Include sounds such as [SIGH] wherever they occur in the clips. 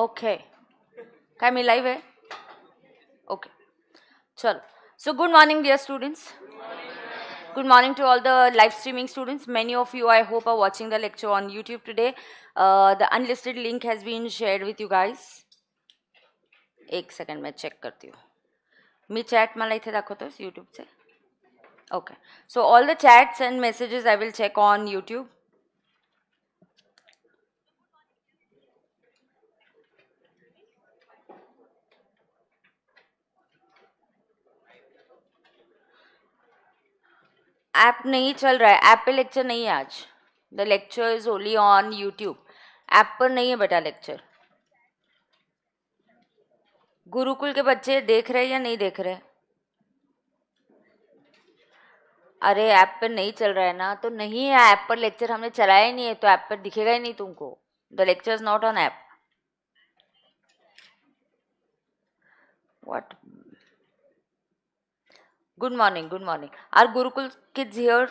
Okay. काय मी live आहे okay चल so good morning dear students Good morning to all the live streaming students. Many of you, I hope, are watching the lecture on YouTube today. Uh, the unlisted link has been shared with you guys. एक second मैं check करती हूँ मी chat मला इथे दाखवतोस यूट्यूबचे okay so all the chats and messages I will check on YouTube app नहीं चल रहा है ऐप पे लेक्चर नहीं है आज the lecture is only on YouTube app पर नहीं है बेटा लेक्चर गुरुकुल के बच्चे देख रहे या नहीं देख रहे अरे ऐप पर नहीं चल रहा है ना तो नहीं है ऐप पर लेक्चर हमने चलाया ही नहीं है तो ऐप पर दिखेगा ही नहीं तुमको the lecture is not on app what Good morning, good morning. Are Gurukul kids here?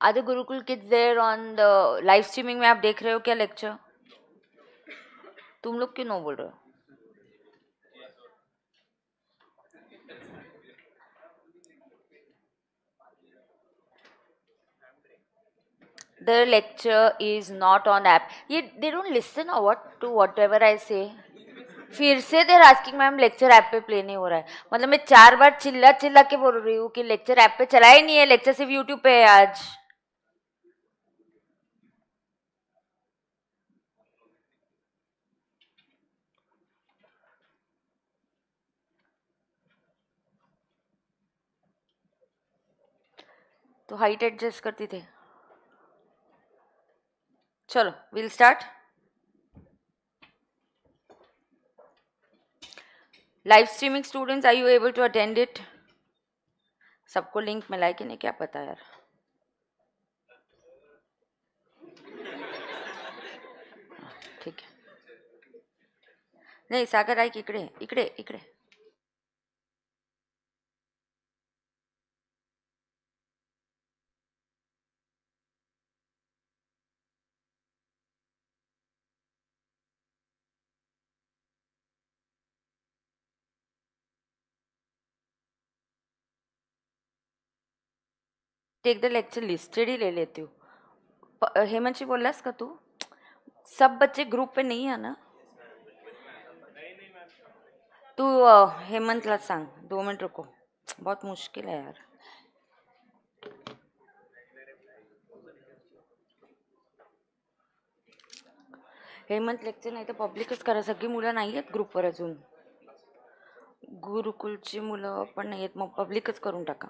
Are the Gurukul kids there on the live streaming में आप देख रहे हो क्या लेक्चर तुम लोग क्यों नो बोल रहे हो The lecture is not on app. They don't listen or what to whatever I say. फिर से they're asking ma'am lecture app पे प्ले नहीं हो रहा है मतलब मैं चार बार चिल्ला चिल्ला के बोल रही हूँ कि लेक्चर ऐप पे चला ही नहीं है लेक्चर सिर्फ यूट्यूब पे है आज तो हाइट एडजस्ट करती थे चलो will start live streaming students are you able to attend it सबको लिंक मिला है कि नहीं क्या पता यार ठीक है नहीं सागर आई इकडे इकडे इकडे टेक द लेक्चर लिस्ट ही ले लेती हूँ हो. हेमंत जी का तू सब बच्चे ग्रुप पे नहीं है ना तू हेमंतला सांग दो मिनट रुको बहुत मुश्किल है यार हेमंत लेक्चर नाही तर पब्लिकच करा सगळी मुलं नाही आहेत ग्रुपवर अजून गुरुकुलची मुलं पण नाही आहेत मग पब्लिकच करून टाका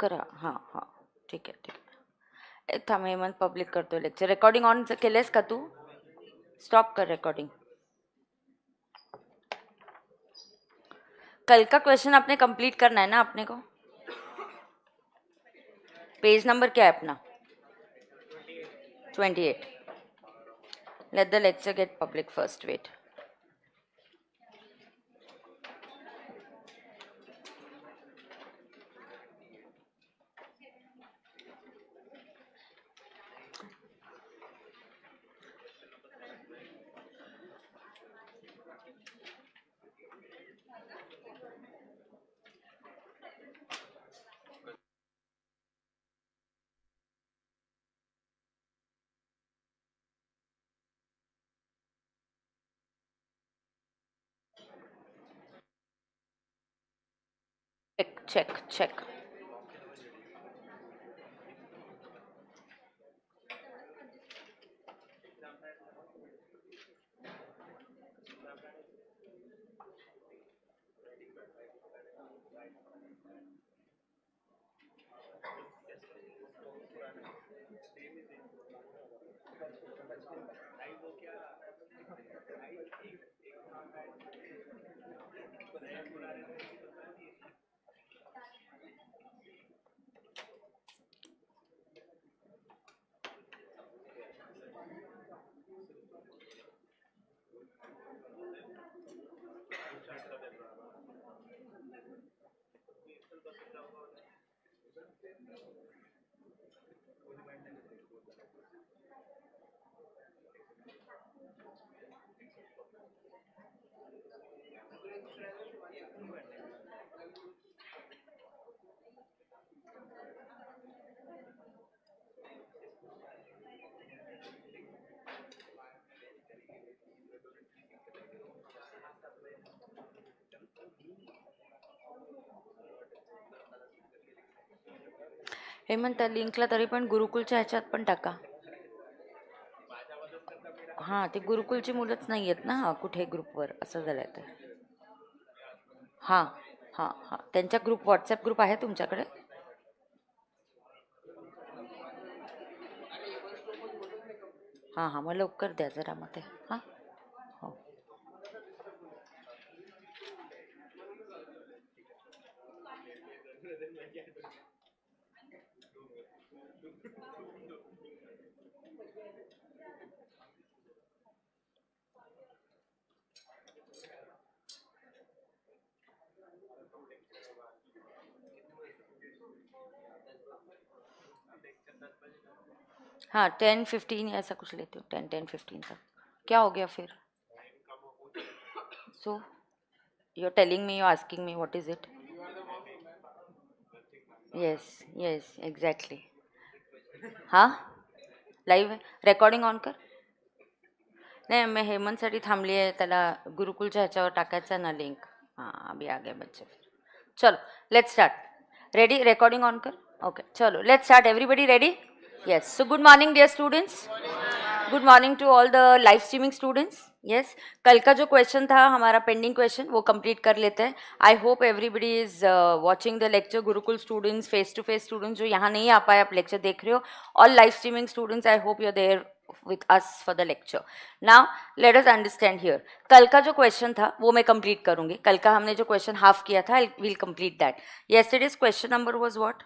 करा हाँ हाँ ठीक है ठीक है थांब हेमंत पब्लिक कर दो लेक्चर रेकॉर्डिंग ऑन केलेस का तू स्टॉप कर रेकॉर्डिंग कल का क्वेश्चन आपने कंप्लीट करना है ना अपने को पेज नंबर क्या है अपना twenty eight let the lecture get public first wait check, check. हे म्हणतात लिंकला तरी पण गुरुकुलच्या ह्याच्यात पण टाका हां ते गुरुकुलची मुलंच नाही आहेत ना कुठे ग्रुपवर असं झालं आहे तर हां हां हां त्यांच्या ग्रुप व्हॉट्सॲप ग्रुप आहे तुमच्याकडे हां हां मग लवकर द्या जरा मग ते हां हाँ टेन फिफ्टीन ऐसा कुछ लेती हूँ टेन टेन फिफ्टीन तक क्या हो गया फिर so you are telling me you asking me what is it yes yes exactly हाँ लाइव रेकॉर्डिंग ऑन कर नहीं मैं हेमंत थांबली आहे त्याला गुरुकुलच्या ह्याच्यावर टाकायचा ना लिंक हां अभी आ गया बच्चे चलो let's start ready recording on कर ओके चलो let's start everybody ready Yes, so good morning dear students. Good morning to all the live streaming students. Yes, कल का जो क्वेश्चन था हमारा पेंडिंग क्वेश्चन वो कंप्लीट कर लेते हैं I hope everybody is watching the lecture Gurukul students face to face students जो यहाँ नहीं आ पाए आप लेक्चर देख रहे हो और live streaming students I hope you're there with us for the lecture now let us understand here कल का जो क्वेश्चन था वो मैं कंप्लीट करूँगी कल का हमने जो क्वेश्चन हाफ किया था will complete that yesterday's question number was what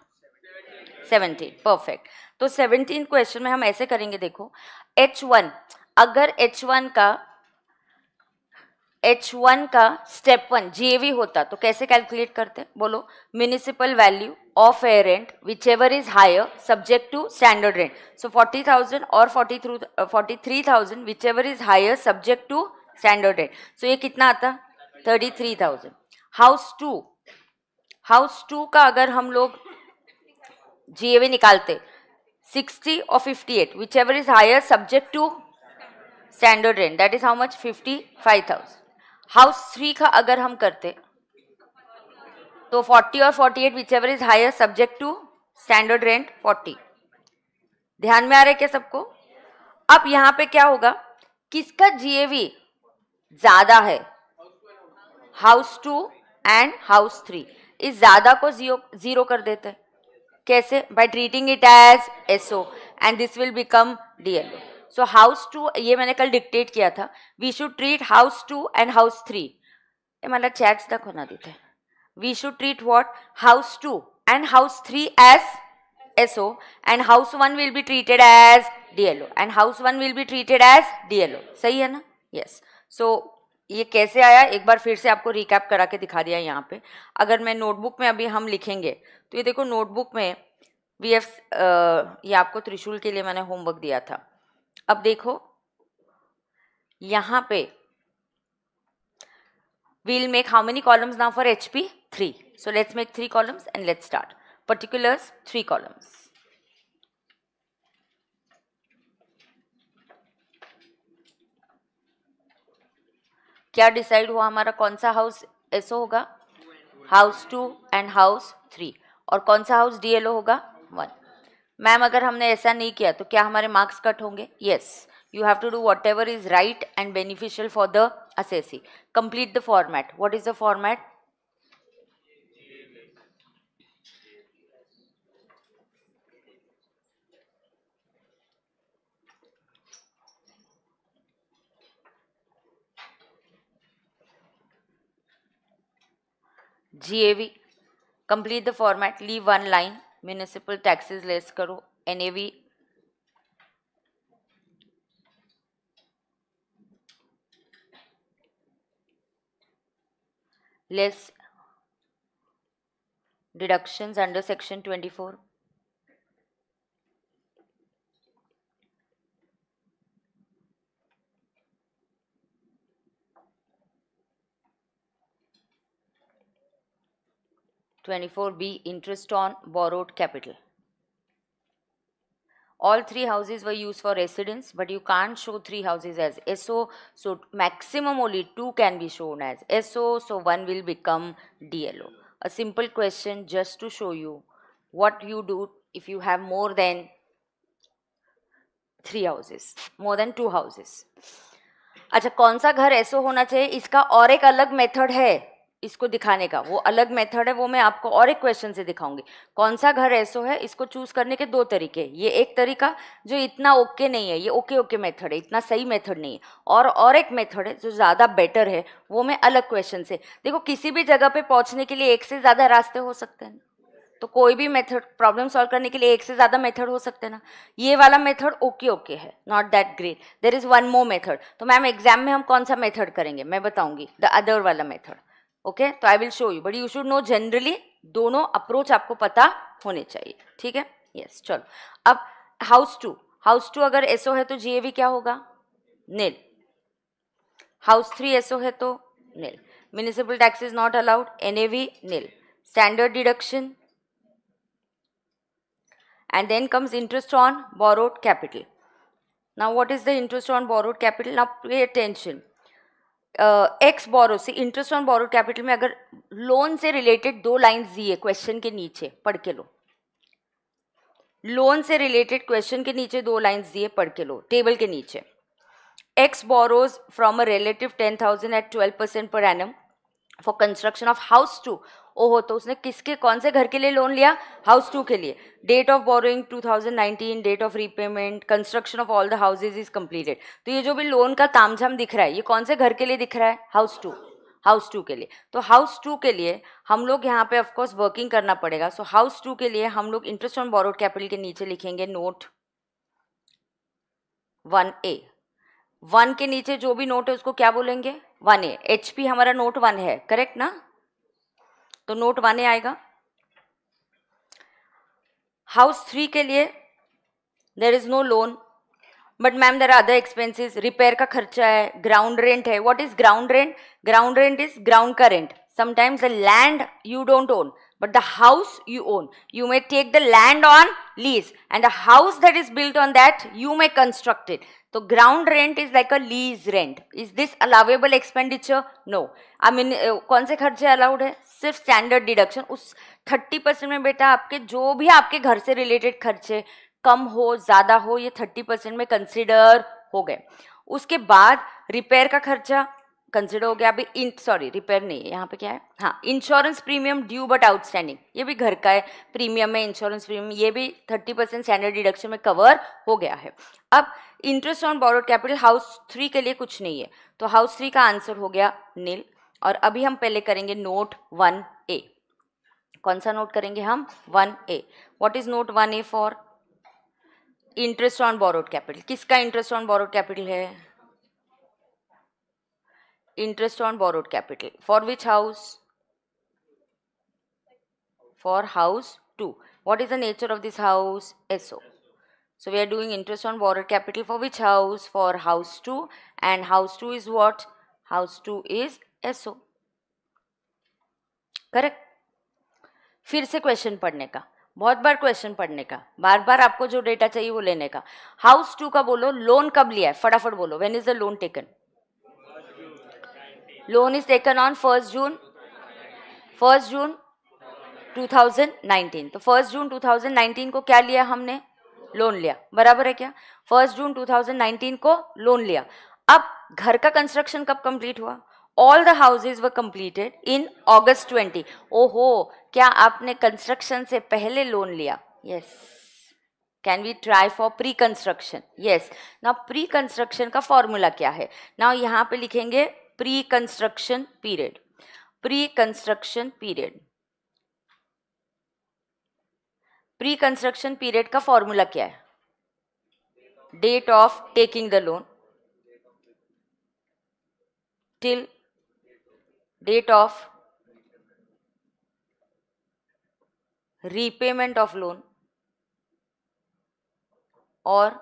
seventeen perfect तो सेवनटीन क्वेश्चन में हम ऐसे करेंगे देखो एच वन अगर एच वन का एच वन का स्टेप वन जीएवी होता तो कैसे कैलकुलेट करते बोलो municipal value of fair rent whichever is higher subject to standard rent so forty thousand और forty three forty three thousand whichever is higher subject to standard rent सो ये कितना आता thirty three thousand house two house two का अगर हम लोग GAV निकालते 60 और 58 whichever is higher subject to standard rent that is how much 55,000 house three का अगर हम करते तो 40 और 48 whichever is higher subject to standard rent 40 ध्यान में आ रहा है क्या सबको अब यहां पे क्या होगा किसका जीएवी ज्यादा है house two and house three इस ज्यादा को जीरो जीरो कर देते हैं कैसे by treating it as S O and this will become D L O so house two ये मैंने कल डिक्टेट किया था we should treat house two and house three ये चैट्स तक होना दी थे we should treat what house two O and house one will be treated as D L O and house one will be treated as D L O सही है ना? Yes so ये कैसे आया एक बार फिर से आपको रिकैप करा के दिखा दिया यहाँ पे अगर मैं नोटबुक में अभी हम लिखेंगे तो ये देखो नोटबुक में वी एफ ये आपको त्रिशूल के लिए मैंने होमवर्क दिया था अब देखो यहाँ पे make how many columns now for H P three so let's make three columns and let's start particulars three columns क्या डिसाइड हुआ हमारा कौन सा हाउस एसओ होगा house two and house three और कौन सा हाउस डी होगा वन मैम अगर हमने ऐसा नहीं किया तो क्या हमारे मार्क्स कट होंगे yes you have to do whatever is right and beneficial for the assessee complete the format what is the format GAV complete the format leave one line municipal taxes less करो NAV less deductions under section 24 24B interest on borrowed capital. All three houses were used for residence, but you can't show three houses as SO. So maximum only two can be shown as SO, so one will become DLO. A simple question just to show you what you do if you have more than three houses, more than two houses. अच्छा कौन सा घर ऐसा होना चाहिए इसका और एक अलग मेथड है इसको दिखाने का वो अलग मेथड है वो मैं आपको और एक क्वेश्चन से दिखाऊंगी कौन सा घर ऐसा है इसको चूज करने के दो तरीके ये एक तरीका जो इतना ओके नहीं है ये ओके ओके मेथड है इतना सही मेथड नहीं है और और एक मेथड है जो ज़्यादा बेटर है वो मैं अलग क्वेश्चन से देखो किसी भी जगह पे पहुंचने के लिए एक से ज़्यादा रास्ते हो सकते हैं तो कोई भी मेथड प्रॉब्लम सॉल्व करने के लिए एक से ज़्यादा मेथड हो सकते हैं ना ये वाला मेथड ओके ओके है not that great there is one more method तो मैम एग्जाम में हम कौन सा मेथड करेंगे मैं बताऊंगी द अदर वाला मेथड ओके तो I will show you but you should know generally दोनों अप्रोच आपको पता होने चाहिए ठीक है यस चलो अब हाउस टू हाउस टू अगर एसओ है तो जीएवी क्या होगा नील हाउस थ्री एसओ है तो nil municipal tax is not allowed NAV nil standard deduction and then comes interest on borrowed capital now what is the interest on borrowed capital now pay attention X borrow से interest on borrow capital में अगर loan से related दो line दी है question के नीचे पढ़ के लो लोन से रिलेटेड क्वेश्चन के नीचे दो लाइन दिए पढ़ के लो टेबल के नीचे X borrows from a relative ten thousand at twelve percent per annum for construction of house two ओहो तो उसने किसके कौन से घर के लिए लोन लिया हाउस टू के लिए date of borrowing 2019 date of repayment construction of all the houses is completed तो ये जो भी लोन का तामझाम दिख रहा है ये कौन से घर के लिए दिख रहा है हाउस टू हाउस टू के लिए तो हाउस टू के लिए हम लोग यहाँ पे ऑफकोर्स वर्किंग करना पड़ेगा सो हाउस टू के लिए हम लोग इंटरेस्ट ऑन बोरोड कैपिटल के नीचे लिखेंगे नोट वन ए वन के नीचे जो भी नोट है उसको क्या बोलेंगे वन ए एच पी हमारा नोट वन है करेक्ट ना तो नोट वन ए आएगा हाउस थ्री के लिए there is no loan but ma'am there are other expenses repair का खर्चा है ग्राउंड रेंट है what is ground rent ground rent is ground का rent sometimes the land you don't own but the house you own you may take the land on lease and the house that is built on that you may constructed तो ground rent is like a lease rent is this allowable expenditure no I mean कौन से खर्चे allowed है सिर्फ standard deduction उस thirty percent में बेटा आपके जो भी आपके घर से रिलेटेड खर्चे कम हो ज्यादा हो ये थर्टी परसेंट में कंसिडर हो गए उसके बाद रिपेयर का खर्चा कंसिडर हो गया अभी इन सॉरी रिपेयर नहीं है यहाँ पे क्या है हाँ insurance premium due but outstanding ये भी घर का है प्रीमियम है इंश्योरेंस प्रीमियम ये भी थर्टी परसेंट स्टैंडर्ड डिडक्शन में कवर हो गया है अब interest on borrowed capital house three के लिए कुछ नहीं है तो हाउस थ्री का आंसर हो गया नील और अभी हम पहले करेंगे नोट वन ए कौन सा नोट करेंगे हम one A what is note one A for interest on borrowed capital किसका इंटरेस्ट ऑन बोरोड कैपिटल है interest on borrowed capital. For which house? For house 2. What is the nature of this house? SO. So we are doing interest on borrowed capital for which house? For house 2 and house 2 is what? House 2 is SO. correct फिर से question पढ़ने का बहुत बार question पढ़ने का बार बार आपको जो data चाहिए वो लेने का हाउस टू का बोलो लोन कब लिया है फटाफट बोलो when is the loan taken Loan is taken on 1st June, 1st June 2019. तो 1st June 2019 को क्या लिया हमने लोन लिया बराबर है क्या 1st June 2019 को लोन लिया अब घर का कंस्ट्रक्शन कब कंप्लीट हुआ all the houses were completed in August twenty ओहो क्या आपने कंस्ट्रक्शन से पहले लोन लिया yes can we try for pre construction yes ना प्री कंस्ट्रक्शन का फॉर्मूला क्या है ना यहाँ पे लिखेंगे pre construction period pre construction period pre construction period का फॉर्मूला क्या है date of taking the loan till date of repayment of loan और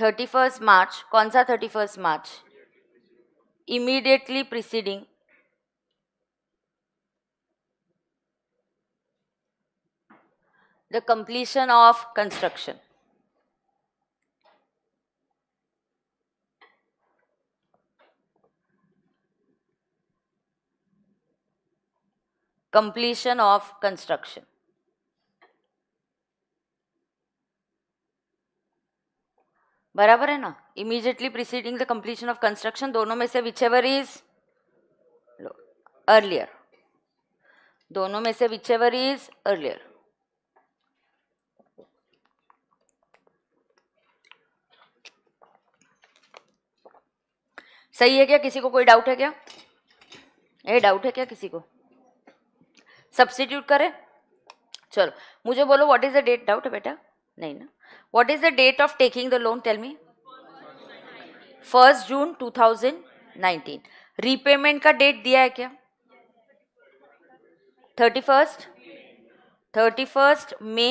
31st March, Konsa 31st March? Immediately preceding the completion of construction. Completion of construction. बराबर है ना immediately preceding the completion of construction दोनों में से whichever is earlier दोनों में से विचेवर इज अर्लियर सही है क्या किसी को कोई डाउट है क्या ये डाउट है क्या किसी को सब्सिट्यूट करें चलो मुझे बोलो what is the date doubt है बेटा नहीं ना What is the date of taking the loan? Tell me. 1st June 2019. Repayment का डेट दिया है क्या thirty first thirty first May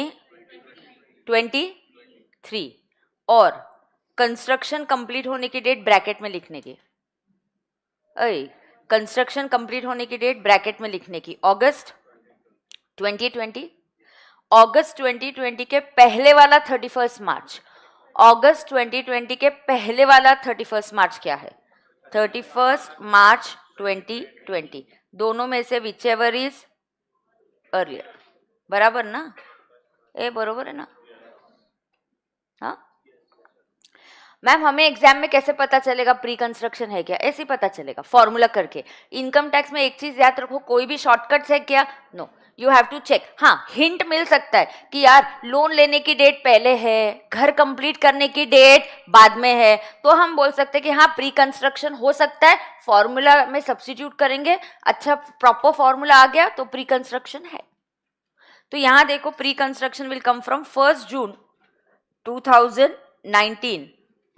twenty three और कंस्ट्रक्शन कंप्लीट होने की डेट ब्रैकेट में लिखने की अरे कंस्ट्रक्शन कंप्लीट होने की डेट ब्रैकेट में लिखने की अगस्त ट्वेंटी ट्वेंटी अगस्त 2020 के पहले वाला 31 मार्च अगस्त 2020 के पहले वाला 31 मार्च क्या है 31 मार्च 2020 दोनों में से विच एवर इज अर्लियर बराबर ना ए बरोबर है ना मैम हमें एग्जाम में कैसे पता चलेगा प्री कंस्ट्रक्शन है क्या ऐसे पता चलेगा फॉर्मूला करके इनकम टैक्स में एक चीज याद रखो कोई भी शॉर्टकट है क्या no you have to check हाँ हिंट मिल सकता है कि यार लोन लेने की डेट पहले है घर कंप्लीट करने की डेट बाद में है तो हम बोल सकते हैं कि हाँ प्री कंस्ट्रक्शन हो सकता है फॉर्मूला में सब्सिट्यूट करेंगे अच्छा प्रॉपर फॉर्मूला आ गया तो प्री कंस्ट्रक्शन है तो यहाँ देखो pre construction will come from first June nineteen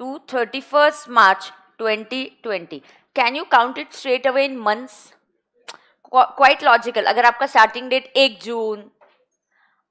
to 31st March 2020. Can you count it straight away in months? Quite logical अगर आपका स्टार्टिंग डेट एक जून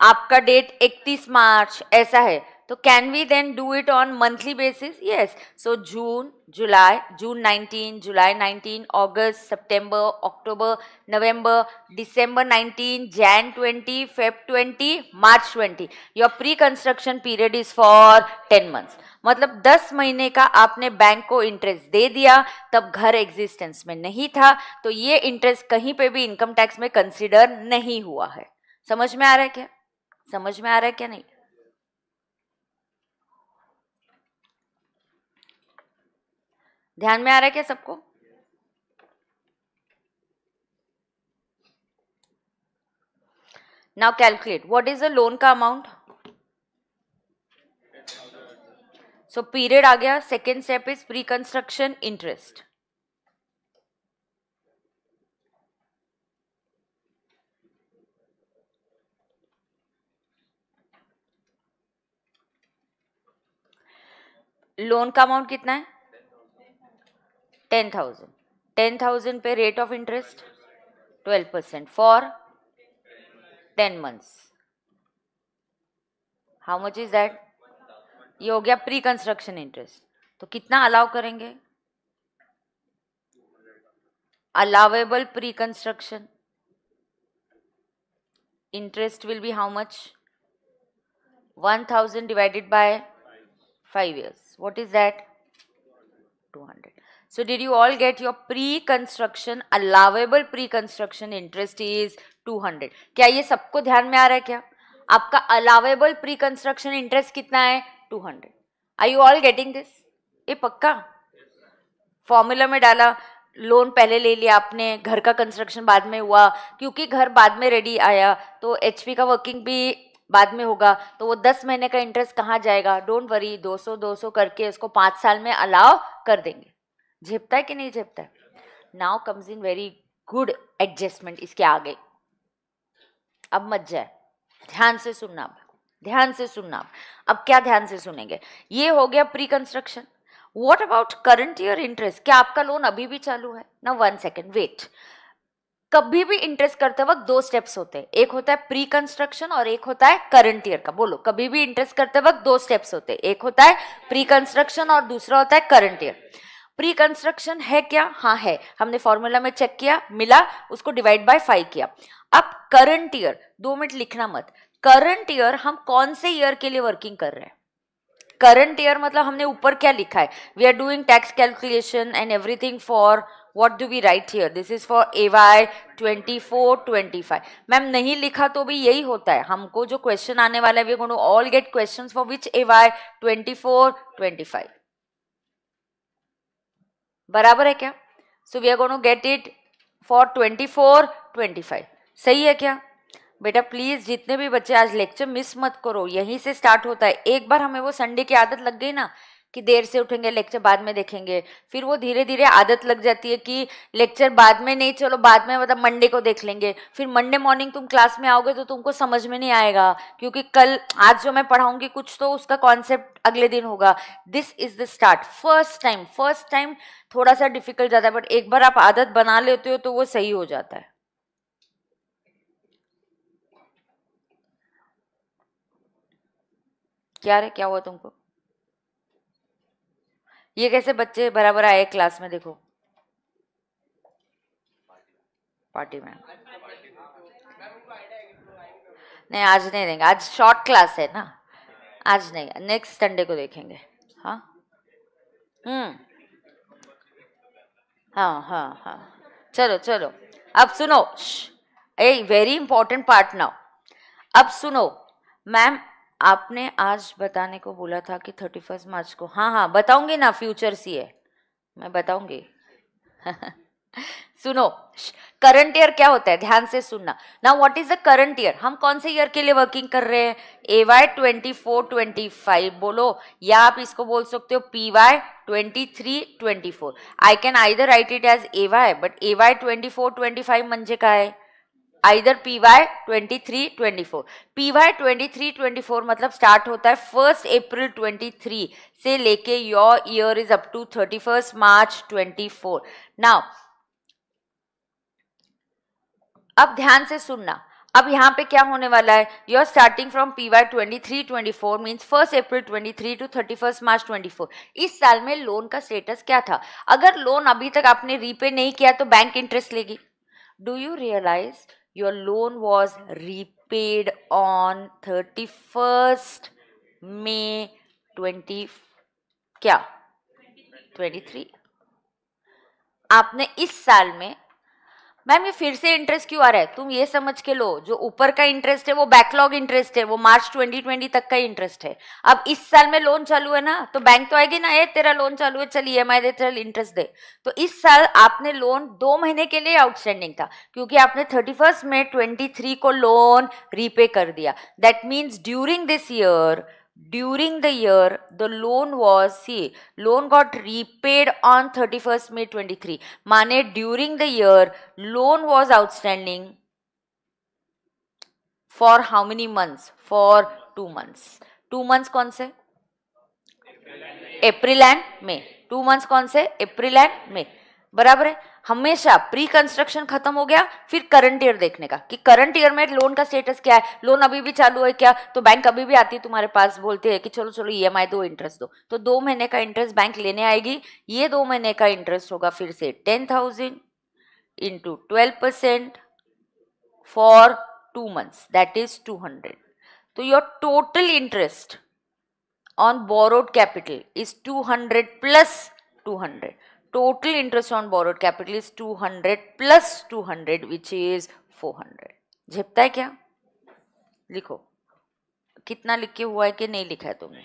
आपका डेट 31 मार्च ऐसा है तो can we then do it on monthly basis yes so June July June 19 July 19 August September October November December 19 Jan 20 Feb 20 March 20 your pre construction period is for 10 months मतलब 10 महीने का आपने bank को interest दे दिया तब घर existence में नहीं था तो ये इंटरेस्ट कहीं पे भी इनकम टैक्स में कंसिडर नहीं हुआ है समझ में आ रहा है क्या समझ में आ रहा है क्या नहीं ध्यान में आ रहा है क्या सबको नाउ calculate वॉट इज the लोन का अमाउंट सो पीरियड आ गया second step is pre construction interest loan का अमाउंट कितना है टेन थाउजेंड टेन थाउजेंड पे rate of interest twelve percent for ten months how much is that ये हो गया प्री कंस्ट्रक्शन इंटरेस्ट तो कितना अलाउ करेंगे allowable pre construction interest will be how much one thousand divided by five years what is that two hundred so did you all get your pre construction allowable pre construction interest is two hundred क्या ये सबको ध्यान में आ रहा है क्या आपका अलाउेबल प्री कंस्ट्रक्शन इंटरेस्ट कितना है two hundred I you all getting this ये पक्का फॉर्मूला में डाला लोन पहले ले लिया आपने घर का कंस्ट्रक्शन बाद में हुआ क्योंकि घर बाद में रेडी आया तो एच का वर्किंग भी बाद में होगा तो वो दस महीने का इंटरेस्ट कहाँ जाएगा डोंट वरी दो दो सौ करके उसको पाँच साल में अलाव कर देंगे झेपता है कि नहीं झेपता है now comes in very good adjustment इसके आगे अब मत जाए ध्यान से सुनना ध्यान से सुनना अब क्या ध्यान से सुनेंगे ये हो गया pre construction what about current year interest क्या आपका लोन अभी भी चालू है ना वन सेकेंड वेट कभी भी इंटरेस्ट करते वक्त दो स्टेप्स होते हैं एक होता है प्री कंस्ट्रक्शन और एक होता है करंट ईयर का बोलो कभी भी इंटरेस्ट करते वक्त दो स्टेप्स होते हैं एक होता है प्री कंस्ट्रक्शन और दूसरा होता है करंट ईयर प्री कंस्ट्रक्शन है क्या हाँ है हमने फॉर्मूला में चेक किया मिला उसको डिवाइड बाय फाइव किया अब करंट ईयर दो मिनट लिखना मत करंट ईयर हम कौन से ईयर के लिए वर्किंग कर रहे हैं करंट ईयर मतलब हमने ऊपर क्या लिखा है we are doing tax calculation and everything for what do we write here this is for A Y twenty four twenty five ma'am नहीं लिखा तो भी यही होता है हमको जो क्वेश्चन आने वाला है we gonna all get question for which A Y twenty four twenty five बराबर है क्या so we are gonna get it for twenty four twenty five सही है क्या बेटा प्लीज़ जितने भी बच्चे आज लेक्चर मिस मत करो यहीं से स्टार्ट होता है एक बार हमें वो संडे की आदत लग गई ना कि देर से उठेंगे लेक्चर बाद में देखेंगे फिर वो धीरे धीरे आदत लग जाती है कि लेक्चर बाद में नहीं चलो बाद में मतलब मंडे को देख लेंगे फिर मंडे मॉर्निंग तुम क्लास में आओगे तो तुमको समझ में नहीं आएगा क्योंकि कल आज जो मैं पढ़ाऊंगी कुछ तो उसका कॉन्सेप्ट अगले दिन होगा this is the start first time first time थोड़ा सा डिफिकल्ट जाता है बट एक बार आप आदत बना लेते हो तो वो सही हो जाता है क्या रे क्या हुआ तुमको ये कैसे बच्चे बराबर आए क्लास में देखो पार्टी में नहीं आज नहीं देंगे आज शॉर्ट क्लास है ना आज नहीं नेक्स्ट संडे को देखेंगे हाँ हम्म हाँ हाँ हाँ चलो चलो अब सुनो a very important part now अब सुनो मैम आपने आज बताने को बोला था कि थर्टी फर्स्ट मार्च को हाँ हाँ बताऊंगी ना फ्यूचर सी है मैं बताऊंगी [LAUGHS] सुनो करंट ईयर क्या होता है ध्यान से सुनना ना what is the current year हम कौन से ईयर के लिए वर्किंग कर रहे हैं A Y twenty four twenty five बोलो या आप इसको बोल सकते हो P Y twenty three twenty four I can either write it as A Y but A Y twenty four twenty five five का है either P Y twenty three twenty four P Y twenty three twenty four मतलब start होता है first April twenty three से लेके your year is up to thirty first March twenty four now अब ध्यान से सुनना अब यहाँ पे क्या होने वाला है you are starting from P Y twenty three twenty four means first April twenty three to thirty first March twenty four इस साल में लोन का स्टेटस क्या था अगर लोन अभी तक आपने रीपे नहीं किया तो बैंक इंटरेस्ट लेगी do you realise your loan was repaid on 31st May 20 क्या 23 आपने इस साल में मैम ये फिर से इंटरेस्ट क्यों आ रहा है तुम ये समझ के लो जो ऊपर का इंटरेस्ट है वो बैकलॉग इंटरेस्ट है वो मार्च 2020 तक का इंटरेस्ट है अब इस साल में लोन चालू है ना तो बैंक तो आएगी ना ये तेरा लोन चालू है चल ई एम आई दे चल इंटरेस्ट दे तो इस साल आपने लोन दो महीने के लिए आउटस्टैंडिंग था क्योंकि आपने थर्टी फर्स्ट ट्वेंटी को लोन रीपे कर दिया that means during this year during the year the loan was see loan got repaid on 31st may 23 money during the year loan was outstanding for how many months for 2 months 2 months kaun april and may 2 months kaun april and may बराबर है हमेशा pre construction खत्म हो गया फिर current year देखने का कि करंट ईयर में लोन का स्टेटस क्या है लोन अभी भी चालू है क्या तो बैंक अभी भी आती है तुम्हारे पास बोलते है कि चलो चलो ईएमआई दो इंटरेस्ट दो तो दो महीने का इंटरेस्ट बैंक लेने आएगी ये दो महीने का इंटरेस्ट होगा फिर से ten thousand into twelve percent for two months that is two hundred तो your total interest on borrowed capital is two plus two total interest on borrowed capital is 200 plus 200 which is 400 झिपता है क्या लिखो कितना लिख के हुआ है कि नहीं लिखा है तुमने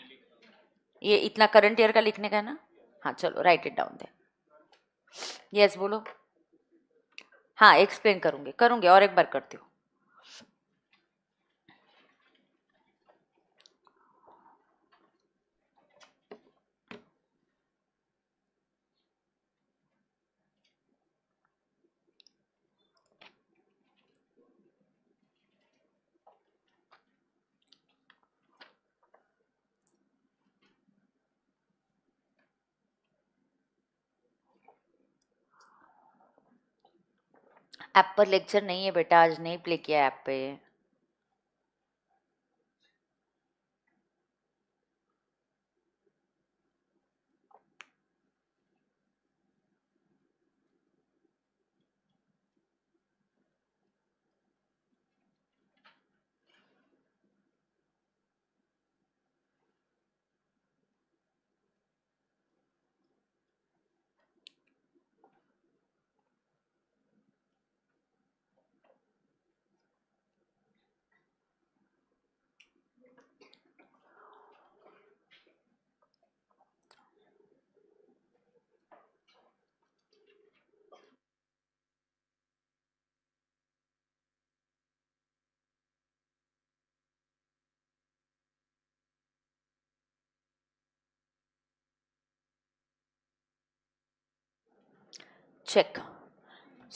ये इतना करंट ईयर का लिखने का है ना हाँ चलो राइट इट डाउन दे यस बोलो हाँ एक्सप्लेन करूँगी करूंगी और एक बार करती हूँ ऐप पर लेक्चर नहीं है बेटा आज नहीं प्ले किया ऐप पे चेक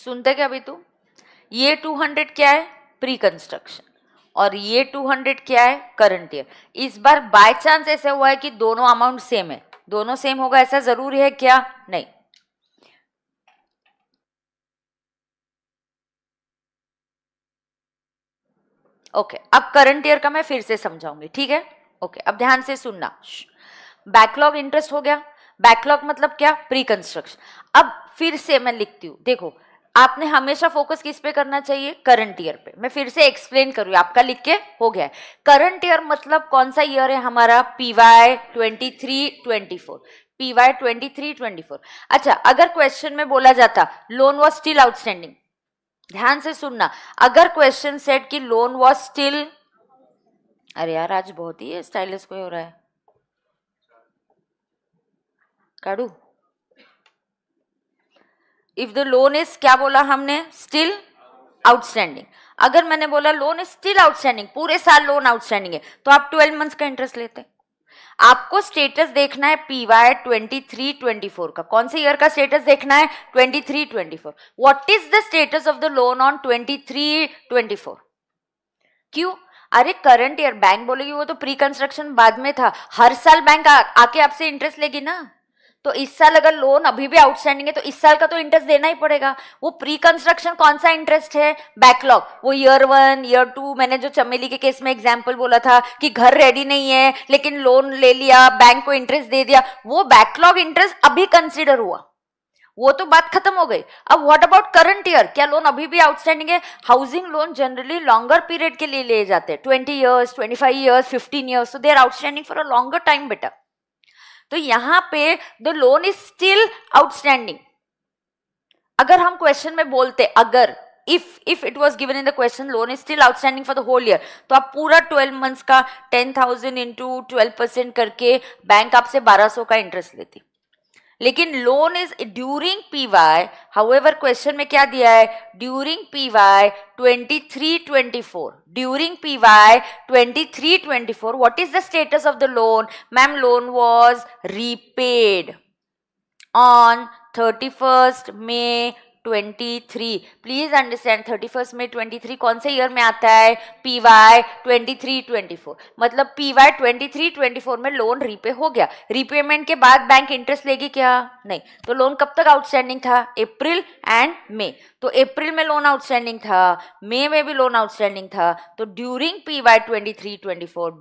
सुनते क्या अभी तू ये 200 क्या है प्री कंस्ट्रक्शन और ये 200 क्या है करंट ईयर इस बार बाय चांस ऐसा हुआ है कि दोनों अमाउंट सेम है दोनों सेम होगा ऐसा जरूरी है क्या नहीं ओके okay, अब करंट ईयर का मैं फिर से समझाऊंगी ठीक है ओके okay, अब ध्यान से सुनना बैकलॉग इंटरेस्ट हो गया बैकलॉग मतलब क्या प्री कंस्ट्रक्शन अब फिर से मैं लिखती हूँ देखो आपने हमेशा फोकस किस पे करना चाहिए करंट ईयर पे मैं फिर से एक्सप्लेन करूँ आपका लिख के हो गया है करंट ईयर मतलब कौन सा ईयर है हमारा P Y twenty three twenty four P Y twenty three twenty four अच्छा अगर क्वेश्चन में बोला जाता लोन वॉज स्टिल आउटस्टैंडिंग ध्यान से सुनना अगर क्वेश्चन सेट कि लोन वॉज स्टिल अरे यार आज बहुत ही स्टाइलिश कोई हो रहा है काढ़ू इफ द लोन इज क्या बोला हमने स्टिल आउटस्टैंडिंग अगर मैंने बोला लोन इज स्टिल आउटस्टैंडिंग पूरे साल लोन आउटस्टैंडिंग है तो आप ट्वेल्व मंथ्स का इंटरेस्ट लेते हैं आपको स्टेटस देखना है P Y twenty three twenty four का कौन से ईयर का स्टेटस देखना है twenty three twenty four what is the status of the loan on twenty three twenty four क्यों अरे करंट ईयर बैंक बोलेगी वो तो प्री कंस्ट्रक्शन बाद में था हर साल बैंक आके आपसे इंटरेस्ट लेगी ना तो इस साल अगर लोन अभी भी आउटस्टैंडिंग है तो इस साल का तो इंटरेस्ट देना ही पड़ेगा वो प्री कंस्ट्रक्शन कौन सा इंटरेस्ट है बैकलॉग वो ईयर वन ईयर टू मैंने जो चमेली के केस में एग्जाम्पल बोला था कि घर रेडी नहीं है लेकिन लोन ले लिया बैंक को इंटरेस्ट दे दिया वो बैकलॉग इंटरेस्ट अभी कंसिडर हुआ वो तो बात खत्म हो गई अब व्हाट अबाउट करंट ईयर क्या लोन अभी भी आउटस्टैंडिंग है housing loan generally longer period के लिए लिए जाते हैं twenty years twenty five years fifteen years तो they are outstanding for a longer time बेटा तो यहां पे the loan is still outstanding अगर हम क्वेश्चन में बोलते अगर if if it was given in the question loan is still outstanding for the whole year तो आप पूरा ट्वेल्व months का ten thousand into twelve percent करके बैंक आपसे बारह सौ का इंटरेस्ट लेती लेकिन loan is during P Y however question में क्या दिया है during P Y twenty three twenty four during P Y twenty three twenty four what is the status of the loan ma'am loan was repaid on thirty first May 23 please understand 31 में 23 कौन से ईयर में आता है P Y twenty मतलब P Y twenty में loan repay हो गया रीपेमेंट के बाद बैंक इंटरेस्ट लेगी क्या नहीं तो लोन कब तक आउटस्टैंडिंग था अप्रैल एंड मे तो अप्रैल में लोन आउटस्टैंडिंग था मे में भी लोन आउटस्टैंडिंग था तो during P Y twenty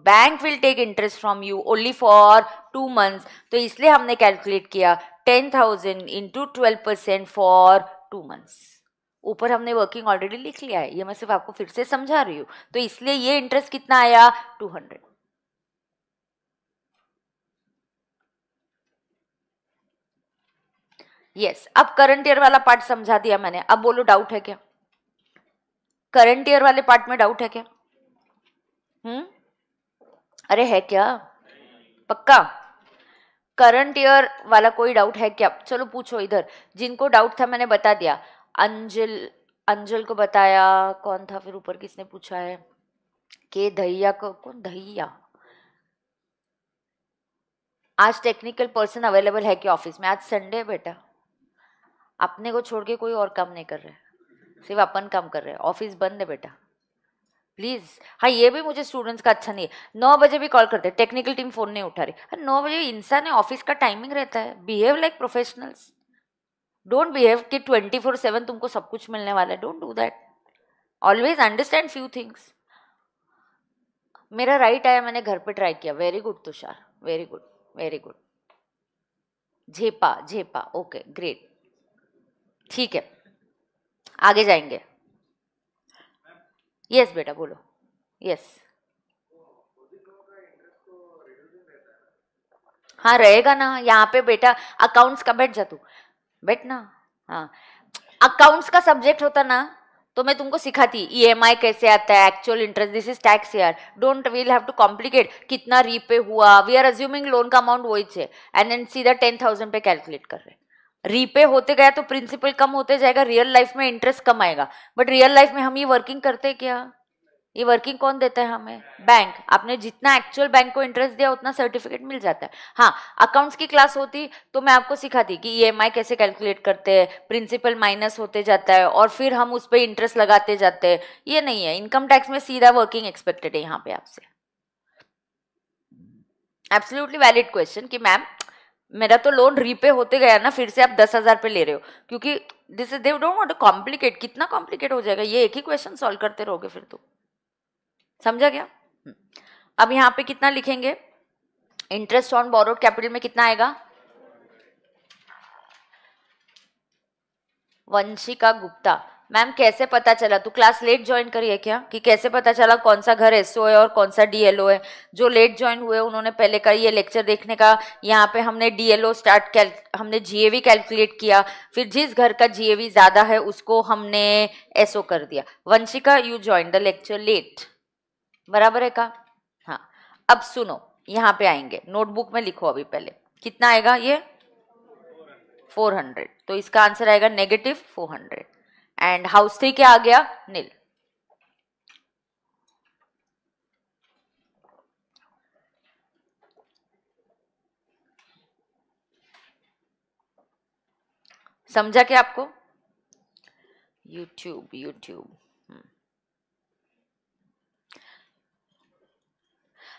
bank will take interest from you only for two months तो इसलिए हमने कैलकुलेट किया ten thousand into twelve percent for two months ऊपर हमने वर्किंग ऑलरेडी लिख लिया है ये मैं सिर्फ आपको फिर से समझा रही हूं तो इसलिए ये इंटरेस्ट कितना आया टू हंड्रेड यस अब करंट ईयर वाला पार्ट समझा दिया मैंने अब बोलो डाउट है क्या करंट ईयर वाले पार्ट में डाउट है क्या हम्म अरे है क्या पक्का करंट ईयर वाला कोई डाउट है क्या चलो पूछो इधर जिनको डाउट था मैंने बता दिया अंजल अंजल को बताया कौन था फिर ऊपर किसने पूछा है के दहिया को कौन दहिया आज टेक्निकल पर्सन अवेलेबल है कि ऑफिस में आज संडे है बेटा अपने को छोड़ के कोई और काम नहीं कर रहे सिर्फ अपन काम कर रहे हैं ऑफिस बंद है बेटा प्लीज़ हाँ ये भी मुझे स्टूडेंट्स का अच्छा नहीं है नौ बजे भी कॉल करते हैं टेक्निकल टीम फ़ोन नहीं उठा रही नौ बजे इंसान है ऑफिस का टाइमिंग रहता है behave like professionals don't behave कि ट्वेंटी फोर सेवन तुमको सब कुछ मिलने वाला है don't do that always understand few things मेरा राइट आया मैंने घर पे ट्राई किया very good Tushar very good very good झेपा झेपा ओके ग्रेट ठीक है आगे जाएंगे यस बेटा बोलो यस हाँ रहेगा ना यहाँ पे बेटा अकाउंट्स का बैठ जा तू बैठ ना हाँ अकाउंट्स का सब्जेक्ट होता ना तो मैं तुमको सिखाती ईएमआई e कैसे आता है actual interest this is tax यार don't we'll have to complicate कितना रीपे हुआ वी आर अज्यूमिंग लोन का अमाउंट वही है एंड देन सीधा टेन थाउजेंड पे कैलकुलेट कर रहे हैं रीपे होते गया तो प्रिंसिपल कम होते जाएगा रियल लाइफ में इंटरेस्ट कम आएगा बट रियल लाइफ में हम ये वर्किंग करते क्या ये वर्किंग कौन देता है हमें बैंक आपने जितना एक्चुअल बैंक को इंटरेस्ट दिया उतना सर्टिफिकेट मिल जाता है हाँ अकाउंट्स की क्लास होती तो मैं आपको सिखाती कि ईएमआई e कैसे कैलकुलेट करते हैं प्रिंसिपल माइनस होते जाता है और फिर हम उस पर इंटरेस्ट लगाते जाते हैं ये नहीं है इनकम टैक्स में सीधा वर्किंग एक्सपेक्टेड है यहाँ पे आपसे एब्सोल्युटली वैलिड क्वेश्चन कि मैम मेरा तो लोन रीपे होते गया ना फिर से आप दस हज़ार पे ले रहे हो क्योंकि this is they don't want to complicate कितना कॉम्प्लिकेट हो जाएगा ये एक ही क्वेश्चन सॉल्व करते रहोगे फिर तो समझा गया अब यहाँ पे कितना लिखेंगे इंटरेस्ट ऑन बोरोड कैपिटल में कितना आएगा वंशिका गुप्ता मैम कैसे पता चला तू क्लास लेट ज्वाइन करी है क्या कि कैसे पता चला कौन सा घर एसओ है और कौन सा डीएलओ है जो लेट ज्वाइन हुए उन्होंने पहले का ये लेक्चर देखने का यहाँ पे हमने डीएलओ स्टार्ट कैल हमने जीएवी कैलकुलेट किया फिर जिस घर का जीएवी ज़्यादा है उसको हमने एसओ कर दिया Vanshika you join the lecture late बराबर है का हाँ अब सुनो यहाँ पे आएंगे नोटबुक में लिखो अभी पहले कितना आएगा ये हंड्रेड तो इसका आंसर आएगा negative hundred and house three क्या आ गया नील समझा क्या आपको यूट्यूब हम्म। यूट्यूब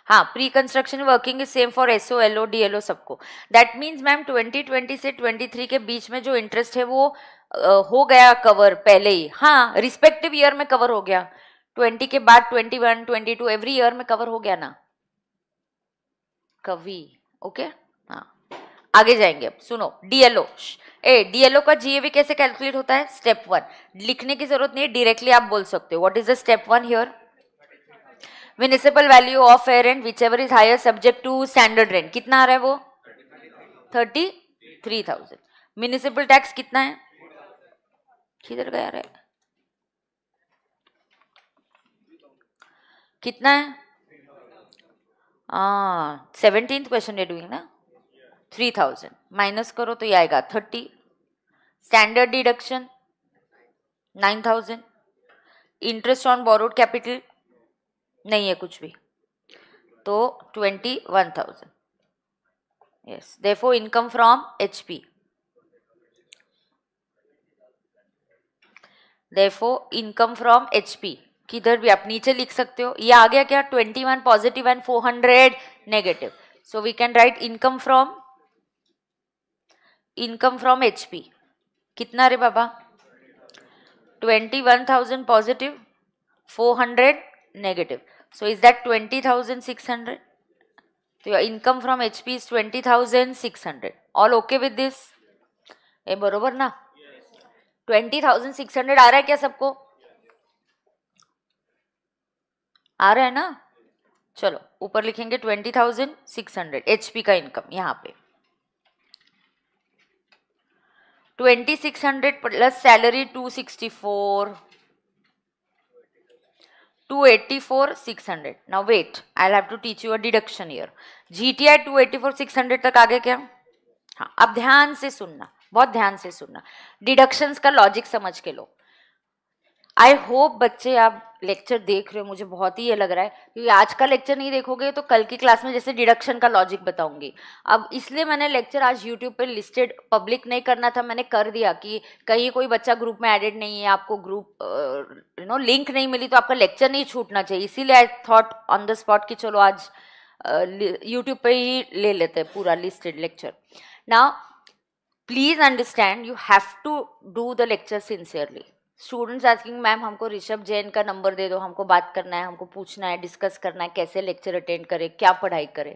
हाँ pre construction working is same for SO LO DLO सबको दैट मीन्स मैम 2020 से 23 के बीच में जो इंटरेस्ट है वो हो गया कवर पहले ही हाँ रिस्पेक्टिव ईयर में कवर हो गया ट्वेंटी के बाद twenty one twenty two every year में कवर हो गया ना कवि ओके हाँ आगे जाएंगे अब सुनो डीएलओ ए डीएलओ का जीएवी कैसे कैलकुलेट होता है स्टेप वन लिखने की जरूरत नहीं है डायरेक्टली आप बोल सकते हो what is the step one here municipal value of fair and whichever is higher subject to standard rent कितना आ रहा है वो thirty three thousand municipal tax कितना है किधर गया रे कितना है हाँ सेवनटीन क्वेश्चन है डूइंग ना थ्री थाउजेंड माइनस करो तो ये आएगा thirty standard deduction nine thousand interest on borrowed capital नहीं है कुछ भी तो twenty one thousand yes therefore income from H P therefore income from H किधर भी आप नीचे लिख सकते हो ये आ गया क्या twenty one positive and four hundred negative so we can write income from income from H कितना रे बाबा twenty one thousand positive four hundred negative so is that 20600 H P is twenty thousand six 20600 all okay with this a बरोबर ना twenty thousand six hundred आ रहा है क्या सबको आ रहा है ना चलो ऊपर लिखेंगे twenty thousand six hundred HP का इनकम यहां पे twenty six hundred plus salary two sixty four two eighty four six hundred now wait I have to teach you a deduction year GTI two eighty four six hundred तक आ गया क्या हाँ अब ध्यान से सुनना बहुत ध्यान से सुनना डिडक्शंस का लॉजिक समझ के लो आई होप बच्चे आप लेक्चर देख रहे हो मुझे बहुत ही ये लग रहा है क्योंकि आज का लेक्चर नहीं देखोगे तो कल की क्लास में जैसे डिडक्शन का लॉजिक बताऊंगी अब इसलिए मैंने लेक्चर आज यूट्यूब पे लिस्टेड पब्लिक नहीं करना था मैंने कर दिया कि कहीं कोई बच्चा ग्रुप में एडेड नहीं है आपको ग्रुप यू नो लिंक नहीं मिली तो आपका लेक्चर नहीं छूटना चाहिए इसीलिए I thought on the spot कि चलो आज यूट्यूब uh, पे ही ले लेते हैं पूरा लिस्टेड लेक्चर ना please understand you have to do the lecture sincerely students asking ma'am हमको ऋषभ जैन का नंबर दे दो हमको बात करना है हमको पूछना है डिस्कस करना है कैसे लेक्चर अटेंड करे क्या पढ़ाई करे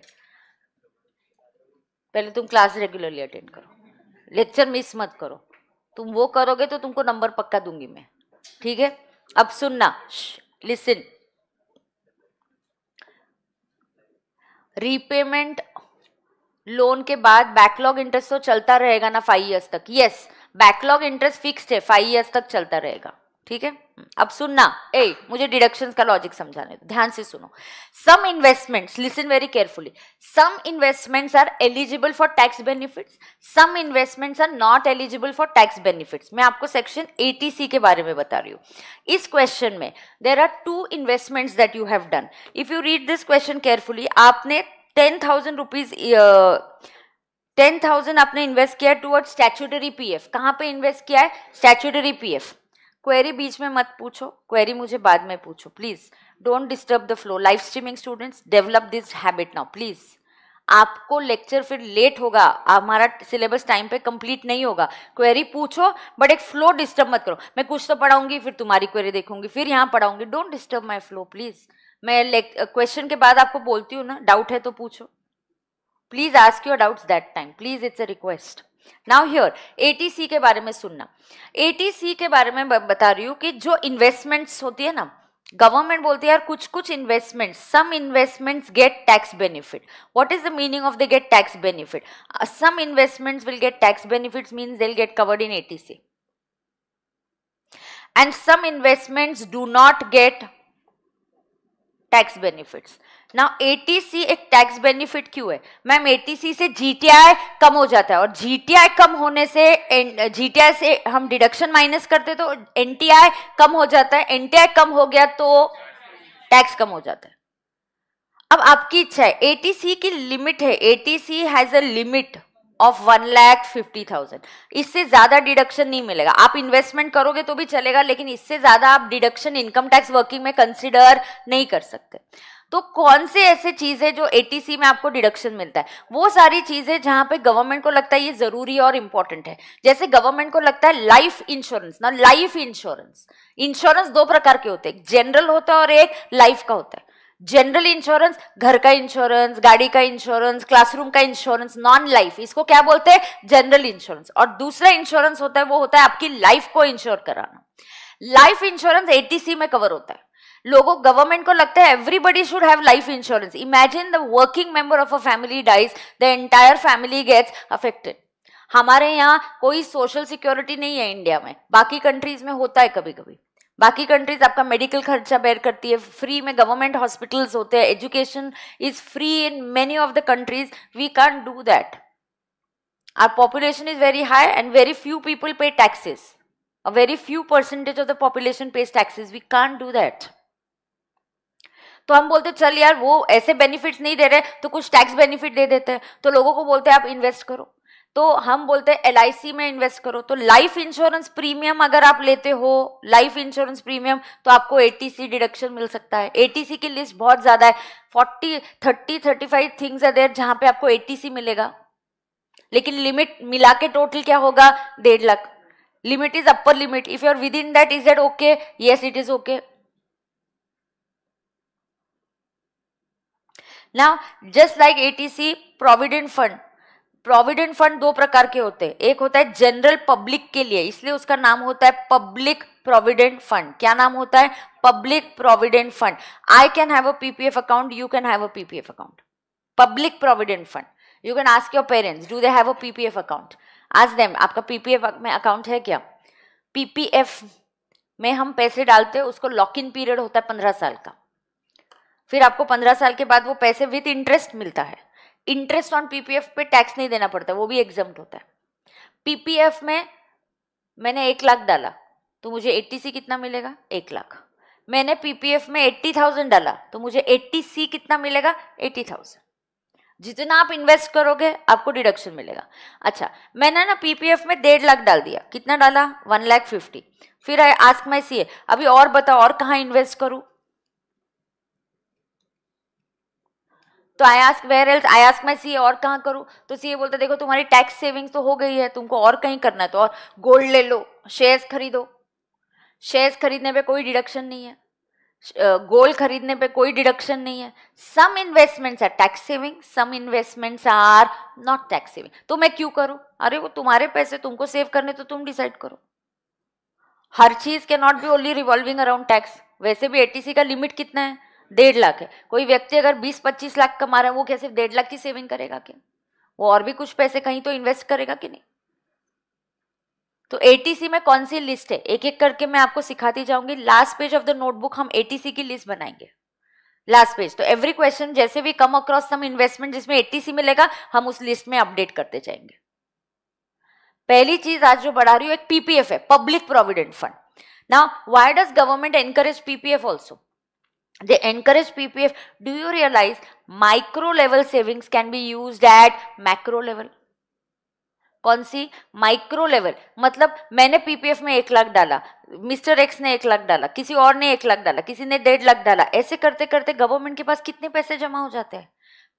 पहले तुम क्लास रेगुलरली अटेंड करो लेक्चर मिस मत करो तुम वो करोगे तो तुमको नंबर पक्का दूंगी मैं ठीक है अब सुनना लिसन रीपेमेंट लोन के बाद बैकलॉग इंटरेस्ट तो चलता रहेगा ना फाइव ईयर्स तक यस बैकलॉग इंटरेस्ट फिक्स्ड है फाइव ईयर्स तक चलता रहेगा ठीक है अब सुनना ए मुझे डिडक्शन का लॉजिक समझाने दो ध्यान से सुनो some investments listen very carefully some investments are eligible for tax benefits some investments are not eligible for tax benefits मैं आपको सेक्शन एटीसी के बारे में बता रही हूँ इस क्वेश्चन में there are two investments that you have done if you read this question carefully आपने ten thousand rupees ten thousand आपने इन्वेस्ट किया टूवर्ड पी पीएफ कहाँ पे इन्वेस्ट किया है पी पीएफ क्वेरी बीच में मत पूछो क्वेरी मुझे बाद में पूछो please don't disturb the flow live streaming students develop this habit now please आपको लेक्चर फिर लेट होगा हमारा सिलेबस टाइम पे कंप्लीट नहीं होगा क्वेरी पूछो बट एक फ्लो डिस्टर्ब मत करो मैं कुछ तो पढ़ाऊंगी फिर तुम्हारी क्वेरी देखूंगी फिर यहाँ पढ़ाऊंगी don't disturb my flow please मैं क्वेश्चन uh, के बाद आपको बोलती हूँ ना डाउट है तो पूछो please ask your doubts that time please it's a request now here ATC के बारे में सुनना एटीसी के बारे में बता रही हूँ कि जो इन्वेस्टमेंट्स होती है ना गवर्नमेंट बोलती है यार कुछ कुछ investment some investments get tax benefit what is the meaning of the get tax benefit some investments will get tax benefit mean they get covered in eighty C and some investments do not get tax benefits ना eighty C एक tax benefit क्यों है ma'am eighty C से GTI कम हो जाता है और जीटीआई कम होने से जीटीआई से हम डिडक्शन माइनस करते तो एनटीआई कम हो जाता है एनटीआई कम हो गया तो टैक्स कम हो जाता है अब आपकी इच्छा है एटीसी की लिमिट है eighty C has a limit of one lakh fifty thousand इससे ज्यादा डिडक्शन नहीं मिलेगा आप इन्वेस्टमेंट करोगे तो भी चलेगा लेकिन इससे ज्यादा आप डिडक्शन इनकम टैक्स वर्किंग में कंसिडर नहीं कर सकते तो कौन से ऐसे चीज़ें जो एटीसी में आपको डिडक्शन मिलता है वो सारी चीज़ें जहां पे गवर्नमेंट को लगता है ये ज़रूरी और इंपॉर्टेंट है जैसे गवर्नमेंट को लगता है लाइफ इंश्योरेंस ना लाइफ इंश्योरेंस इंश्योरेंस दो प्रकार के होते हैं जनरल होता है और एक लाइफ का होता है जनरल इंश्योरेंस घर का इंश्योरेंस गाड़ी का इंश्योरेंस क्लासरूम का इंश्योरेंस नॉन लाइफ इसको क्या बोलते हैं जनरल इंश्योरेंस और दूसरा इंश्योरेंस होता है वो होता है आपकी लाइफ को इंश्योर कराना लाइफ इंश्योरेंस एटीसी में कवर होता है लोगों गवर्नमेंट को लगता है everybody should have life insurance imagine the working member of a family dies the entire family gets affected हमारे यहाँ कोई सोशल सिक्योरिटी नहीं है इंडिया में बाकी कंट्रीज में होता है कभी कभी बाकी कंट्रीज आपका मेडिकल खर्चा बेयर करती है फ्री में गवर्नमेंट हॉस्पिटल्स होते हैं education is free in many of the countries we can do that our population is very high and very few people pay taxes a very few percentage of the population pays taxes we can do that तो हम बोलते चल यार वो ऐसे benefits नहीं दे रहे तो कुछ टैक्स बेनिफिट दे देते हैं तो लोगों को बोलते हैं आप इन्वेस्ट करो तो हम बोलते हैं एल में इन्वेस्ट करो तो लाइफ इंश्योरेंस प्रीमियम अगर आप लेते हो लाइफ इंश्योरेंस प्रीमियम तो आपको एटीसी डिडक्शन मिल सकता है एटीसी की लिस्ट बहुत ज़्यादा है forty thirty thirty five things are जहां जहाँ पे आपको एटीसी मिलेगा लेकिन लिमिट मिला के टोटल क्या होगा डेढ़ lakh limit is upper limit if you're within that is that okay yes it is okay now just like atc provident fund provident fund दो प्रकार के होते हैं एक होता है जनरल पब्लिक के लिए इसलिए उसका नाम होता है पब्लिक प्रोविडेंट फंड क्या नाम होता है public provident fund I can have a PPF account you can have a PPF account public provident fund you can ask your parents do they have a PPF account ask them आपका PPF में account है क्या PPF में हम पैसे डालते हैं उसको लॉक इन पीरियड होता है पंद्रह साल का फिर आपको पंद्रह साल के बाद वो पैसे विथ इंटरेस्ट मिलता है इंटरेस्ट ऑन पीपीएफ पे टैक्स नहीं देना पड़ता वो भी एग्जाम होता है पीपीएफ में मैंने एक लाख डाला तो मुझे एट्टी सी कितना मिलेगा एक लाख मैंने पीपीएफ में एट्टी थाउजेंड डाला तो मुझे एट्टी सी कितना मिलेगा एट्टी थाउजेंड जितना आप इन्वेस्ट करोगे आपको डिडक्शन मिलेगा अच्छा मैंने ना पीपीएफ में डेढ़ लाख डाल दिया कितना डाला वन लाख फिफ्टी फिर आई आस्क माई सी अभी और बताओ और कहाँ इन्वेस्ट करूँ तो I ask where else I ask मैं सी और कहाँ करूँ तो सी बोलते देखो तुम्हारी टैक्स सेविंग्स तो हो गई है तुमको और कहीं करना है तो और गोल्ड ले लो शेयर्स खरीदो शेयर्स खरीदने पे कोई डिडक्शन नहीं है गोल्ड खरीदने पे कोई डिडक्शन नहीं है some investments are tax saving some investments are not tax saving तो मैं क्यों करूँ अरे वो तुम्हारे पैसे तुमको सेव करने तो तुम डिसाइड करो हर चीज़ के not be only revolving around tax वैसे भी एटीसी का लिमिट कितना है डेढ़ लाख है कोई व्यक्ति अगर बीस पच्चीस लाख कमा रहा है वो क्या सिर्फ डेढ़ लाख की सेविंग करेगा क्या वो और भी कुछ पैसे कहीं तो इन्वेस्ट करेगा कि नहीं तो एटीसी में कौन सी लिस्ट है एक एक करके मैं आपको सिखाती जाऊंगी last page of the notebook हम एटीसी की लिस्ट बनाएंगे लास्ट पेज तो एवरी क्वेश्चन जैसे भी कम अक्रॉस सम इन्वेस्टमेंट जिसमें एटीसी मिलेगा हम उस लिस्ट में अपडेट करते जाएंगे पहली चीज आज जो बढ़ा रही हूं एक पीपीएफ है पब्लिक प्रोविडेंट फंड ना why does government encourage PPF also they encourage ppf do you realize micro level savings can be used at macro level कौन सी माइक्रो लेवल मतलब मैंने पीपीएफ में एक लाख डाला मिस्टर एक्स ने एक लाख डाला किसी और ने एक लाख डाला किसी ने डेढ़ लाख डाला ऐसे करते करते गवर्नमेंट के पास कितने पैसे जमा हो जाते हैं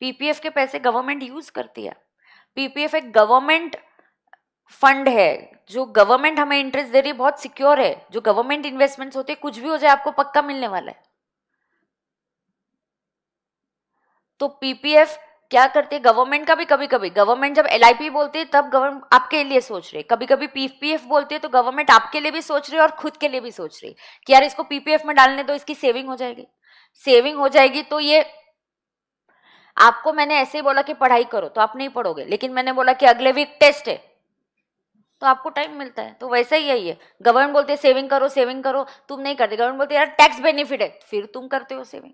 पीपीएफ के पैसे गवर्नमेंट यूज करती है पीपीएफ एक गवर्नमेंट फंड है जो गवर्नमेंट हमें इंटरेस्ट दे रही है बहुत सिक्योर है जो गवर्नमेंट इन्वेस्टमेंट होते हैं कुछ भी हो जाए आपको पक्का मिलने वाला है तो पीपीएफ क्या करते गवर्नमेंट का भी कभी कभी गवर्नमेंट जब एल बोलती है तब गवर्नमेंट आपके लिए सोच रही है कभी कभी पीपीएफ बोलती है तो गवर्नमेंट आपके लिए भी सोच रही है और खुद के लिए भी सोच रही है कि यार इसको पीपीएफ में डालने तो इसकी सेविंग हो जाएगी सेविंग हो जाएगी तो ये आपको मैंने ऐसे ही बोला कि पढ़ाई करो तो आप नहीं पढ़ोगे लेकिन मैंने बोला कि अगले वीक टेस्ट है तो आपको टाइम मिलता है तो वैसा ही है गवर्नमेंट बोलते सेविंग करो सेविंग करो तुम नहीं करते गवर्नमेंट बोलते यार टैक्स बेनिफिट है फिर तुम करते हो सेविंग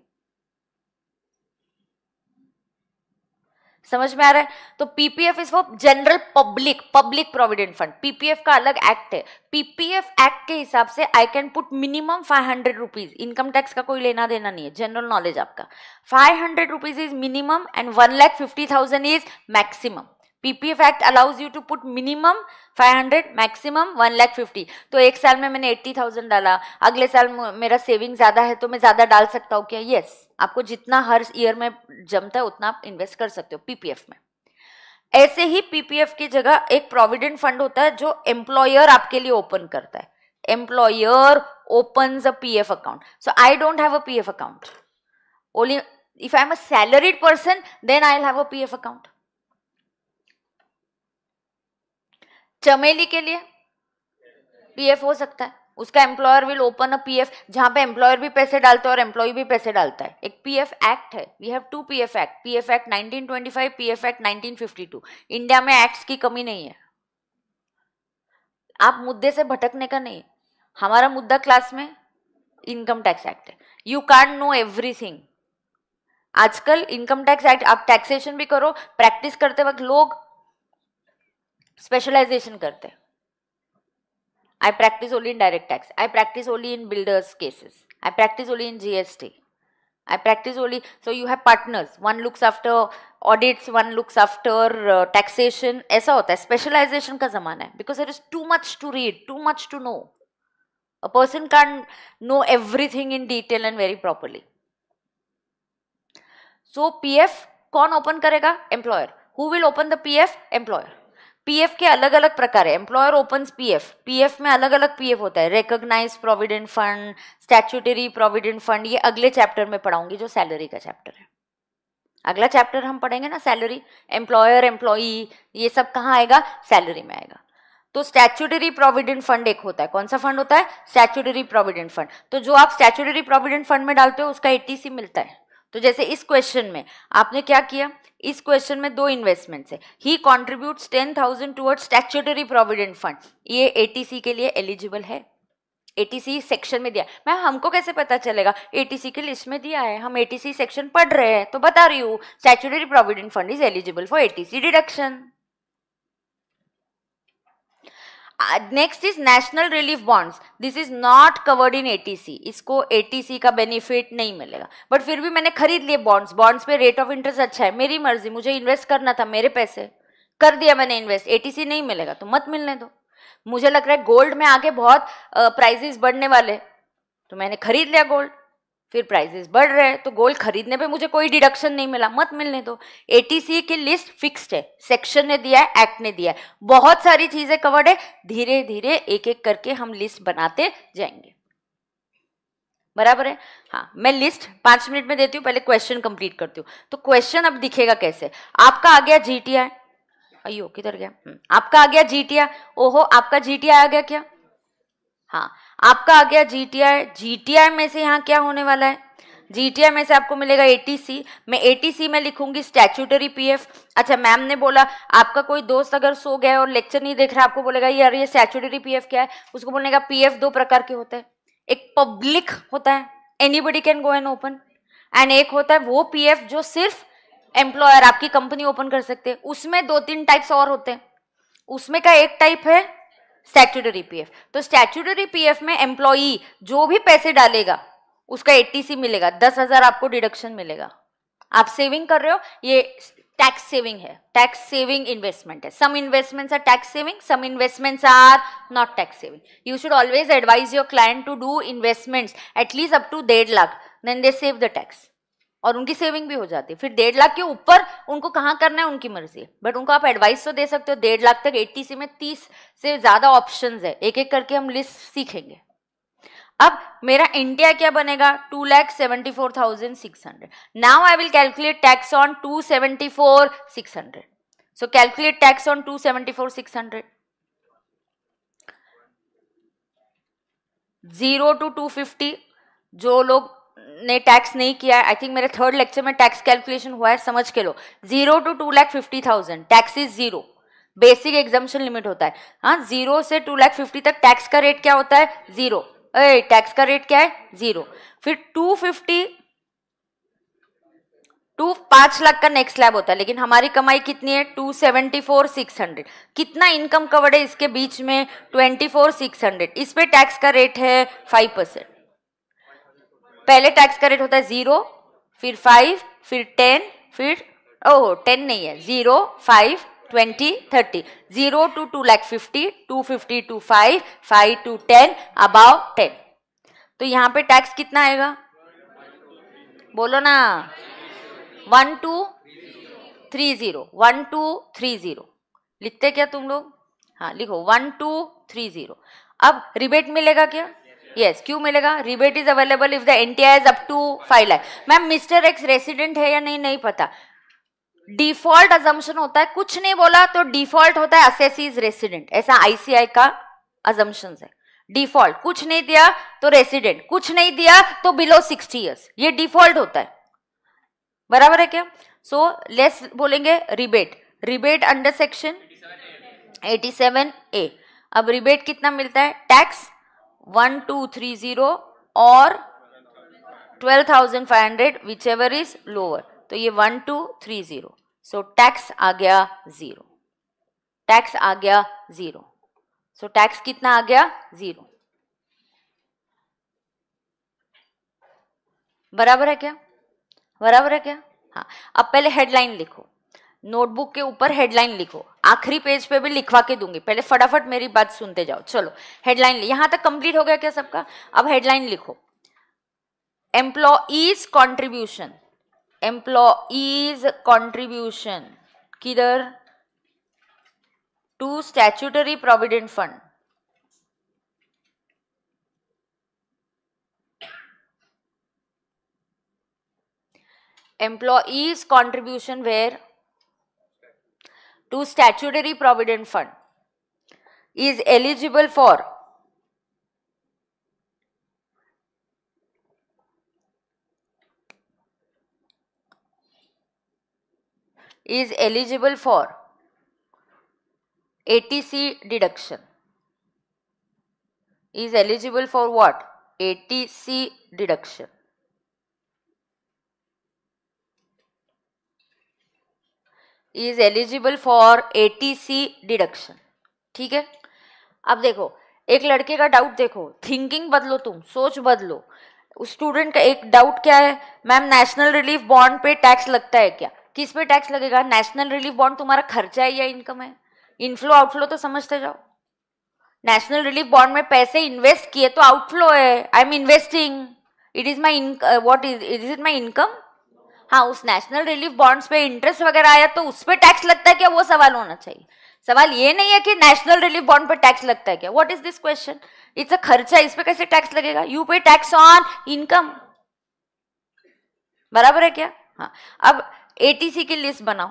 समझ में आ रहा है तो PPF is for general public public provident fund PPF का अलग एक्ट है पीपीएफ एक्ट के हिसाब से I can put minimum five hundred rupees income tax का कोई लेना देना नहीं है जनरल नॉलेज आपका five hundred rupees is minimum and one lakh fifty thousand is maximum PPF act allows you to put minimum 500 maximum 1 lakh fifty तो एक साल में मैंने 80,000 डाला अगले साल मेरा सेविंग ज़्यादा है तो मैं ज़्यादा डाल सकता हूँ क्या यस yes. आपको जितना हर ईयर में जमता है उतना आप इन्वेस्ट कर सकते हो पीपीएफ में ऐसे ही पीपीएफ की जगह एक प्रोविडेंट फंड होता है जो एम्प्लॉयर आपके लिए ओपन करता है employer open P F account so I don't I P F account only if I am a salaried person then I have a P F account Chameli के लिए पीएफ हो सकता है उसका employer will open a PF जहां पे employer भी पैसे डालता है और एम्प्लॉय भी पैसे डालता है एक पीएफ एक्ट है we have two PF act PF act 1925 PF act 1952 India में एक्ट्स की कमी नहीं है आप मुद्दे से भटकने का नहीं हमारा मुद्दा क्लास में इनकम टैक्स एक्ट है यू कैन नो एवरीथिंग आजकल इनकम टैक्स एक्ट आप टैक्सेशन भी करो प्रैक्टिस करते वक्त लोग स्पेशलाइजेशन करते I practice only in direct tax I practice only in builders cases I practice only in GST I practice only so you have partners one looks after audits one looks after taxation ऐसा होता है specialization का जमाना है because it is too much to read too much to know a person can know everything in detail and very properly so P F कौन open करेगा employer who will open the P F employer PF के अलग अलग प्रकार है employer open PF PF में अलग अलग पीएफ होता है recognise provident fund statutory provident fund ये अगले चैप्टर में पढ़ाऊंगी जो सैलरी का चैप्टर है अगला चैप्टर हम पढ़ेंगे ना सैलरी एम्प्लॉयर एम्प्लॉई ये सब कहाँ आएगा सैलरी में आएगा तो स्टैचुटरी प्रोविडेंट फंड एक होता है कौन सा फंड होता है स्टैचुटरी प्रोविडेंट फंड तो जो आप स्टैचुटरी प्रोविडेंट फंड में डालते हो उसका एटीसी मिलता है तो जैसे इस क्वेश्चन में आपने क्या किया इस क्वेश्चन में दो इन्वेस्टमेंट्स है he contributes ten thousand toward statutory provident fund ये एटीसी के लिए एलिजिबल है एटीसी सेक्शन में दिया मैम हमको कैसे पता चलेगा एटीसी के लिस्ट में दिया है हम एटीसी सेक्शन पढ़ रहे हैं तो बता रही हूँ statutory provident fund is eligible for eighty C deduction next is national relief bonds this is not covered in eighty C इसको एटीसी का बेनिफिट नहीं मिलेगा बट फिर भी मैंने खरीद लिए बॉन्ड्स बॉन्ड्स पे रेट ऑफ इंटरेस्ट अच्छा है मेरी मर्जी मुझे इन्वेस्ट करना था मेरे पैसे कर दिया मैंने इन्वेस्ट एटीसी नहीं मिलेगा तो मत मिलने दो मुझे लग रहा है गोल्ड में आगे बहुत प्राइजेस uh, बढ़ने वाले तो मैंने खरीद लिया गोल्ड फिर प्राइजेस बढ़ रहे हैं तो गोल्ड खरीदने पे मुझे कोई डिडक्शन नहीं मिला मत मिलने दो एटीसी की लिस्ट फिक्स्ड है सेक्शन ने दिया है एक्ट ने दिया है बहुत सारी चीजें कवर्ड है धीरे धीरे एक एक करके हम लिस्ट बनाते जाएंगे बराबर है हाँ मैं लिस्ट पांच मिनट में देती हूँ पहले क्वेश्चन कंप्लीट करती हूँ तो क्वेश्चन अब दिखेगा कैसे आपका आ गया जीटीआई अयो किधर गया हम्म, आपका आ गया जीटीआई ओहो आपका जीटीआई आ गया क्या हाँ आपका आ गया टी आई में से यहाँ क्या होने वाला है आई में से आपको मिलेगा सी मैं सी में लिखूंगी स्टैचूटरी एफ अच्छा मैम ने बोला आपका कोई दोस्त अगर सो गया और लेक्चर नहीं देख रहा आपको बोलेगा यार ये स्टैचूटरी एफ क्या है उसको बोलेगा एफ दो प्रकार के होते हैं एक पब्लिक होता है anybody can go and open and एक होता है वो एफ जो सिर्फ एम्प्लॉयर आपकी कंपनी ओपन कर सकते हैं उसमें दो तीन टाइप्स और होते हैं उसमें का एक टाइप है स्टैट्यूटरी पीएफ तो स्टैट्यूटरी पीएफ में एम्प्लॉई जो भी पैसे डालेगा उसका एटीसी मिलेगा दस हजार आपको डिडक्शन मिलेगा आप सेविंग कर रहे हो ये टैक्स सेविंग है टैक्स सेविंग इन्वेस्टमेंट है some investments are tax saving some investments are not tax saving you should always advise your client to do investments at least up to डेढ़ lakh then they save the tax और उनकी saving भी हो जाती है फिर डेढ़ लाख के ऊपर उनको कहाँ करना है उनकी मर्जी बट उनको आप एडवाइस तो दे सकते हो डेढ़ लाख तक एटीसी में तीस से ज़्यादा ऑप्शन है एक एक करके हम लिस्ट सीखेंगे अब मेरा इंडिया क्या बनेगा two lakh seventy four thousand six hundred now I will calculate tax on two seventy four six hundred so calculate tax on two seventy four six hundred zero to two fifty जो लोग ने tax नहीं किया I think मेरे third lecture में tax calculation हुआ है समझ के लो zero to two lakh fifty thousand tax is zero basic exemption limit होता है हाँ जीरो से टू लैख फिफ्टी तक टैक्स का रेट क्या होता है जीरो टैक्स का रेट क्या है जीरो फिर टू फिफ्टी टू पांच लाख का नेक्स्ट लैब होता है लेकिन हमारी कमाई कितनी है two seventy four six hundred कितना इनकम कवर्ड है इसके बीच में ट्वेंटी फोर सिक्स हंड्रेड इस पर टैक्स का रेट है फाइव परसेंट पहले टैक्स का रेट होता है जीरो फिर फाइव फिर टेन फिर ओह टेन नहीं है zero five twenty thirty zero to two lakh fifty two fifty two five five two ten above ten तो यहाँ पे टैक्स कितना आएगा बोलो ना one two three zero one two three zero लिखते क्या तुम लोग हाँ लिखो वन टू थ्री जीरो अब रिबेट मिलेगा क्या यस क्यों मिलेगा rebate is available if the NTI is up to five lakh ma'am mister X resident है या नहीं नहीं पता डिफॉल्ट अजम्पन होता है कुछ नहीं बोला तो डिफॉल्ट होता है असेसी इज रेसिडेंट ऐसा आईसीआई का अजम्पन है डिफॉल्ट कुछ नहीं दिया तो रेसिडेंट कुछ नहीं दिया तो बिलो सिक्सटी ईयर्स ये डिफॉल्ट होता है बराबर है क्या सो so, लेस बोलेंगे rebate rebate under section 87 A अब रिबेट कितना मिलता है tax one two three zero और twelve thousand five hundred whichever is lower तो ये one two three zero so tax आ गया जीरो टैक्स आ गया जीरो सो टैक्स कितना आ गया जीरो बराबर है क्या बराबर है क्या हाँ अब पहले हेडलाइन लिखो नोटबुक के ऊपर हेडलाइन लिखो आखिरी पेज पे भी लिखवा के दूंगी पहले फटाफट मेरी बात सुनते जाओ चलो हेडलाइन यहां तक कंप्लीट हो गया क्या सबका अब हेडलाइन लिखो एम्प्लॉज कॉन्ट्रीब्यूशन एम्प्लॉज कॉन्ट्रीब्यूशन किधर to statutory provident fund employee's contribution where to statutory provident fund is eligible for is eligible for ATC deduction is eligible for what ATC deduction is eligible for C deduction ठीक है अब देखो एक लड़के का doubt देखो thinking बदलो तुम सोच बदलो स्टूडेंट का एक डाउट क्या है मैम नेशनल रिलीफ बॉन्ड पे टैक्स लगता है क्या किस पे टैक्स लगेगा नेशनल रिलीफ बॉन्ड तुम्हारा खर्चा है या इनकम है इनफ्लो आउटफ्लो तो समझते जाओ नेशनल रिलीफ बॉन्ड में पैसे इन्वेस्ट किए तो आउटफ्लो है I am investing it is my income what is is it my income हाँ उस नेशनल रिलीफ बॉन्ड्स पे इंटरेस्ट वगैरह आया तो उस पर टैक्स लगता है क्या वो सवाल होना चाहिए सवाल ये नहीं है कि नेशनल रिलीफ बॉन्ड पर टैक्स लगता है क्या what is this question it's a खर्चा इस पर कैसे टैक्स लगेगा यू पे टैक्स ऑन इनकम बराबर है क्या हाँ अब एटीसी की लिस्ट बनाओ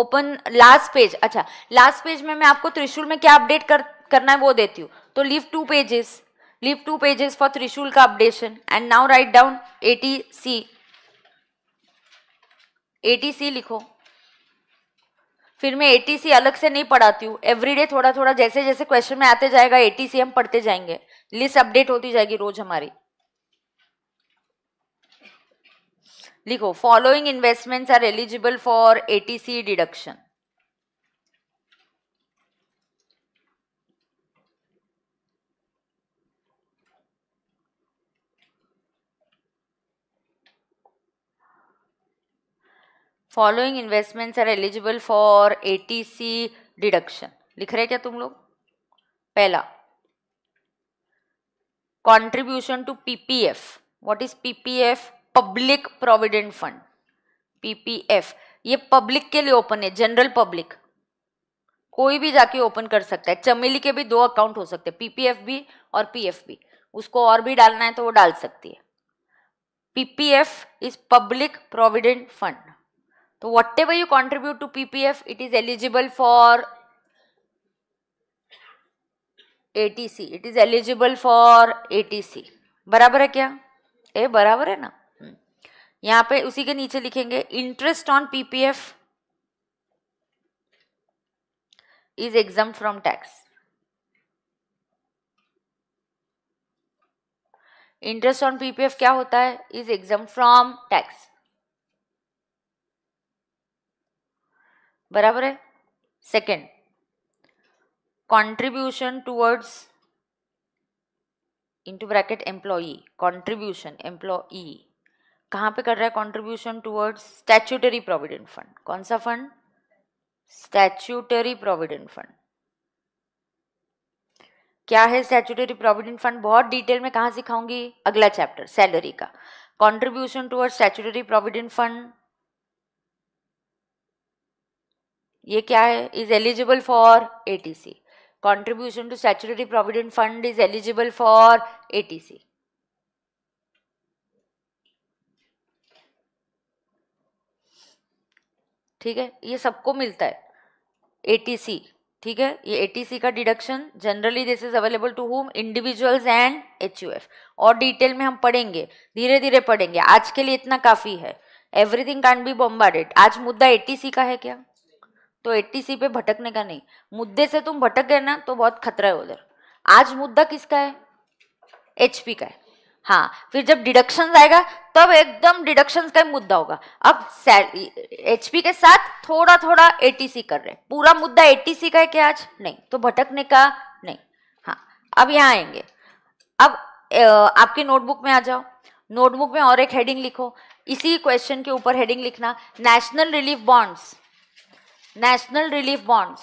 ओपन लास्ट पेज अच्छा लास्ट पेज में मैं आपको त्रिशूल में क्या अपडेट कर, करना है वो देती हूँ तो leave two pages leave two pages for त्रिशूल का updation and now write down eighty C C eighty C लिखो फिर मैं एटीसी अलग से नहीं पढ़ाती हूँ एवरीडे थोड़ा थोड़ा जैसे जैसे क्वेश्चन में आते जाएगा एटीसी हम पढ़ते जाएंगे लिस्ट अपडेट होती जाएगी रोज हमारी लिखो following investments are eligible for eighty C deduction following investments are eligible for C deduction लिख रहे क्या तुम लोग पहला contribution to PPF what is PPF public provident fund PPF ये पब्लिक के लिए ओपन है जनरल पब्लिक कोई भी जाके ओपन कर सकता है चमेली के भी दो अकाउंट हो सकते हैं पीपीएफ भी और पीएफ भी उसको और भी डालना है तो वो डाल सकती है PPF is public provident fund तो whatever you contribute to PPF it is eligible for ATC it is eligible for ATC बराबर है क्या ए बराबर है ना हम्म। यहां पे उसी के नीचे लिखेंगे interest on PPF is exempt from tax interest on PPF क्या होता है इज एग्जम फ्रॉम टैक्स बराबर है second contribution towards into bracket employee contribution employee कहाँ पे कर रहा है contribution towards statutory provident fund कौन सा फंड स्टैच्यूटरी प्रोविडेंट फंड क्या है स्टैच्यूटरी प्रोविडेंट फंड बहुत डिटेल में कहाँ सिखाऊंगी अगला चैप्टर सैलरी का contribution toward statutory provident fund ये क्या है is eligible for ATC contribution provident fund is eligible for A T C ठीक है ये सबको मिलता है एटीसी ठीक है ये एटीसी का deduction generally this is available to home individuals and H U F और डिटेल में हम पढ़ेंगे धीरे धीरे पढ़ेंगे आज के लिए इतना काफी है एवरीथिंग कैन बी बॉम्बार्डेड आज मुद्दा एटीसी का है क्या तो एट्टी सी पे भटकने का नहीं मुद्दे से तुम भटक गए ना तो बहुत खतरा है उधर आज मुद्दा किसका है एचपी का है हाँ फिर जब डिडक्शन आएगा तब एकदम डिडक्शन का मुद्दा होगा अब एचपी के साथ थोड़ा थोड़ा एटीसी कर रहे हैं पूरा मुद्दा एटीसी का है क्या आज नहीं तो भटकने का नहीं हाँ अब यहाँ आएंगे अब आपकी नोटबुक में आ जाओ नोटबुक में और एक हेडिंग लिखो इसी क्वेश्चन के ऊपर हेडिंग लिखना national relief bonds national relief bonds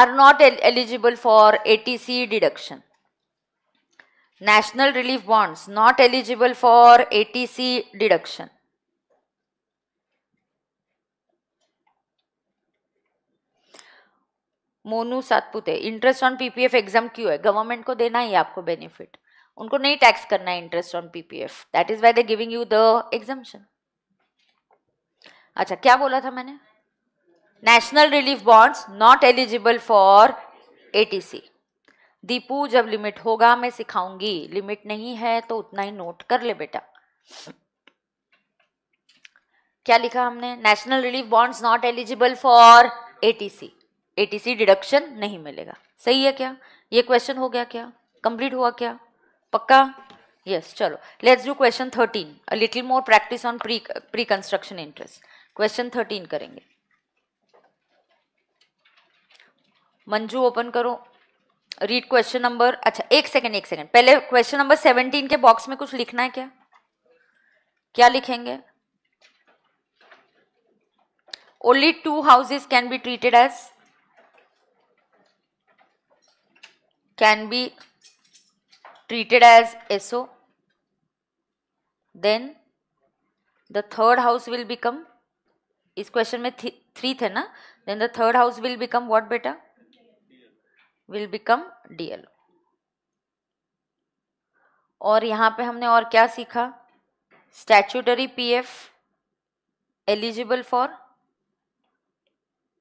are not el eligible for ATC deduction. National relief bonds not eligible for ATC deduction. Monu Satpute interest on PPF exempt क्यों है गवर्नमेंट को देना ही आपको बेनिफिट उनको नहीं टैक्स करना है interest on PPF that is why they giving you the exemption अच्छा क्या बोला था मैंने national relief bonds not eligible for ATC Deepu जब लिमिट होगा मैं सिखाऊंगी लिमिट नहीं है तो उतना ही नोट कर ले बेटा क्या लिखा हमने national relief bonds not eligible for ATC ATC deduction नहीं मिलेगा सही है क्या ये क्वेश्चन हो गया क्या कंप्लीट हुआ क्या पक्का यस yes, चलो let's do question thirteen little more practice on pre pre construction interest question thirteen करेंगे मंजू ओपन करो रीड क्वेश्चन नंबर अच्छा एक सेकेंड एक सेकेंड पहले क्वेश्चन नंबर सेवनटीन के बॉक्स में कुछ लिखना है क्या क्या लिखेंगे only two houses can be treated as can be treated as SO then the third house will become इस क्वेश्चन में थ्री थे ना then the third house will become what बेटा विल बिकम डीएलओ और यहाँ पे हमने और क्या सीखा statutory PF eligible for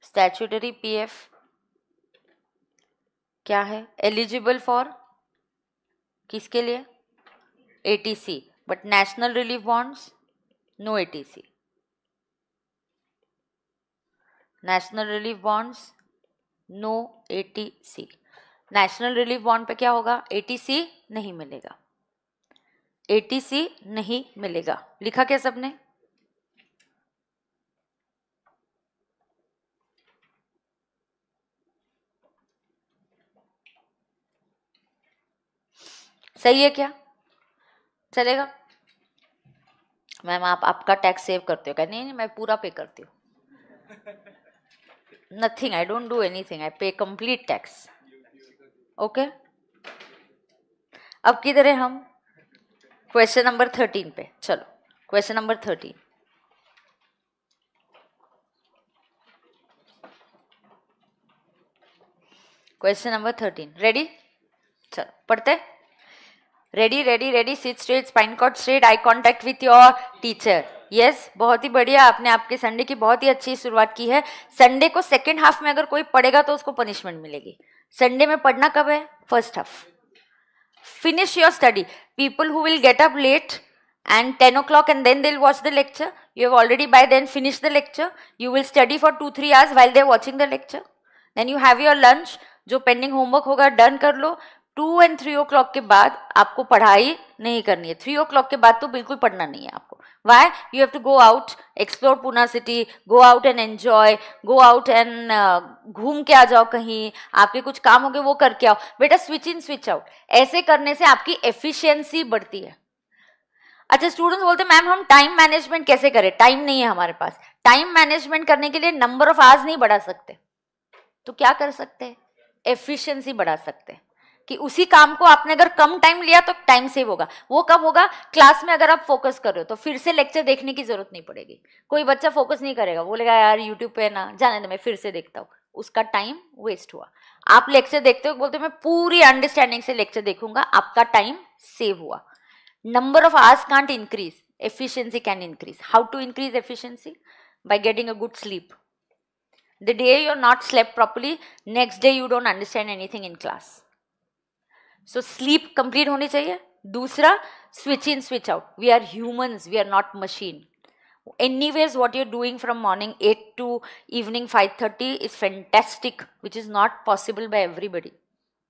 statutory PF क्या है एलिजिबल फॉर किसके लिए ATC but national relief bonds no ATC national relief bonds no A C national relief bond पे क्या होगा ए सी नहीं मिलेगा एटीसी नहीं मिलेगा लिखा क्या सबने सही है क्या चलेगा मैम आप आपका टैक्स सेव करते हो क्या नहीं, नहीं मैं पूरा पे करती हूँ nothing i don't do anything i pay complete tax okay अब किधर है हम क्वेश्चन नंबर थर्टीन पे चलो question number thirteen question number thirteen ready चलो पढ़ते ready ready ready sit straight spine cot straight eye contact with your teacher yes बहुत ही बढ़िया आपने आपके संडे की बहुत ही अच्छी शुरुआत की है संडे को सेकेंड हाफ में अगर कोई पढ़ेगा तो उसको पनिशमेंट मिलेगी संडे में पढ़ना कब है first half finish your study people who will get up late and ten o'clock and then they watch the lecture you have already by then finish the lecture you will study for two three hours while they're watching the lecture then you have your lunch जो pending homework होगा done कर लो two and three o'clock के बाद आपको पढ़ाई नहीं करनी है थ्री ओ क्लॉक के बाद तो बिल्कुल पढ़ना नहीं है आपको Why? You have to go out, explore Pune city, go out and enjoy, go out and uh, घूम के आ जाओ कहीं आपके कुछ काम होंगे वो करके आओ बेटा स्विच इन स्विच आउट ऐसे करने से आपकी efficiency बढ़ती है अच्छा स्टूडेंट्स बोलते मैम हम टाइम मैनेजमेंट कैसे करें टाइम नहीं है हमारे पास टाइम मैनेजमेंट करने के लिए नंबर ऑफ आवर्स नहीं बढ़ा सकते तो क्या कर सकते हैं एफिशिएंसी बढ़ा सकते हैं कि उसी काम को आपने अगर कम टाइम लिया तो टाइम सेव होगा वो कब होगा क्लास में अगर आप फोकस कर रहे हो तो फिर से लेक्चर देखने की जरूरत नहीं पड़ेगी कोई बच्चा फोकस नहीं करेगा बोलेगा यार यूट्यूब पे ना जाने दे मैं फिर से देखता हूँ उसका टाइम वेस्ट हुआ आप लेक्चर देखते हो बोलते मैं पूरी अंडरस्टैंडिंग से लेक्चर देखूंगा आपका टाइम सेव हुआ number of hours can't increase efficiency can increase how to increase efficiency by getting a good sleep the day you're not slept properly next day you don't understand anything in class so sleep complete होनी चाहिए दूसरा switch in switch out we are human we are not machine any ways what you're doing from morning eight to evening five thirty is fantastic which is not possible by everybody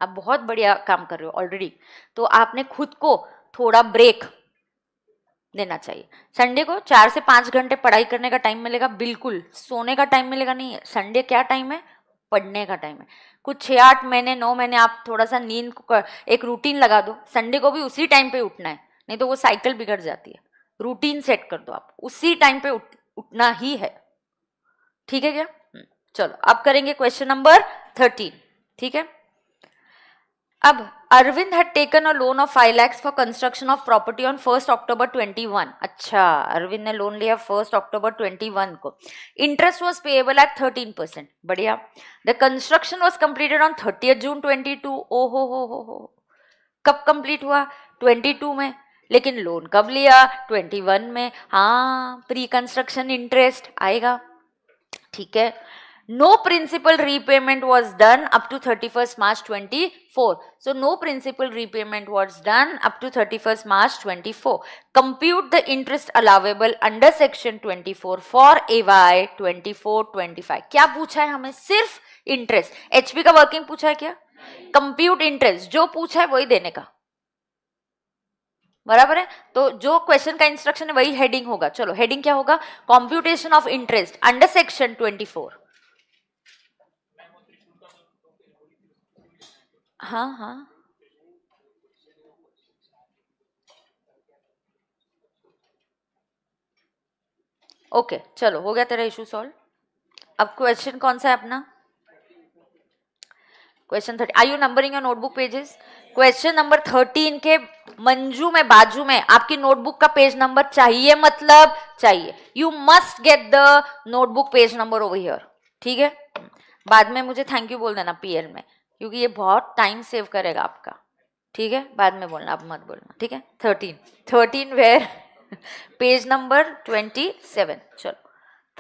आप बहुत बढ़िया काम कर रहे हो already तो आपने खुद को थोड़ा ब्रेक देना चाहिए संडे को चार से पाँच घंटे पढ़ाई करने का टाइम मिलेगा बिल्कुल सोने का टाइम मिलेगा नहीं संडे क्या टाइम है पढ़ने का टाइम है कुछ छः आठ महीने नौ महीने आप थोड़ा सा नींद को कर, एक रूटीन लगा दो संडे को भी उसी टाइम पे उठना है नहीं तो वो साइकिल बिगड़ जाती है रूटीन सेट कर दो आप उसी टाइम पे उठ, उठना ही है ठीक है क्या हम्म, चलो आप करेंगे क्वेश्चन नंबर थर्टीन ठीक है अब Arvind had taken a loan of five lakhs for construction of property on first October 21 अच्छा अरविंद ने लोन लिया फर्स्ट अक्टूबर 21 को interest was payable at 13 percent बढ़िया the construction was completed on thirty June 22 ओ हो हो हो हो कब कंप्लीट हुआ 22 में लेकिन लोन कब लिया 21 में हाँ प्री कंस्ट्रक्शन इंटरेस्ट आएगा ठीक है no principal repayment was done up to 31st March 24. So no principal repayment was done up to 31st March 24. Compute the interest allowable under section 24 for AY 24-25. kya pucha hai hame sirf interest hp ka working pucha hai kya compute interest जो पूछा है वही देने का बराबर है तो जो क्वेश्चन का इंस्ट्रक्शन है वही हेडिंग होगा चलो हेडिंग क्या होगा computation of interest under section 24 हाँ हाँ ओके चलो हो गया तेरा इशू सॉल्व अब क्वेश्चन कौन सा है अपना question thirty I you numbering your notebook pages question number thirteen के मंजू में बाजू में आपकी नोटबुक का पेज नंबर चाहिए मतलब चाहिए you must get the notebook page number over here ठीक है बाद में मुझे थैंक यू बोल देना पीएल में क्योंकि ये बहुत टाइम सेव करेगा आपका ठीक है बाद में बोलना आप मत बोलना ठीक है thirteen thirteen where page number twenty seven चलो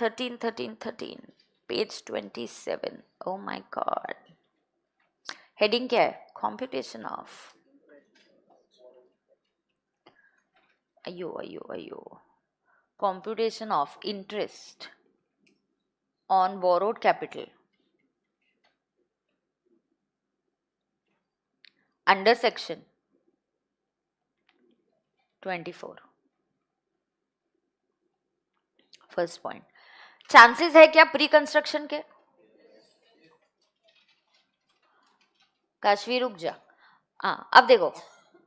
thirteen thirteen thirteen page twenty seven oh my god heading क्या है कॉम्पिटिशन ऑफ अयो अयो अयो competition of interest on borrowed capital under section twenty four first point chances है क्या pre construction के काश्मीर रुक हाँ अब देखो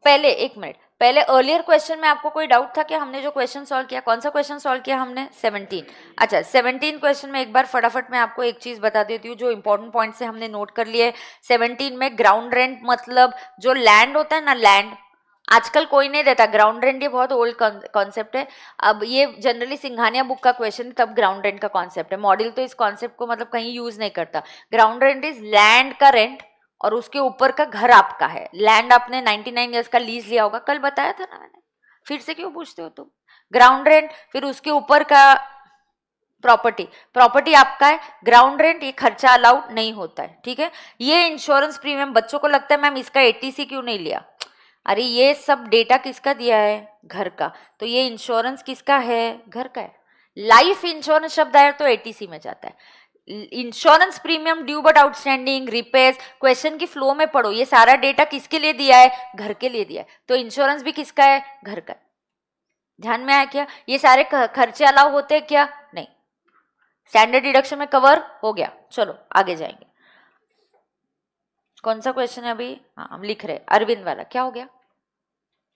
पहले एक मिनट पहले अर्लियर क्वेश्चन में आपको कोई डाउट था कि हमने जो क्वेश्चन सॉल्व किया कौन सा क्वेश्चन सॉल्व किया हमने 17 अच्छा 17 क्वेश्चन में एक बार फटाफट मैं आपको एक चीज बता देती हूँ जो इंपॉर्टेंट पॉइंट से हमने नोट कर लिए 17 में ग्राउंड रेंट मतलब जो लैंड होता है ना लैंड आजकल कोई नहीं देता ग्राउंड रेंट ये बहुत ओल्ड कॉन्सेप्ट है अब ये जनरली सिंघानिया बुक का क्वेश्चन तब ग्राउंड रेंट का कॉन्सेप्ट है मॉडल तो इस कॉन्सेप्ट को मतलब कहीं यूज नहीं करता ग्राउंड रेंट इज लैंड का रेंट और उसके ऊपर का घर आपका है लैंड आपने 99 इयर्स का लीज लिया होगा कल बताया था ना मैंने फिर से क्यों पूछते हो तुम ग्राउंड रेंट फिर उसके ऊपर का प्रॉपर्टी प्रॉपर्टी आपका है ग्राउंड रेंट ये खर्चा अलाउड नहीं होता है ठीक है ये इंश्योरेंस प्रीमियम बच्चों को लगता है मैम इसका एटीसी क्यों नहीं लिया अरे ये सब डेटा किसका दिया है घर का तो ये इंश्योरेंस किसका है घर का है लाइफ इंश्योरेंस शब्द आया तो एटीसी में जाता है insurance premium due but outstanding repairs question की फ्लो में पढ़ो ये सारा डेटा किसके लिए दिया है घर के लिए दिया है तो इंश्योरेंस भी किसका है घर का ध्यान में आया क्या ये सारे खर्चे अलाउ होते हैं क्या नहीं स्टैंडर्ड डिडक्शन में कवर हो गया चलो आगे जाएंगे कौन सा क्वेश्चन है अभी हाँ हम लिख रहे अरविंद वाला क्या हो गया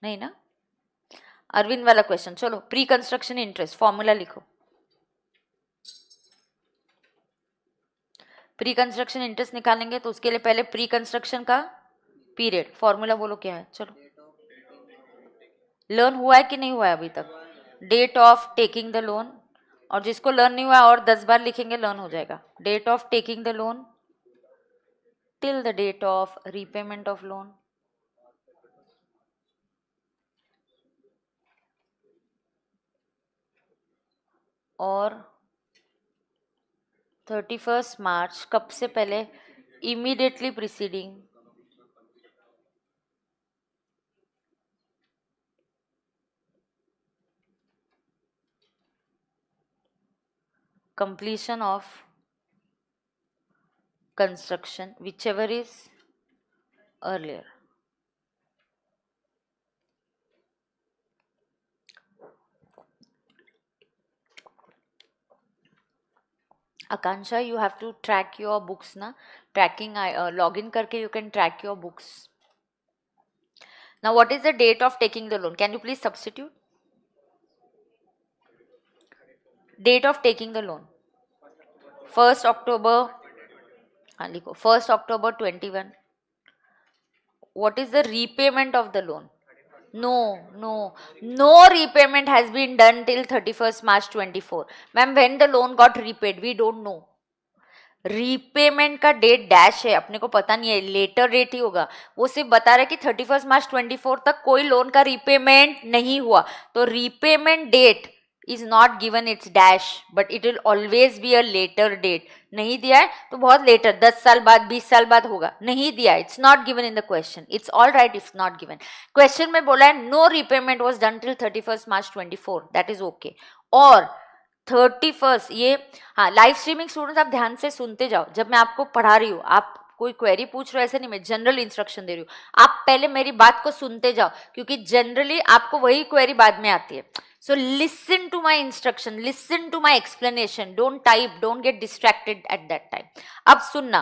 नहीं ना अरविंद वाला क्वेश्चन चलो प्री कंस्ट्रक्शन इंटरेस्ट फॉर्मूला लिखो प्री कंस्ट्रक्शन इंटरेस्ट निकालेंगे तो उसके लिए पहले प्री कंस्ट्रक्शन का पीरियड फॉर्मूला बोलो क्या है चलो लर्न हुआ है कि नहीं हुआ है अभी तक date of taking the loan और जिसको लर्न नहीं हुआ और दस बार लिखेंगे लर्न हो जाएगा date of taking the loan till the date of repayment of loan और थर्टी फर्स्ट मार्च कब से पहले immediately preceding completion of construction whichever is earlier Akanksha you have to track your books ना ट्रैकिंग लॉग इन करके you can track your books ना what is the date of taking the loan can you please substitute date of taking the loan first October हाँ लिखो first October twenty one what is the repayment of the loan no no no repayment has been done till thirty first March twenty four ma'am when the loan got repaid we don't know repayment का date dash है अपने को पता नहीं है letter date ही होगा वो सिर्फ बता रहा है कि thirty first March twenty four तक कोई लोन का रीपेमेंट नहीं हुआ तो repayment date is not given it's dash but it will always be a later date नहीं दिया है तो बहुत लेटर दस साल बाद बीस साल बाद होगा नहीं दिया it's not given in the question it's all right it's not given question में बोला है no repayment was done till thirty first March twenty four that is okay और थर्टी फर्स्ट ये हाँ लाइव स्ट्रीमिंग स्टूडेंट्स आप ध्यान से सुनते जाओ जब मैं आपको पढ़ा रही हूँ आप कोई क्वेरी पूछ रहे हो ऐसे नहीं मैं जनरल इंस्ट्रक्शन दे रही हूँ आप पहले मेरी बात को सुनते जाओ क्योंकि जनरली आपको वही क्वेरी बाद में आती है so listen to my instruction listen to my explanation don't type don't get distracted at that time ab sunna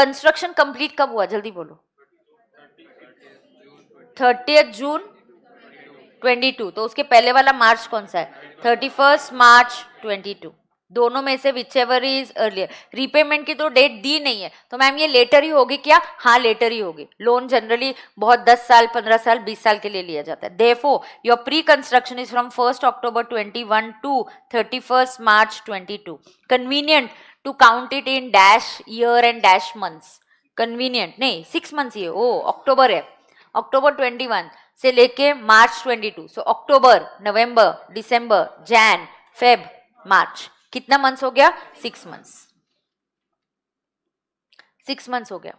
construction complete kab hua jaldi bolo 30th june 22 to uske pehle wala march kaun sa hai 31st march 22 दोनों में से whichever is earlier repayment की तो date दी नहीं है तो ma'am ये letter ही होगी क्या हाँ लेटर ही होगी लोन जनरली बहुत 10 साल 15 साल 20 साल के लिए लिया जाता है therefore your pre construction is from first October 21 one to thirty March 22 convenient to count it in dash year and dash months convenient नहीं सिक्स मंथ्स ये ओ अक्टूबर है अक्टूबर oh, ट्वेंटी से लेके March twenty so October November December Jan Feb March कितना months हो गया six months six months हो गया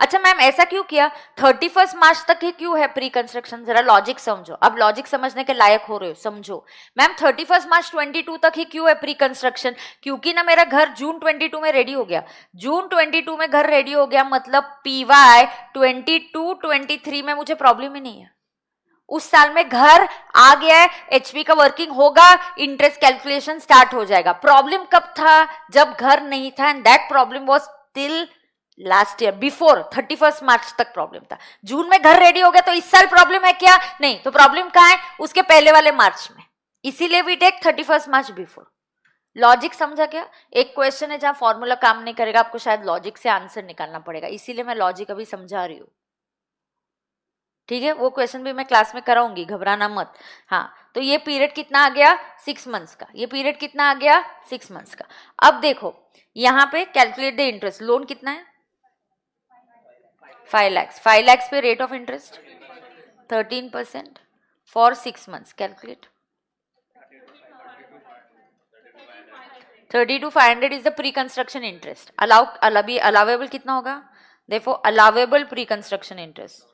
अच्छा मैम ऐसा क्यों किया थर्टी फर्स्ट मार्च तक ही क्यों है प्री कंस्ट्रक्शन जरा लॉजिक समझो अब लॉजिक समझने के लायक हो रहे हो समझो ma'am thirty first March twenty two तक ही क्यों है प्री कंस्ट्रक्शन क्योंकि ना मेरा घर जून ट्वेंटी टू में रेडी हो गया जून ट्वेंटी टू में घर रेडी हो गया मतलब PY twenty two twenty three में मुझे प्रॉब्लम ही नहीं है उस साल में घर आ गया है एचपी का वर्किंग होगा इंटरेस्ट कैलकुलेशन स्टार्ट हो जाएगा प्रॉब्लम कब था जब घर नहीं था and that problem was till last year before thirty first March तक प्रॉब्लम था जून में घर रेडी हो गया तो इस साल प्रॉब्लम है क्या नहीं तो प्रॉब्लम कहाँ है उसके पहले वाले मार्च में इसीलिए we take thirty first March before logic समझा क्या एक क्वेश्चन है जहाँ फॉर्मूला काम नहीं करेगा आपको शायद लॉजिक से आंसर निकालना पड़ेगा इसीलिए मैं लॉजिक अभी समझा रही हूँ ठीक है वो क्वेश्चन भी मैं क्लास में कराऊंगी घबराना मत हाँ तो ये पीरियड कितना आ गया सिक्स मंथ्स का ये पीरियड कितना आ गया सिक्स मंथ्स का अब देखो यहाँ पे कैलकुलेट द इंटरेस्ट लोन कितना है फाइव लैक्स फाइव लैक्स पे rate of interest thirteen percent for six months calculate thirty two five hundred is the pre construction interest allow अलाबी अलावेबल कितना होगा देखो allowable pre construction interest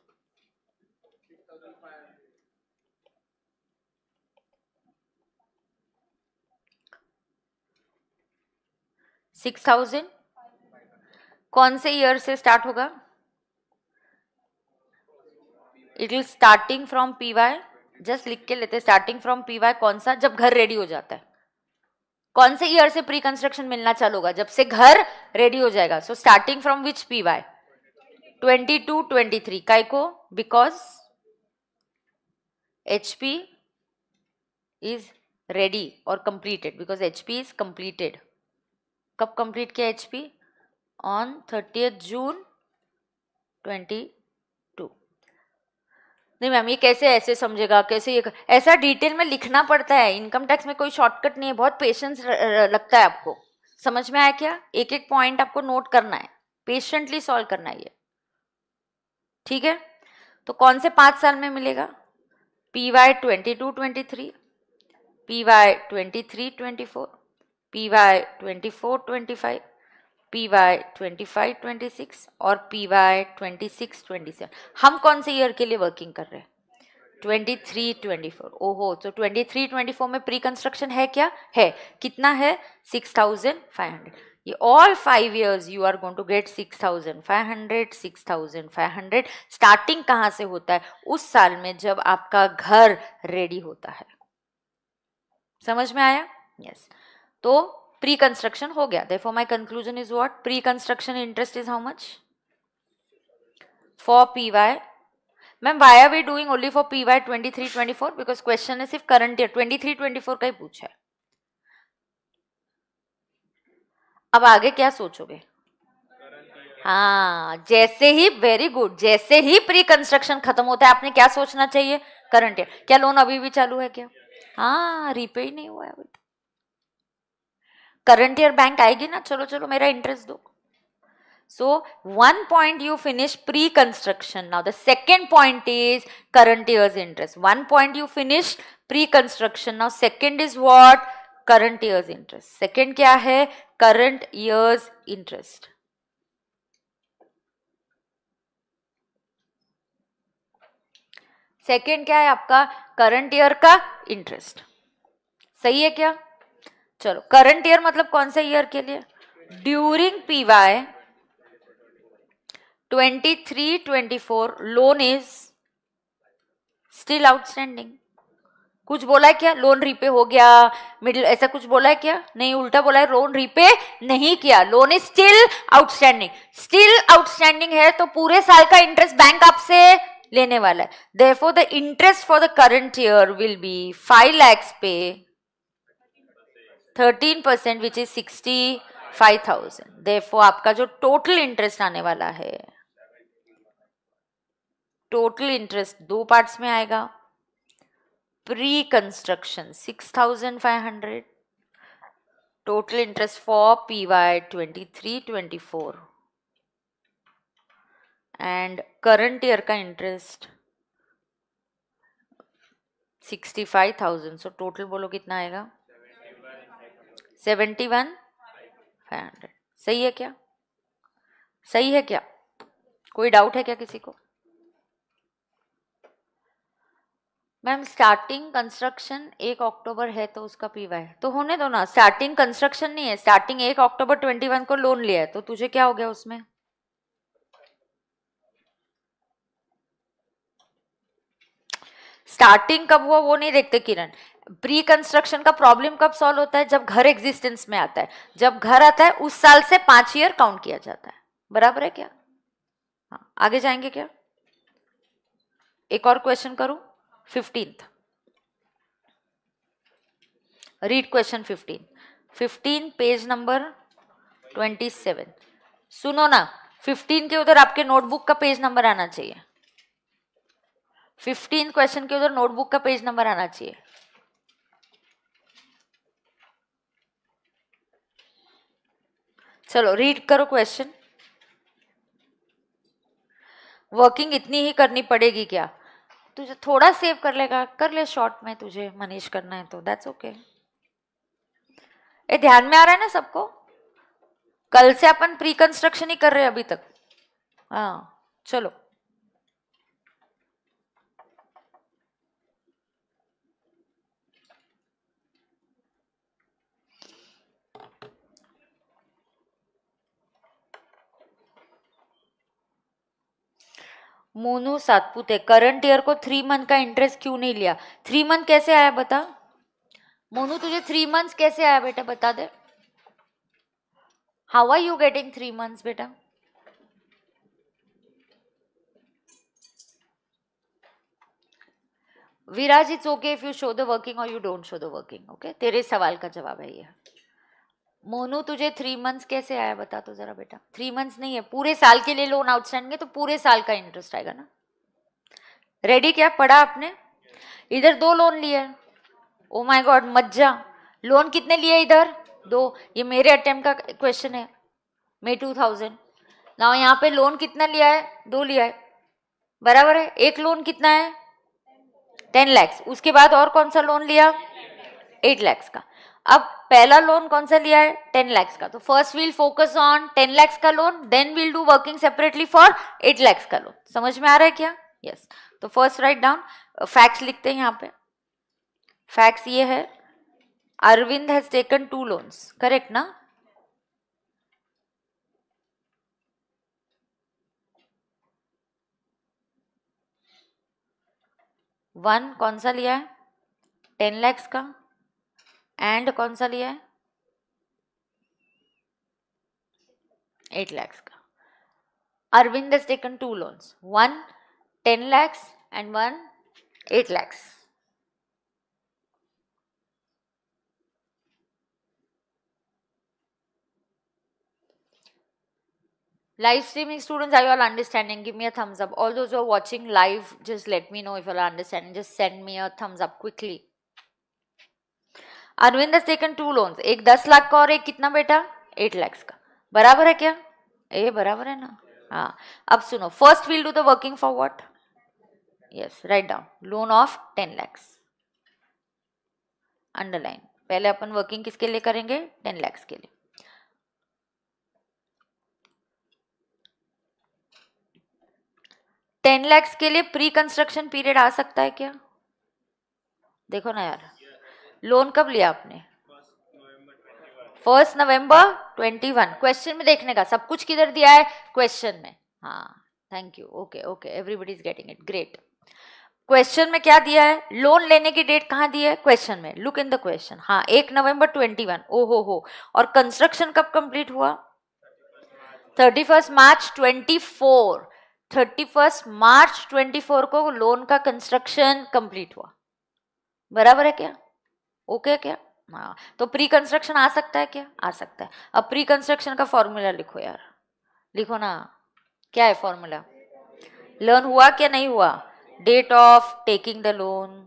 six thousand कौन से year से स्टार्ट होगा it is starting from P Y just लिख के लेते स्टार्टिंग फ्रॉम पी वाई कौन सा जब घर रेडी हो जाता है कौन से ईयर से प्री कंस्ट्रक्शन मिलना चालू होगा जब से घर रेडी हो जाएगा so starting from which P Y twenty two twenty three का को because H P is ready और completed because H P is completed कब कंप्लीट किया HP on thirtieth June twenty two नहीं मैम ये कैसे ऐसे समझेगा कैसे ये ऐसा डिटेल में लिखना पड़ता है इनकम टैक्स में कोई शॉर्टकट नहीं है बहुत पेशेंस लगता है आपको समझ में आया क्या एक एक पॉइंट आपको नोट करना है पेशेंटली सॉल्व करना है ये ठीक है तो कौन से पांच साल में मिलेगा P Y twenty two twenty three P Y twenty three twenty four P twenty four twenty five P Y twenty five twenty six और P Y twenty six twenty seven हम कौन से ईयर के लिए वर्किंग कर रहे हैं twenty three twenty four ओहो तो ट्वेंटी थ्री ट्वेंटी फोर में प्री कंस्ट्रक्शन है क्या है कितना है सिक्स थाउजेंड फाइव हंड्रेड ये all five years you are going to get six thousand five hundred six thousand five hundred starting कहाँ से होता है उस साल में जब आपका घर रेडी होता है समझ में आया यस yes. तो प्री कंस्ट्रक्शन हो गया देखो my conclusion is what pre construction interest is how much for P Y ma'am why are we doing only for P Y twenty three twenty four because question ने सिर्फ current year twenty three twenty four का ही पूछा है अब आगे क्या सोचोगे हाँ जैसे ही वेरी गुड जैसे ही प्री कंस्ट्रक्शन खत्म होता है आपने क्या सोचना चाहिए करंट ईयर क्या लोन अभी भी चालू है क्या हाँ रिपे ही नहीं हुआ है अभी तो। करंट ईयर बैंक आएगी ना चलो चलो मेरा इंटरेस्ट दो so one point you finish pre construction now the second point is current year interest one point you finish pre construction now second is what current year interest second क्या है current year interest second क्या है आपका current year का interest सही है क्या चलो करंट ईयर मतलब कौन से ईयर के लिए during P twenty three twenty four loan is still outstanding कुछ बोला है क्या लोन रीपे हो गया मिडिल ऐसा कुछ बोला है क्या नहीं उल्टा बोला है लोन रीपे नहीं किया loan is still outstanding still outstanding है तो पूरे साल का इंटरेस्ट बैंक आपसे लेने वाला है therefore the interest for the current year will be five lakhs पे thirteen percent which is sixty five thousand देखो आपका जो टोटल इंटरेस्ट आने वाला है टोटल इंटरेस्ट दो पार्ट्स में आएगा pre construction six thousand five hundred total interest for P Y twenty three twenty four and current year का interest sixty five thousand so total बोलो कितना आएगा सेवेंटी वन फाइव हंड्रेड सही है क्या सही है क्या कोई डाउट है क्या किसी को मैम स्टार्टिंग कंस्ट्रक्शन एक अक्टूबर है तो उसका पीवाई तो होने दो ना स्टार्टिंग कंस्ट्रक्शन नहीं है स्टार्टिंग एक अक्टूबर ट्वेंटी वन को लोन लिया है तो तुझे क्या हो गया उसमें स्टार्टिंग कब हुआ वो नहीं देखते किरण प्री कंस्ट्रक्शन का प्रॉब्लम कब सॉल्व होता है जब घर एग्जिस्टेंस में आता है जब घर आता है उस साल से पांच ईयर काउंट किया जाता है बराबर है क्या हाँ आगे जाएंगे क्या एक और क्वेश्चन करूं fifteenth read question fifteen fifteen page number twenty seven सुनो ना फिफ्टीन के उधर आपके नोटबुक का पेज नंबर आना चाहिए फिफ्टीन क्वेश्चन के उधर नोटबुक का पेज नंबर आना चाहिए चलो रीड करो क्वेश्चन वर्किंग इतनी ही करनी पड़ेगी क्या तुझे थोड़ा सेव कर लेगा कर ले शॉर्ट में तुझे मनीष करना है तो दैट्स ओके ये ध्यान में आ रहा है ना सबको कल से अपन प्री कंस्ट्रक्शन ही कर रहे हैं अभी तक हाँ चलो मोनू है करंट ईयर को थ्री मंथ का इंटरेस्ट क्यों नहीं लिया थ्री मंथ कैसे आया बता मोनू तुझे थ्री मंथ्स कैसे आया बेटा बता दे how are you getting three months बेटा Viraj it's okay if you show the working और you don't show the working okay तेरे सवाल का जवाब है यह मोनू तुझे थ्री मंथ्स कैसे आया बता तो जरा बेटा थ्री मंथ्स नहीं है पूरे साल के लिए लोन आउटस्टैंडिंग है तो पूरे साल का इंटरेस्ट आएगा ना रेडी क्या पढ़ा आपने इधर दो लोन लिए ओ माय गॉड मज्जा लोन कितने लिए इधर दो ये मेरे अटेम्प्ट का क्वेश्चन है मे टू थाउजेंड ना यहाँ पे लोन कितना लिया है दो लिया है बराबर है एक लोन कितना है टेन लैक्स उसके बाद और कौन सा लोन लिया एट लैक्स का अब पहला लोन कौन सा लिया है टेन लैक्स का तो first we'll focus on ten lakhs का loan then we'll do working separately for eight lakhs का लोन समझ में आ रहा है क्या यस yes. तो फर्स्ट राइट डाउन फैक्ट्स लिखते हैं यहाँ पे फैक्ट्स ये है Arvind has taken two loans correct ना वन कौन सा लिया है टेन लैक्स का एंड कौन सा लिया है एट लैक्स का Arvind has taken two loans one ten lakhs and one eight lakhs live streaming students are you all understanding give me a thumbs up all those who are watching live just let me know if you are understanding just send me a thumbs up quickly Arvind second two loans एक दस लाख का और एक कितना बेटा eight lakhs का बराबर है क्या ए बराबर है ना हाँ अब सुनो first will do the working for what yes write down loan of ten lakhs underline पहले अपन वर्किंग किसके लिए करेंगे टेन लैक्स के लिए टेन लैक्स के लिए प्री कंस्ट्रक्शन पीरियड आ सकता है क्या देखो ना यार लोन कब लिया आपने फर्स्ट नवंबर 21 क्वेश्चन में देखने का सब कुछ किधर दिया है क्वेश्चन में हाँ thank you okay okay everybody is getting it great question में क्या दिया है लोन लेने की डेट कहाँ दी है क्वेश्चन में लुक इन द क्वेश्चन हाँ एक नवंबर ट्वेंटी वन ओ हो हो और कंस्ट्रक्शन कब कंप्लीट हुआ thirty first March twenty four thirty first March twenty four को लोन का कंस्ट्रक्शन कंप्लीट हुआ बराबर है क्या ओके क्या हाँ तो प्री कंस्ट्रक्शन आ सकता है क्या आ सकता है अब प्री कंस्ट्रक्शन का फॉर्मूला लिखो यार लिखो ना क्या है फॉर्मूला लर्न हुआ क्या नहीं हुआ date of taking the loan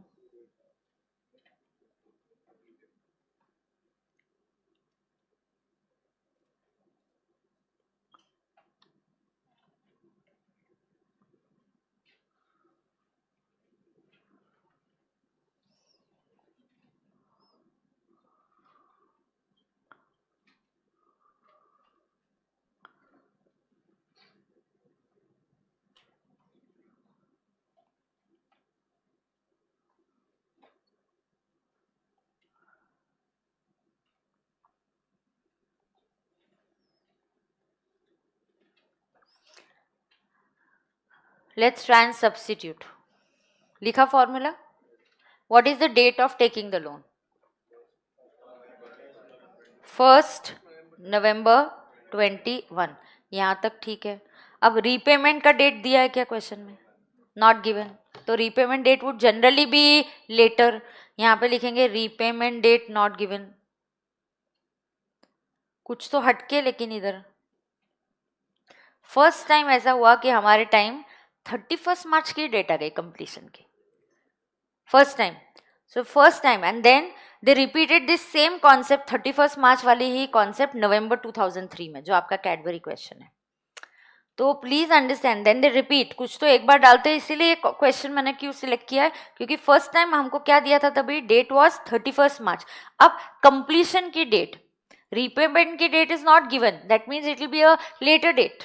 let's try and substitute लिखा formula what is the date of taking the loan first November twenty one यहाँ तक ठीक है अब रीपेमेंट का डेट दिया है क्या क्वेश्चन में नॉट गिवन तो repayment date would generally be later यहाँ पे लिखेंगे रीपेमेंट डेट नॉट गिवन कुछ तो हटके लेकिन इधर फर्स्ट टाइम ऐसा हुआ कि हमारे टाइम थर्टी फर्स्ट मार्च की डेट आ गई कंप्लीशन की first time so first time and then they repeated this same concept thirty first March वाली ही कॉन्सेप्ट नवंबर 2003 में जो आपका कैडबरी क्वेश्चन है तो please understand then they repeat कुछ तो एक बार डालते हैं इसीलिए क्वेश्चन मैंने क्यों सिलेक्ट किया है क्योंकि फर्स्ट टाइम हमको क्या दिया था तभी date was thirty first March अब कंप्लीशन की डेट रिपेमेंट की date is not given that means it will be a later date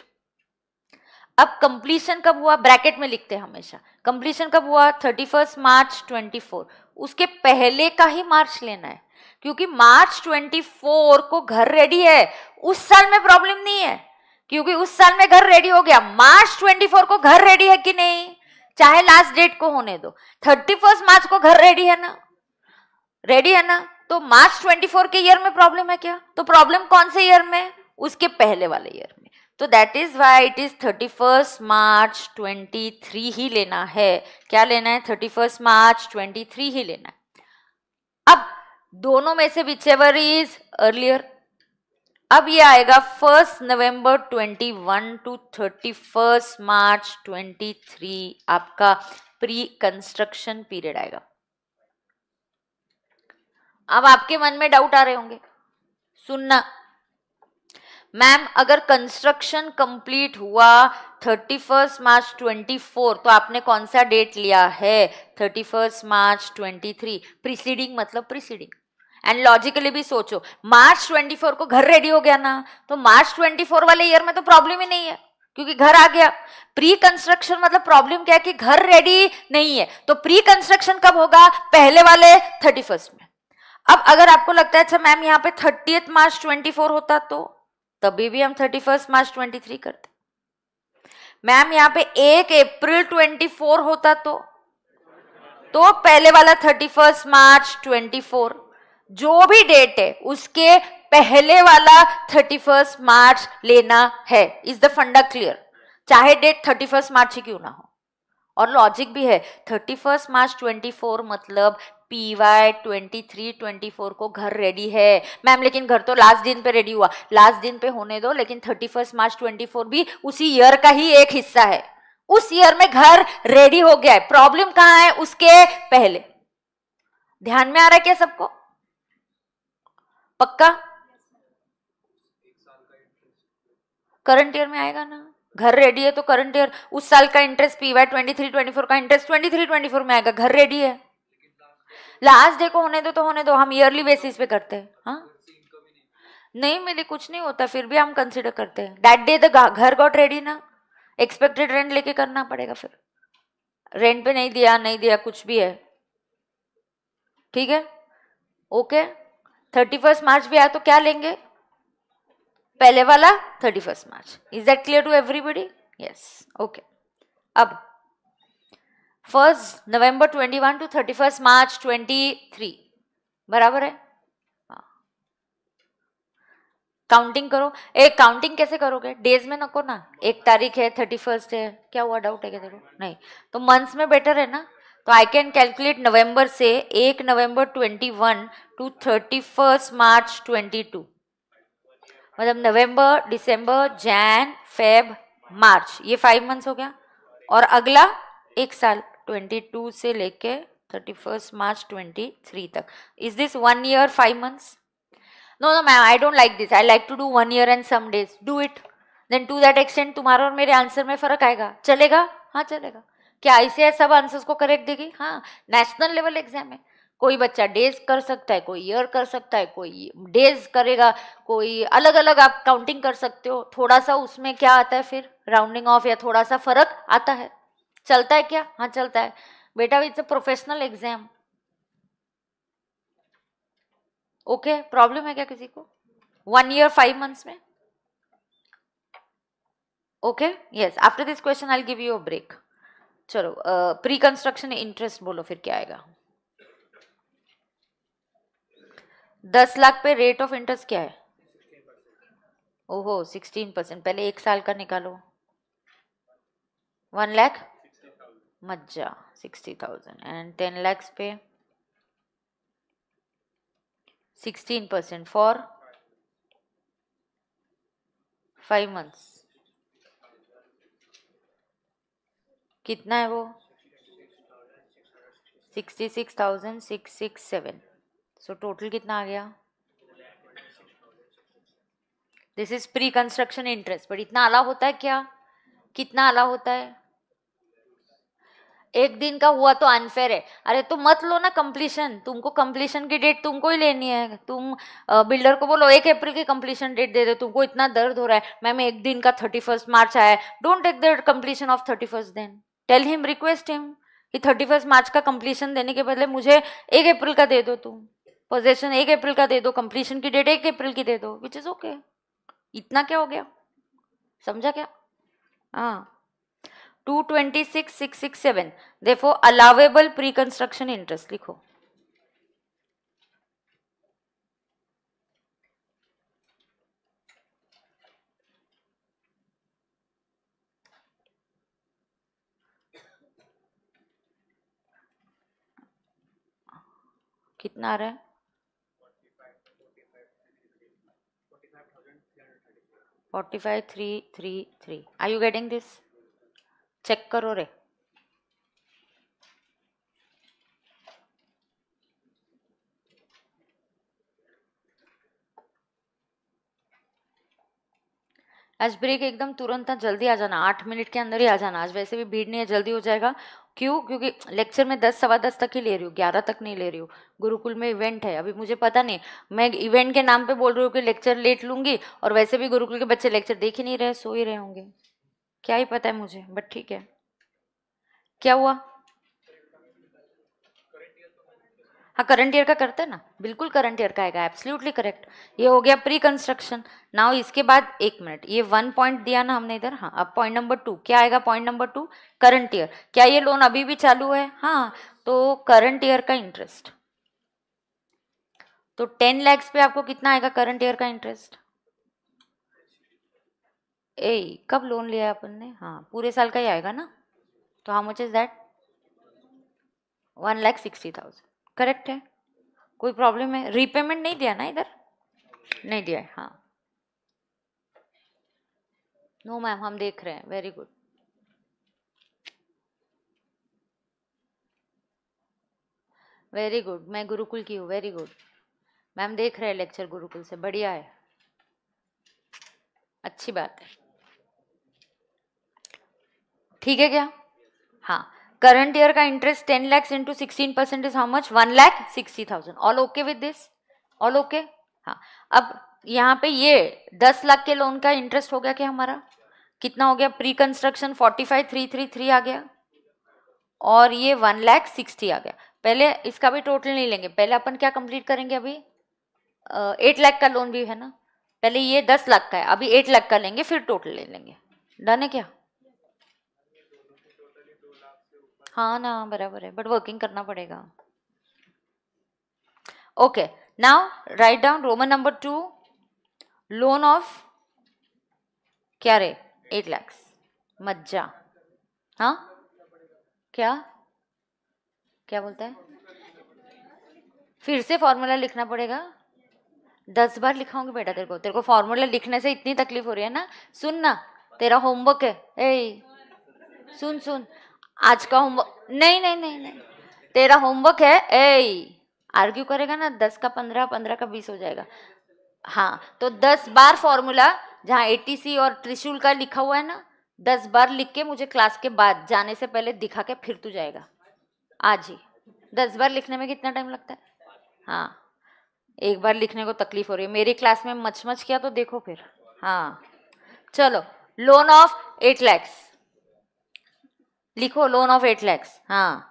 अब कंप्लीशन कब हुआ ब्रैकेट में लिखते हैं हमेशा कंप्लीशन कब हुआ thirty first March twenty four उसके पहले का ही मार्च लेना है क्योंकि मार्च ट्वेंटी फोर को घर रेडी है उस साल में प्रॉब्लम नहीं है क्योंकि उस साल में घर रेडी हो गया मार्च ट्वेंटी फोर को घर रेडी है कि नहीं चाहे लास्ट डेट को होने दो थर्टी फर्स्ट मार्च को घर रेडी है ना रेडी है ना तो मार्च ट्वेंटी फोर के ईयर में प्रॉब्लम है क्या तो प्रॉब्लम कौन से ईयर में उसके पहले वाले ईयर में तो that is why it is thirty first March twenty three ही लेना है क्या लेना है thirty first March twenty three ही लेना है अब दोनों में से विच एवर इज अर्लियर अब ये आएगा first November twenty one to thirty first March twenty three आपका प्री कंस्ट्रक्शन पीरियड आएगा अब आपके मन में डाउट आ रहे होंगे सुनना मैम अगर कंस्ट्रक्शन कंप्लीट हुआ thirty first March twenty four तो आपने कौन सा डेट लिया है thirty first March twenty three preceding मतलब प्रिसीडिंग एंड लॉजिकली भी सोचो मार्च ट्वेंटी फोर को घर रेडी हो गया ना तो मार्च ट्वेंटी फोर वाले ईयर में तो प्रॉब्लम ही नहीं है क्योंकि घर आ गया प्री कंस्ट्रक्शन मतलब प्रॉब्लम क्या है कि घर रेडी नहीं है तो प्री कंस्ट्रक्शन कब होगा पहले वाले थर्टी फर्स्ट में अब अगर आपको लगता है अच्छा मैम यहाँ पे थर्टी मार्च ट्वेंटी फोर होता तो तभी भी हम thirty first March twenty three करते मैम यहाँ पे एक अप्रैल ट्वेंटी फोर होता तो तो पहले वाला thirty first March twenty four जो भी डेट है उसके पहले वाला थर्टी फर्स्ट मार्च लेना है इज द फंडा क्लियर चाहे डेट थर्टी फर्स्ट मार्च ही क्यों ना हो और लॉजिक भी है thirty first March twenty four मतलब P Y twenty three twenty four को घर रेडी है मैम लेकिन घर तो लास्ट दिन पे रेडी हुआ लास्ट दिन पे होने दो लेकिन thirty first March twenty four भी उसी ईयर का ही एक हिस्सा है उस ईयर में घर रेडी हो गया है प्रॉब्लम कहाँ है उसके पहले ध्यान में आ रहा है क्या सबको पक्का करंट ईयर में आएगा ना घर रेडी है तो करंट ईयर उस साल का interest P twenty three twenty four का interest twenty three twenty four में आएगा घर रेडी है लास्ट डे को होने दो तो होने दो हम ईयरली बेसिस पे करते हैं हाँ नहीं मिली कुछ नहीं होता फिर भी हम कंसिडर करते हैं डेट डे द घर गॉट रेडी ना एक्सपेक्टेड रेंट लेके करना पड़ेगा फिर रेंट पे नहीं दिया नहीं दिया कुछ भी है ठीक है ओके थर्टी फर्स्ट मार्च भी आया तो क्या लेंगे पहले वाला thirty first March is that clear to everybody yes okay अब फर्स्ट नवंबर 21 टू 31 मार्च 23 बराबर है हाँ। काउंटिंग करो एक काउंटिंग कैसे करोगे डेज में नको ना एक तारीख है थर्टी फर्स्ट है क्या हुआ डाउट है क्या देखो नहीं तो मंथ्स में बेटर है ना तो आई कैन कैलकुलेट नवंबर से एक November twenty one to thirty first March twenty two मतलब नवंबर दिसंबर जैन फेब मार्च ये फाइव मंथ्स हो गया और अगला एक साल 22 से लेके 31 मार्च 23 तक is this one year five months no no ma'am I don't like this I like to do one year and some days do it then to that extend तुम्हारा और मेरे आंसर में फ़र्क आएगा चलेगा हाँ चलेगा क्या ऐसे सब आंसर्स को करेक्ट देगी हाँ नेशनल लेवल एग्जाम है कोई बच्चा डेज कर सकता है कोई ईयर कर सकता है कोई डेज करेगा कोई अलग अलग आप काउंटिंग कर सकते हो थोड़ा सा उसमें क्या आता है फिर राउंडिंग ऑफ या थोड़ा सा फर्क आता है चलता है क्या हाँ चलता है बेटा it's a professional exam okay problem है क्या किसी को वन ईयर फाइव मंथ्स में okay yes after this question I give you a break चलो प्री कंस्ट्रक्शन इंटरेस्ट बोलो फिर क्या आएगा दस लाख पे रेट ऑफ इंटरेस्ट क्या है ओहो सिक्सटीन परसेंट पहले एक साल का निकालो वन लाख मज्जा sixty thousand and ten lakhs पे sixteen percent for five months कितना है वो sixty six thousand six six seven so total कितना आ गया this is pre construction interest but इतना अलाव होता है क्या कितना अलाव होता है एक दिन का हुआ तो अनफेयर है अरे तो मत लो ना कम्प्लीशन तुमको कम्प्लीशन की डेट तुमको ही लेनी है तुम बिल्डर को बोलो एक अप्रैल की कम्प्लीशन डेट दे दो तुमको इतना दर्द हो रहा है मैम एक दिन का थर्टी फर्स्ट मार्च आया है don't take the completion of thirty first then tell him request him कि थर्टी फर्स्ट मार्च का कम्प्लीशन देने के बदले मुझे एक अप्रैल का दे दो तुम पोजेशन एक अप्रैल का दे दो कम्प्लीशन की डेट एक अप्रैल की दे दो विच इज़ ओके इतना क्या हो गया समझा क्या हाँ two twenty six six six seven देखो अलावेबल प्री कंस्ट्रक्शन इंटरेस्ट लिखो कितना आ रहा है forty five three three three are you getting this check करो रे आज ब्रेक एकदम तुरंत जल्दी आ जाना आठ मिनट के अंदर ही आ जाना आज वैसे भी भीड़ नहीं है जल्दी हो जाएगा क्यों क्योंकि लेक्चर में दस सवा दस तक ही ले रही हूँ ग्यारह तक नहीं ले रही हूँ गुरुकुल में इवेंट है अभी मुझे पता नहीं मैं इवेंट के नाम पे बोल रही हूँ कि लेक्चर लेट लूंगी और वैसे भी गुरुकुल के बच्चे लेक्चर देख ही नहीं रहे सो ही रहे होंगे क्या ही पता है मुझे बट ठीक है क्या हुआ हाँ करंट ईयर का करते हैं ना बिल्कुल करंट ईयर का आएगा एब्सोल्युटली करेक्ट ये हो गया प्री कंस्ट्रक्शन नाउ इसके बाद एक मिनट ये वन पॉइंट दिया ना हमने इधर हाँ अब पॉइंट नंबर टू क्या आएगा point number two current year क्या ये लोन अभी भी चालू है हाँ तो करंट ईयर का इंटरेस्ट तो टेन लैक्स पे आपको कितना आएगा करंट ईयर का इंटरेस्ट ए कब लोन लिया है अपन ने हाँ पूरे साल का ही आएगा ना तो how much is that one lakh sixty thousand correct है कोई प्रॉब्लम है रीपेमेंट नहीं दिया ना इधर नहीं दिया है हाँ नो no, मैम हम देख रहे हैं वेरी गुड वेरी गुड मैं गुरुकुल की हूँ वेरी गुड मैम देख रहे हैं लेक्चर गुरुकुल से बढ़िया है अच्छी बात है ठीक है क्या हाँ करंट ईयर का interest ten lakhs into sixteen percent is how much one lakh sixty thousand all okay with this all okay हाँ अब यहाँ पे ये दस लाख के लोन का इंटरेस्ट हो गया क्या हमारा कितना हो गया pre construction forty five three three three आ गया और ये वन लैख सिक्सटी आ गया पहले इसका भी टोटल नहीं लेंगे पहले अपन क्या कंप्लीट करेंगे अभी एट लाख का लोन भी है ना पहले ये दस लाख का है अभी एट लाख का लेंगे फिर टोटल ले लेंगे डन है क्या ના બરાબર but working karna padega okay now write down Roman number 2 loan of ક્યારે 1 લાખ મજ્જા હા શું શું બોલતા હે ફિર સે ફોર્મ્યુલા લખના પડેગા 10 બાર લખાવુંગા બેટા તને કો તને કો ફોર્મ્યુલા લખને સે ઇતની તકલીફ હો રહી હે ના સુન ના તેર હોમવર્ક હે એય સુન સુન आज का होमवर्क नहीं नहीं नहीं नहीं तेरा होमवर्क है ए आर्ग्यू करेगा ना दस का पंद्रह पंद्रह का बीस हो जाएगा हाँ तो दस बार फॉर्मूला जहाँ ए और त्रिशूल का लिखा हुआ है ना दस बार लिख के मुझे क्लास के बाद जाने से पहले दिखा के फिर तू जाएगा आज ही दस बार लिखने में कितना टाइम लगता है हाँ एक बार लिखने को तकलीफ हो रही है मेरी क्लास में मच मच किया तो देखो फिर हाँ चलो लोन ऑफ एट लैक्स लिखो लोन ऑफ एट लैक्स हाँ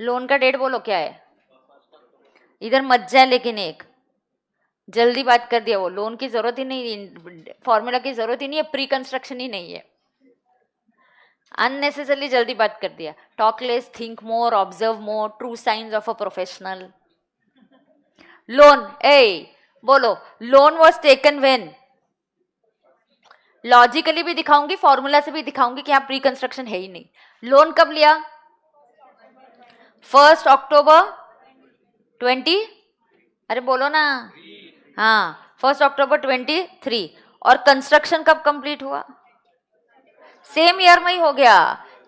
लोन का डेट बोलो क्या है इधर मत जाए लेकिन एक जल्दी बात कर दिया वो लोन की जरूरत ही नहीं फॉर्मूला की जरूरत ही नहीं है प्री कंस्ट्रक्शन ही नहीं है अननेसेसरली जल्दी बात कर दिया talk less think more observe more true science of a professional loan ए बोलो loan was taken when logically भी दिखाऊंगी फॉर्मूला से भी दिखाऊंगी कि यहाँ प्री कंस्ट्रक्शन है ही नहीं लोन कब लिया फर्स्ट अक्टूबर ट्वेंटी अरे बोलो ना हाँ फर्स्ट अक्टूबर ट्वेंटी थ्री और कंस्ट्रक्शन कब कंप्लीट हुआ सेम ईयर में ही हो गया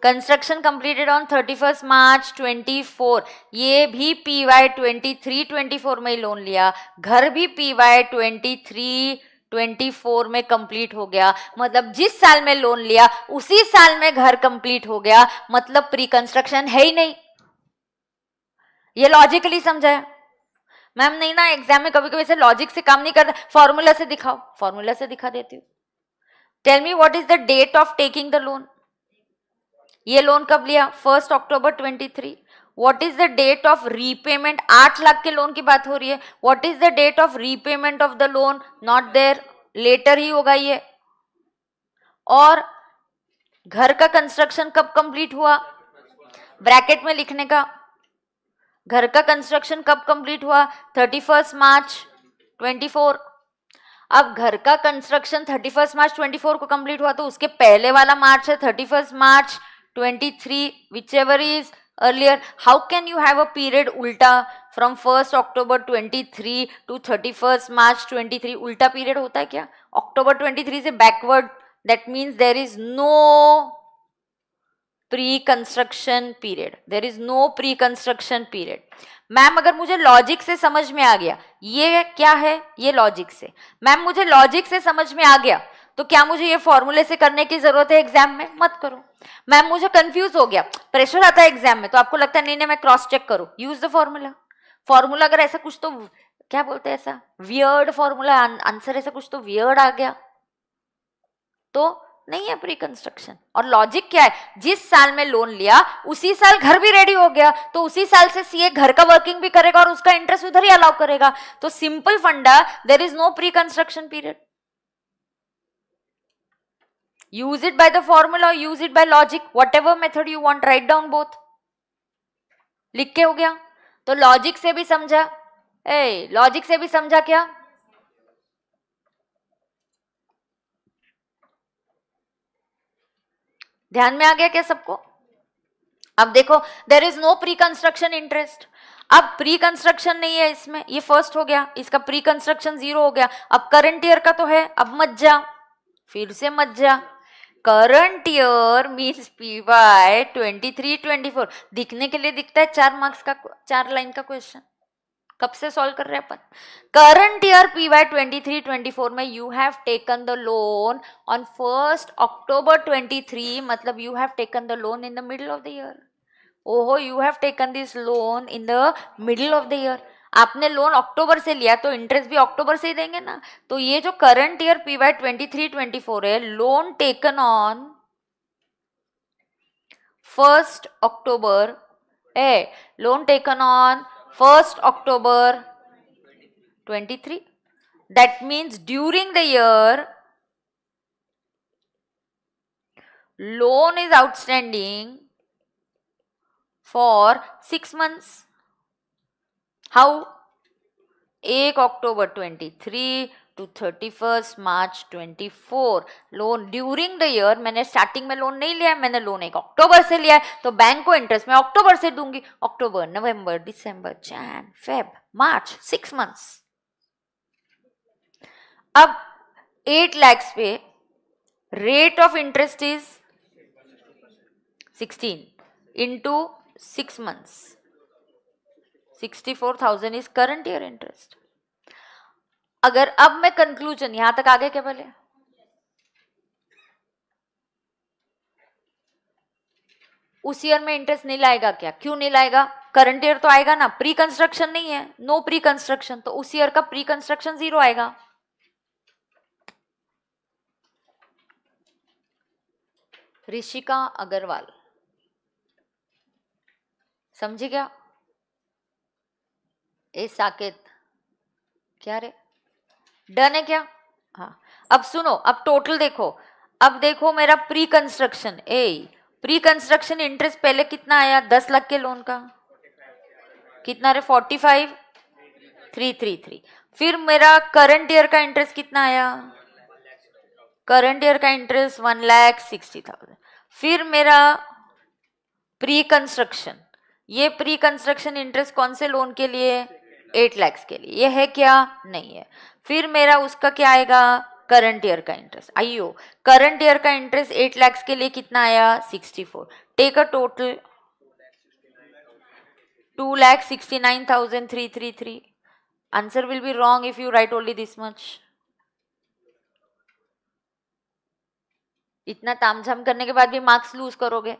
construction completed on thirty first March twenty four ये भी P Y twenty three twenty four में ही लोन लिया घर भी पी वाई ट्वेंटी थ्री 24 में कंप्लीट हो गया मतलब जिस साल में लोन लिया उसी साल में घर कंप्लीट हो गया मतलब प्री कंस्ट्रक्शन है ही नहीं ये लॉजिकली समझा है मैम नहीं ना एग्जाम में कभी कभी से लॉजिक से काम नहीं करता फॉर्मूला से दिखाओ फॉर्मूला से दिखा देती हूँ tell me what is the date of taking the loan ये लोन कब लिया first October 23 what is the date of repayment आठ लाख के लोन की बात हो रही है what is the date of repayment of the loan not there later ही होगा ये और घर का कंस्ट्रक्शन कब कंप्लीट हुआ ब्रैकेट में लिखने का घर का कंस्ट्रक्शन कब कंप्लीट हुआ thirty first March twenty four अब घर का construction thirty first March twenty four को कंप्लीट हुआ तो उसके पहले वाला मार्च है thirty first March twenty three whichever is earlier how can you have a period ulta from first october 23 to thirty first March 23 उल्टा period होता है क्या october 23 से backward that means there is no pre construction period there is no pre construction period ma'am अगर मुझे logic से समझ में आ गया ये क्या है ये लॉजिक से मैम मुझे लॉजिक से समझ में आ गया तो क्या मुझे ये फॉर्मूले से करने की जरूरत है एग्जाम में मत करो मैम मुझे कंफ्यूज हो गया प्रेशर आता है एग्जाम में तो आपको लगता है नहीं नहीं मैं क्रॉस चेक करूँ यूज द फॉर्मूला फॉर्मूला अगर ऐसा कुछ तो क्या बोलते हैं ऐसा वियर्ड फॉर्मूला आंसर ऐसा कुछ तो वियर्ड आ गया तो नहीं है प्री कंस्ट्रक्शन और लॉजिक क्या है जिस साल में लोन लिया उसी साल घर भी रेडी हो गया तो उसी साल से सीए घर का वर्किंग भी करेगा और उसका इंटरेस्ट उधर ही अलाउ करेगा तो सिंपल फंडा there is no pre construction period Use it by the formula, use it by logic, whatever method you want, write down both. लिख के हो गया तो लॉजिक से भी समझा ए लॉजिक से भी समझा क्या ध्यान में आ गया क्या सबको अब देखो there is no pre construction interest अब प्री कंस्ट्रक्शन नहीं है इसमें ये फर्स्ट हो गया इसका प्री कंस्ट्रक्शन जीरो हो गया अब करंट ईयर का तो है अब मत जा फिर से मत जा current year means P Y twenty three twenty four दिखने के लिए दिखता है चार मार्क्स का चार लाइन का क्वेश्चन कब से सॉल्व कर रहे हैं अपन current year P Y twenty three twenty four में you have taken the loan on first October twenty three मतलब you have taken the loan in the middle of the year ओहो you have taken this loan in the middle of the year आपने loan October से लिया तो interest भी अक्टूबर से ही देंगे ना तो ये जो current year P Y twenty three twenty four है loan taken on first October a loan taken on first October twenty three that means during the year loan is outstanding for six months एक 1 twenty 23 to thirty first March twenty four loan during the year मैंने starting में loan नहीं लिया है मैंने loan एक अक्टूबर से लिया है तो बैंक को इंटरेस्ट मैं अक्टूबर से दूंगी October November December Jan Feb March six months अब एट लैक्स पे rate of interest is sixteen into six months sixty four thousand is current year interest अगर अब मैं कंक्लूजन यहां तक आगे क्या बोले उस ईयर में इंटरेस्ट नहीं लाएगा क्या क्यों नहीं लाएगा करंट ईयर तो आएगा ना प्री कंस्ट्रक्शन नहीं है नो प्री कंस्ट्रक्शन तो उस ईयर का प्री कंस्ट्रक्शन जीरो आएगा ऋषिका अग्रवाल समझे क्या ए साकेत क्या रे डन है क्या हाँ अब सुनो अब टोटल देखो अब देखो मेरा pre construction a pre construction interest पहले कितना आया दस लाख के लोन का कितना रे forty five three three three फिर मेरा करंट ईयर का इंटरेस्ट कितना आया करंट ईयर का interest one lakh sixty thousand फिर मेरा प्री कंस्ट्रक्शन ये प्री कंस्ट्रक्शन इंटरेस्ट कौन से लोन के लिए है एट लैक्स के लिए ये है क्या नहीं है फिर मेरा उसका क्या आएगा करंट ईयर का इंटरेस्ट आइयो करंट ईयर का इंटरेस्ट एट लैक्स के लिए कितना आया sixty four take a total two lakh sixty nine thousand three three three answer will be wrong if you write only this much इतना तामझाम करने के बाद भी मार्क्स लूज करोगे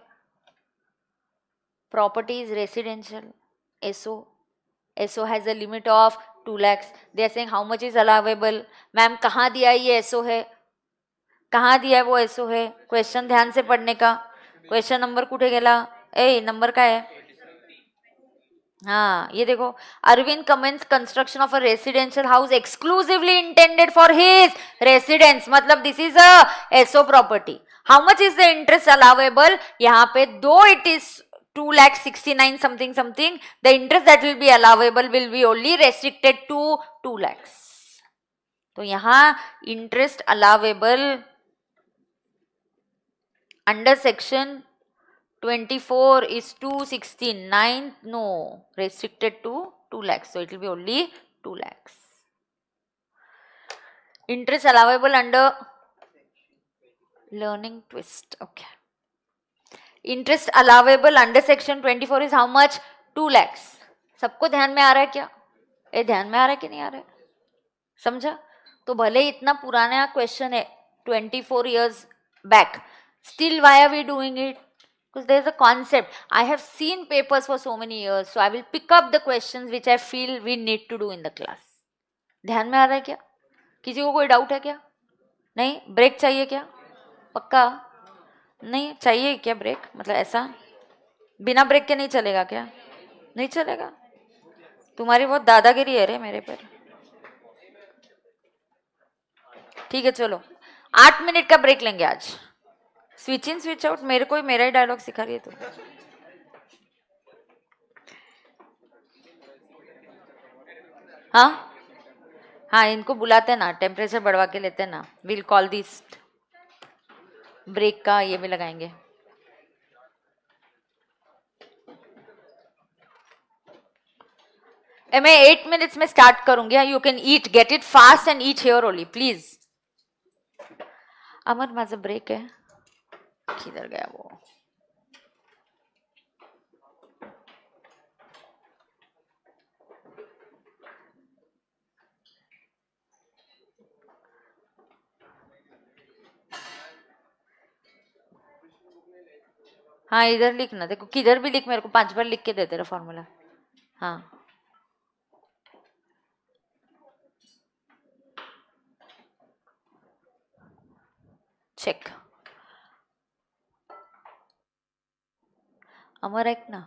properties residential SO SO has a limit of two lakhs they are saying how much is allowable ma'am कहाँ दिया है ये एसओ है कहाँ दिया है वो एसओ है क्वेश्चन ध्यान से पढ़ने का क्वेश्चन नंबर कूठे गेला ए नंबर का है हाँ ये देखो Arvind comments construction of a residential house exclusively intended for his residence मतलब this is a SO property how much is the interest allowable यहाँ पे दो it is 2 lakh 69 something something the interest that will be allowable will be only restricted to 2 lakhs So, यहाँ interest allowable under section 24 is 269 no restricted to 2 lakhs so it will be only 2 lakhs interest allowable under learning twist okay interest allowable under section 24 is how much two lakhs सबको ध्यान में आ रहा है क्या ये ध्यान में आ रहा है कि नहीं आ रहा है समझा तो भले ही इतना पुराना क्वेश्चन है 24 four years back still why are we doing it because there is a concept I have seen papers for so many years so I will pick up the question which I feel we need to do in the class ध्यान में आ रहा है क्या किसी को कोई doubt है क्या नहीं ब्रेक चाहिए क्या पक्का नहीं चाहिए क्या ब्रेक मतलब ऐसा बिना ब्रेक के नहीं चलेगा क्या नहीं चलेगा तुम्हारी बहुत दादागिरी है रे मेरे पर ठीक है चलो आठ मिनट का ब्रेक लेंगे आज स्विच इन स्विच आउट मेरे को ही मेरा ही डायलॉग सिखा रही है तुम हाँ हाँ इनको बुलाते ना टेम्परेचर बढ़वा के लेते ना विल कॉल दिस ब्रेक का ये भी लगाएंगे मैं एट मिनट्स में स्टार्ट करूंगी you can eat get it fast and eat here only please Amar माजा ब्रेक है किधर गया वो हाँ इधर लिखना देखो किधर भी लिख मेरे को पांच बार लिख के दे रहा फॉर्मूला हाँ चेक अमर एक ना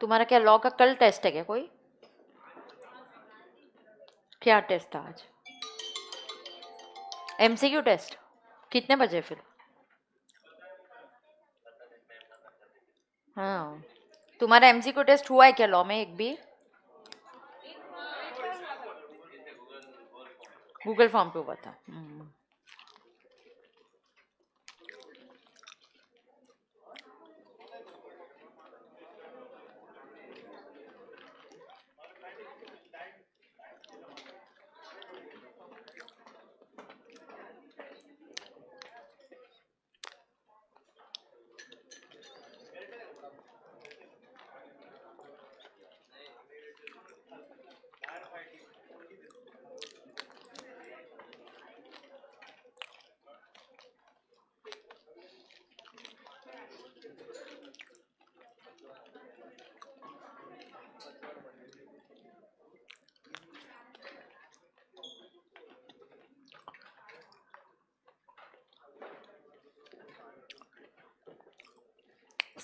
तुम्हारा क्या लॉ का कल टेस्ट है क्या कोई क्या टेस्ट है आज एमसीक्यू टेस्ट कितने बजे फिर हाँ तुम्हारा एमसीक्यू टेस्ट हुआ है क्या लॉ में एक भी गूगल फॉर्म पे हुआ था हम्म।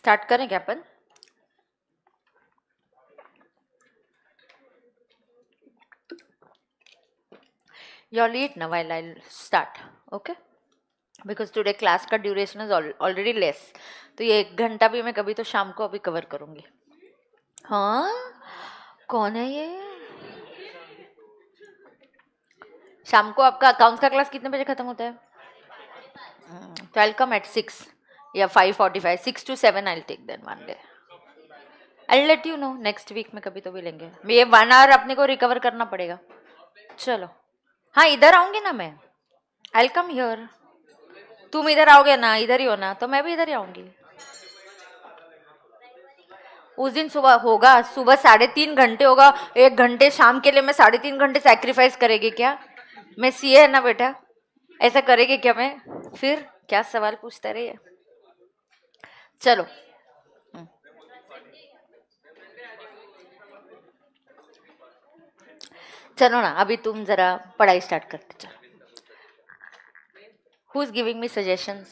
स्टार्ट करेंगे अपन योर लेट ना while I start okay because today class का ड्यूरेशन इज ऑलरेडी लेस तो ये एक घंटा भी मैं कभी तो शाम को अभी कवर करूंगी हाँ कौन है ये शाम को आपका अकाउंट्स का क्लास कितने बजे ख़त्म होता है वेलकम एट सिक्स या five forty five six to seven I take then one day I let you know next week में कभी तो भी लेंगे ये वन आवर अपने को रिकवर करना पड़ेगा चलो हाँ इधर आऊँगी ना मैं आई कम हियर तुम इधर आओगे ना इधर ही हो ना तो मैं भी इधर ही आऊँगी उस दिन सुबह होगा सुबह साढ़े तीन घंटे होगा एक घंटे शाम के लिए मैं साढ़े तीन घंटे सेक्रीफाइस करेगी क्या मैं सीए है ना बेटा ऐसा करेगी क्या मैं फिर क्या सवाल पूछता रही है चलो हम्म। चलो ना अभी तुम जरा पढ़ाई स्टार्ट करते चलो who is giving me suggestion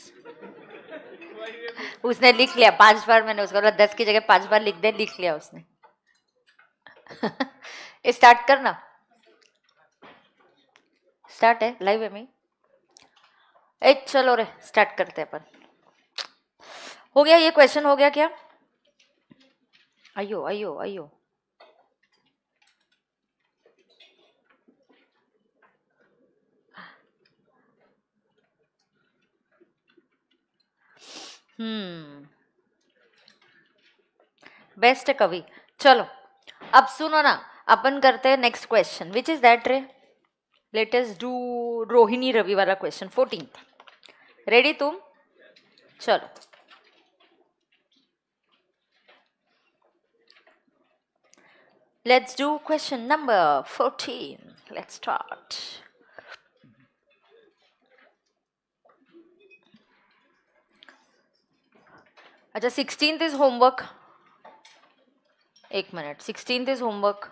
उसने लिख लिया पांच बार मैंने उसको बोला दस की जगह पांच बार लिख दे लिख लिया उसने स्टार्ट [LAUGHS] करना स्टार्ट है लाइव है मी ए चलो रे स्टार्ट करते हैं अपन हो गया ये क्वेश्चन हो गया क्या अयो अयो अयो हम्म बेस्ट कवि चलो अब सुनो ना अपन करते हैं next question which is that रे लेटेस्ट डू रोहिणी रवि वाला क्वेश्चन फोर्टीन रेडी तुम चलो Let's do question number 14. Let's start. Acha 16th is homework. 1 minute. 16th is homework.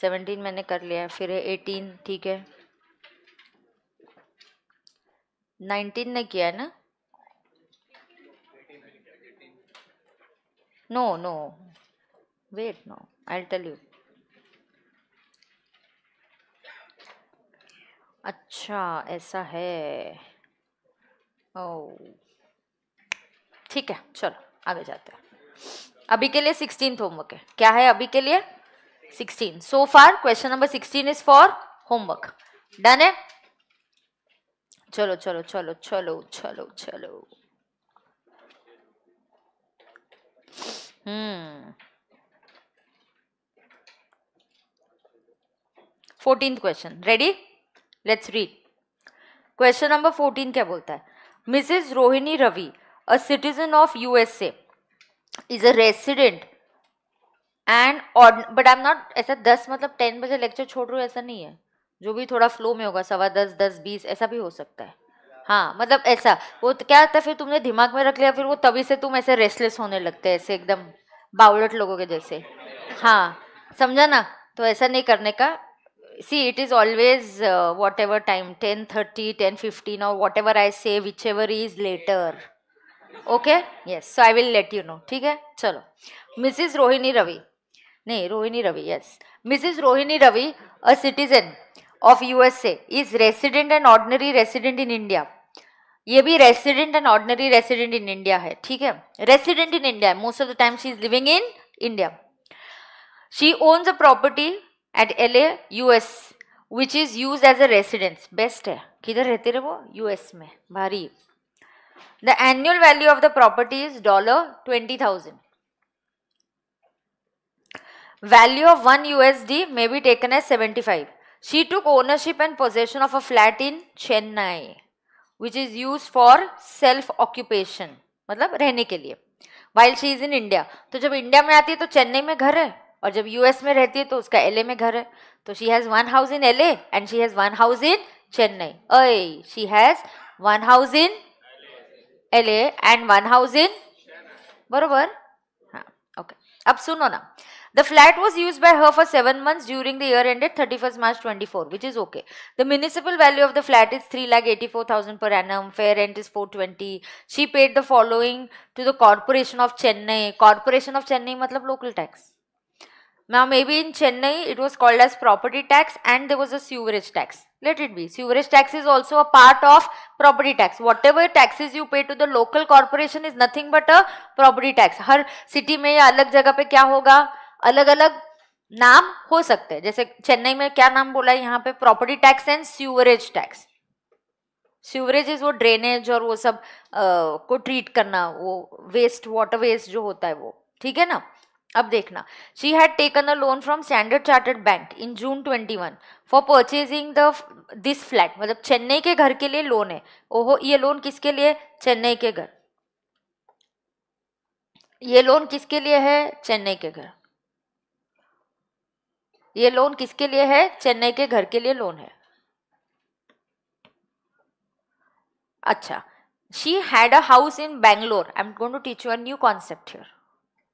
17 मैंने कर लिया है 18 ठीक 19 ने किया है ना no no wait I tell you अच्छा ऐसा है ओ oh. ठीक है चलो आगे जाते हैं अभी के लिए सिक्सटीन होमवर्क है क्या है अभी के लिए sixteen so far question number sixteen is for homework done है चलो चलो चलो चलो चलो चलो हम्म fourteen question ready let's read question number fourteen क्या बोलता है Mrs Rohini Ravi a citizen of USA is a resident and but I am not ऐसा दस मतलब टेन बजे लेक्चर छोड़ रहा हूँ ऐसा नहीं है जो भी थोड़ा फ्लो में होगा सवा दस दस बीस ऐसा भी हो सकता है हाँ मतलब ऐसा वो तो क्या होता है फिर तुमने दिमाग में रख लिया फिर वो तभी से तुम ऐसे रेस्टलेस होने लगते हैं ऐसे एकदम बाउलट लोगों के जैसे हाँ समझा ना तो ऐसा नहीं करने का see it is always uh, whatever time 10:30 10:15 or whatever i say whichever is later okay yes so i will let you know ठीक है चलो mrs rohini ravi nahi rohini ravi yes mrs rohini ravi a citizen of usa is resident and ordinary resident in india ये भी resident and ordinary resident in India है ठीक है resident in India most of the time she is living in India she owns a property at L A U S which is use as a residence बेस्ट है किधर रहते रहे वो US में भारी the annual value of the property is dollar twenty thousand value of one D may be taken as seventy five she टूक ownership and possession of a flat in Chennai which is use for self occupation मतलब रहने के लिए while she is in India तो जब India में आती है तो चेन्नई में घर है और जब यूएस में रहती है तो उसका एलए में घर है तो she has one house in LA and she has one house in Chennai ओए she has one house in LA and one house in बरोबर हाँ ओके अब सुनो ना The flat was used by her for seven months during the year ended 31st March 24, which is okay. The municipal value of the flat is lakh 3,84,000 per annum. Fair rent is 420. She paid the following to the Corporation of Chennai. Corporation of Chennai मतलब local tax. Now maybe in Chennai it was called as property tax and there was a sewerage tax. Let it be. Sewerage tax is also a part of property tax. Whatever taxes you pay to the local corporation is nothing but a property tax. Her city में या अलग जगह पे क्या होगा अलग अलग नाम हो सकते हैं जैसे chennai में क्या नाम बोला है यहाँ पे property tax and sewerage tax sewerage is वो ड्रेनेज और वो सब आ, को ट्रीट करना वो वेस्ट वाटर वेस्ट जो होता है वो ठीक है ना अब देखना she had taken a loan from Standard Chartered bank in June 21 for purchasing the this flat मतलब चेन्नई के घर के लिए लोन है ओहो ये लोन किसके लिए चेन्नई के घर ये लोन किसके लिए है चेन्नई के घर ये लोन किसके लिए है चेन्नई के घर के लिए लोन है अच्छा she had a house in Bangalore I am going to teach you uh new concept here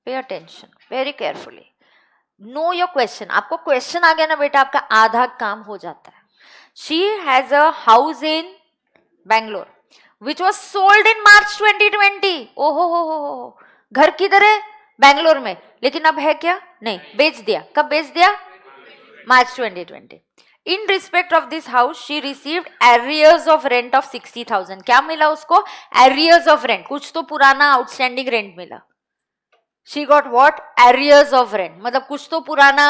pay attention very carefully know your question आपको क्वेश्चन आ गया ना बेटा आपका आधा काम हो जाता है she has a house in Bangalore which was sold in March 2020 ओहो हो हो हो घर किधर है बैंगलोर में लेकिन अब है क्या नहीं बेच दिया कब बेच दिया March 2020 in respect of this house she received arrears of rent of sixty thousand क्या मिला उसको एरियर्स ऑफ रेंट कुछ तो पुराना आउटस्टैंडिंग रेंट मिला she got what arrears of rent मतलब कुछ तो पुराना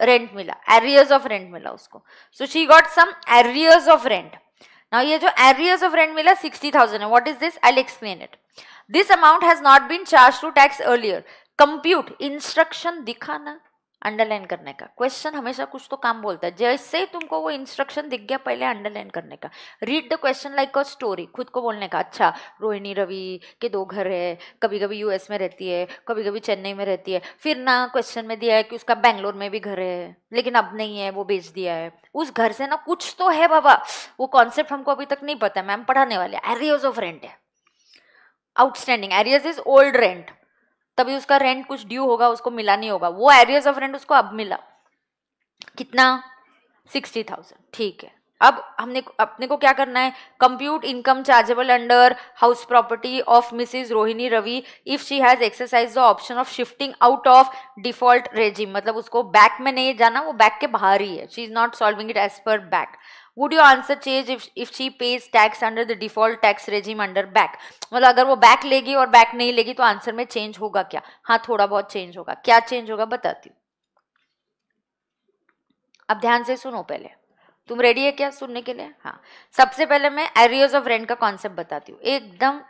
रेंट मिला एरियर्स ऑफ रेंट मिला उसको so she got some arrears of rent now ये जो एरियर्स ऑफ रेंट मिला सिक्सटी थाउजेंड है what is this I explain it this amount has not been charge to tax earlier compute instruction दिखाना underline करने का question हमेशा कुछ तो काम बोलता है जैसे ही तुमको वो इंस्ट्रक्शन दिख गया पहले अंडरलाइन करने का read the question like a story खुद को बोलने का अच्छा रोहिणी रवि के दो घर है कभी कभी यूएस में रहती है कभी कभी चेन्नई में रहती है फिर ना क्वेश्चन में दिया है कि उसका बैंगलोर में भी घर है लेकिन अब नहीं है वो बेच दिया है उस घर से ना कुछ तो है बाबा वो कॉन्सेप्ट हमको अभी तक नहीं पता मैम पढ़ाने वाले एरियज ऑफ रेंट है outstanding arrears is old rent तभी उसका रेंट कुछ ड्यू होगा उसको मिला नहीं होगा वो एरियज ऑफ रेंट उसको अब मिला कितना सिक्सटी थाउजेंड ठीक है अब हमने अपने को क्या करना है compute income chargeable under house property of Mrs Rohini Ravi if she has exercise the option of shifting out of default regime मतलब उसको बैक में नहीं जाना वो बैक के बाहर ही है she is not solving it as पर back would you answer change if if she pays tax under the default tax regime under back मतलब अगर वो बैक लेगी और बैक नहीं लेगी तो आंसर में चेंज होगा क्या हाँ थोड़ा बहुत चेंज होगा क्या चेंज होगा बताती हूँ अब ध्यान से सुनो पहले तुम रेडी है क्या सुनने के लिए हाँ सबसे पहले मैं एरियोज ऑफ रेंट का कॉन्सेप्ट बताती हूँ एकदम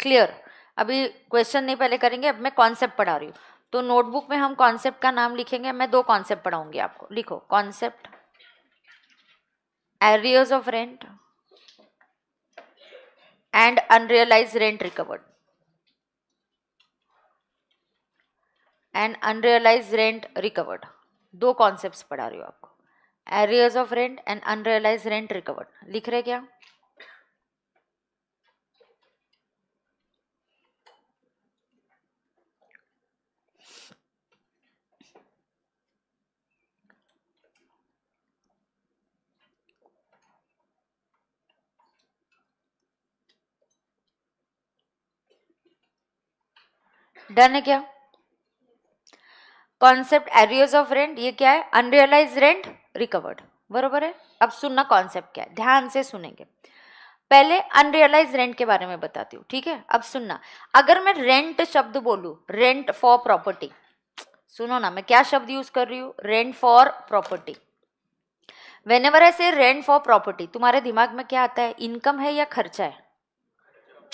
क्लियर अभी क्वेश्चन नहीं पहले करेंगे अब मैं कॉन्सेप्ट पढ़ा रही हूँ तो नोटबुक में हम कॉन्सेप्ट का नाम लिखेंगे मैं दो कॉन्सेप्ट पढ़ाऊंगी आपको लिखो concept arrears of rent and unrealise rent recovered and unrealise rent recovered दो कॉन्सेप्ट्स पढ़ा रही हूँ आपको arrears of rent and unrealise rent recovered लिख रहे क्या डन है क्या कॉन्सेप्ट एरियोज ऑफ रेंट ये क्या है अनरियलाइज रेंट रिकवर्ड बरोबर है अब सुनना कॉन्सेप्ट क्या है ध्यान से सुनेंगे पहले अनरियलाइज रेंट के बारे में बताती हूँ ठीक है अब सुनना अगर मैं रेंट शब्द बोलू रेंट फॉर प्रॉपर्टी सुनो ना मैं क्या शब्द यूज कर रही हूँ rent for property whenever I say rent for property तुम्हारे दिमाग में क्या आता है इनकम है या खर्चा है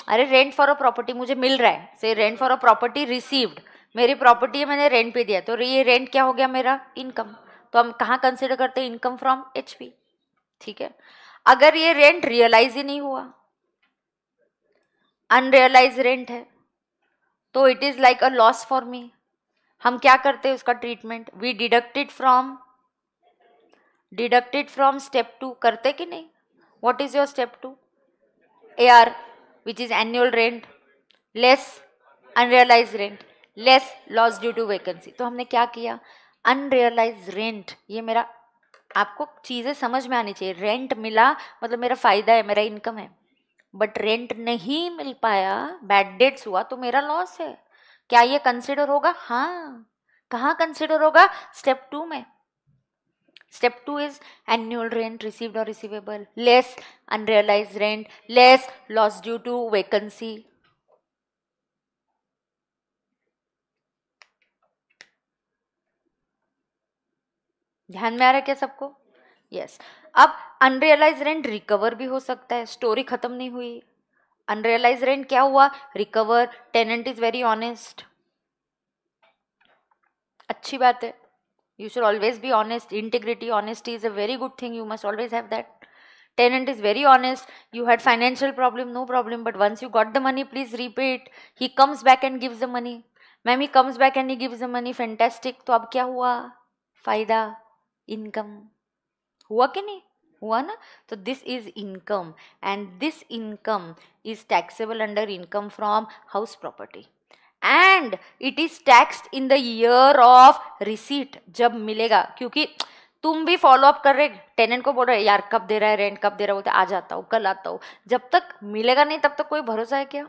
अरे रेंट फॉर अ प्रॉपर्टी मुझे मिल रहा है से rent for a property received मेरी प्रॉपर्टी है मैंने रेंट पे दिया तो ये रेंट क्या हो गया मेरा इनकम तो हम कहाँ कंसिडर करते हैं इनकम फ्रॉम एच ठीक है अगर ये रेंट रियलाइज ही नहीं हुआ अनरियलाइज रेंट है तो it is like a loss for me हम क्या करते हैं उसका treatment we deducted from deducted from step two करते कि नहीं what is your step two A R which is annual rent less unrealise rent less loss due to vacancy तो हमने क्या किया अनरियलाइज रेंट ये मेरा आपको चीज़ें समझ में आनी चाहिए रेंट मिला मतलब मेरा फ़ायदा है मेरा इनकम है बट रेंट नहीं मिल पाया बैड डेट्स हुआ तो मेरा लॉस है क्या ये कंसिडर होगा हाँ कहाँ कंसिडर होगा स्टेप टू में step two is annual rent received और receivable less unrealise rent less loss due to vacancy ध्यान में आ रहा है क्या सबको यस yes. अब अनरियलाइज रेंट रिकवर भी हो सकता है स्टोरी खत्म नहीं हुई अनरियलाइज रेंट क्या हुआ recover tenant is very honest अच्छी बात है you should always be honest integrity honesty is a very good thing you must always have that tenant is very honest you had financial problem no problem but once you got the money please repeat he comes back and gives the money ma'am he comes back and he gives the money fantastic तो अब क्या हुआ फ़ायदा income हुआ कि नहीं हुआ ना तो this is income and this income is taxable under income from house property and it is taxed in the year of receipt जब मिलेगा क्योंकि तुम भी फॉलो अप कर रहे टेनेंट को बोल रहे यार कब दे रहा है रेंट कब दे रहा है बोलते आ जाता हूँ कल आता हूँ जब तक मिलेगा नहीं तब तक कोई भरोसा है क्या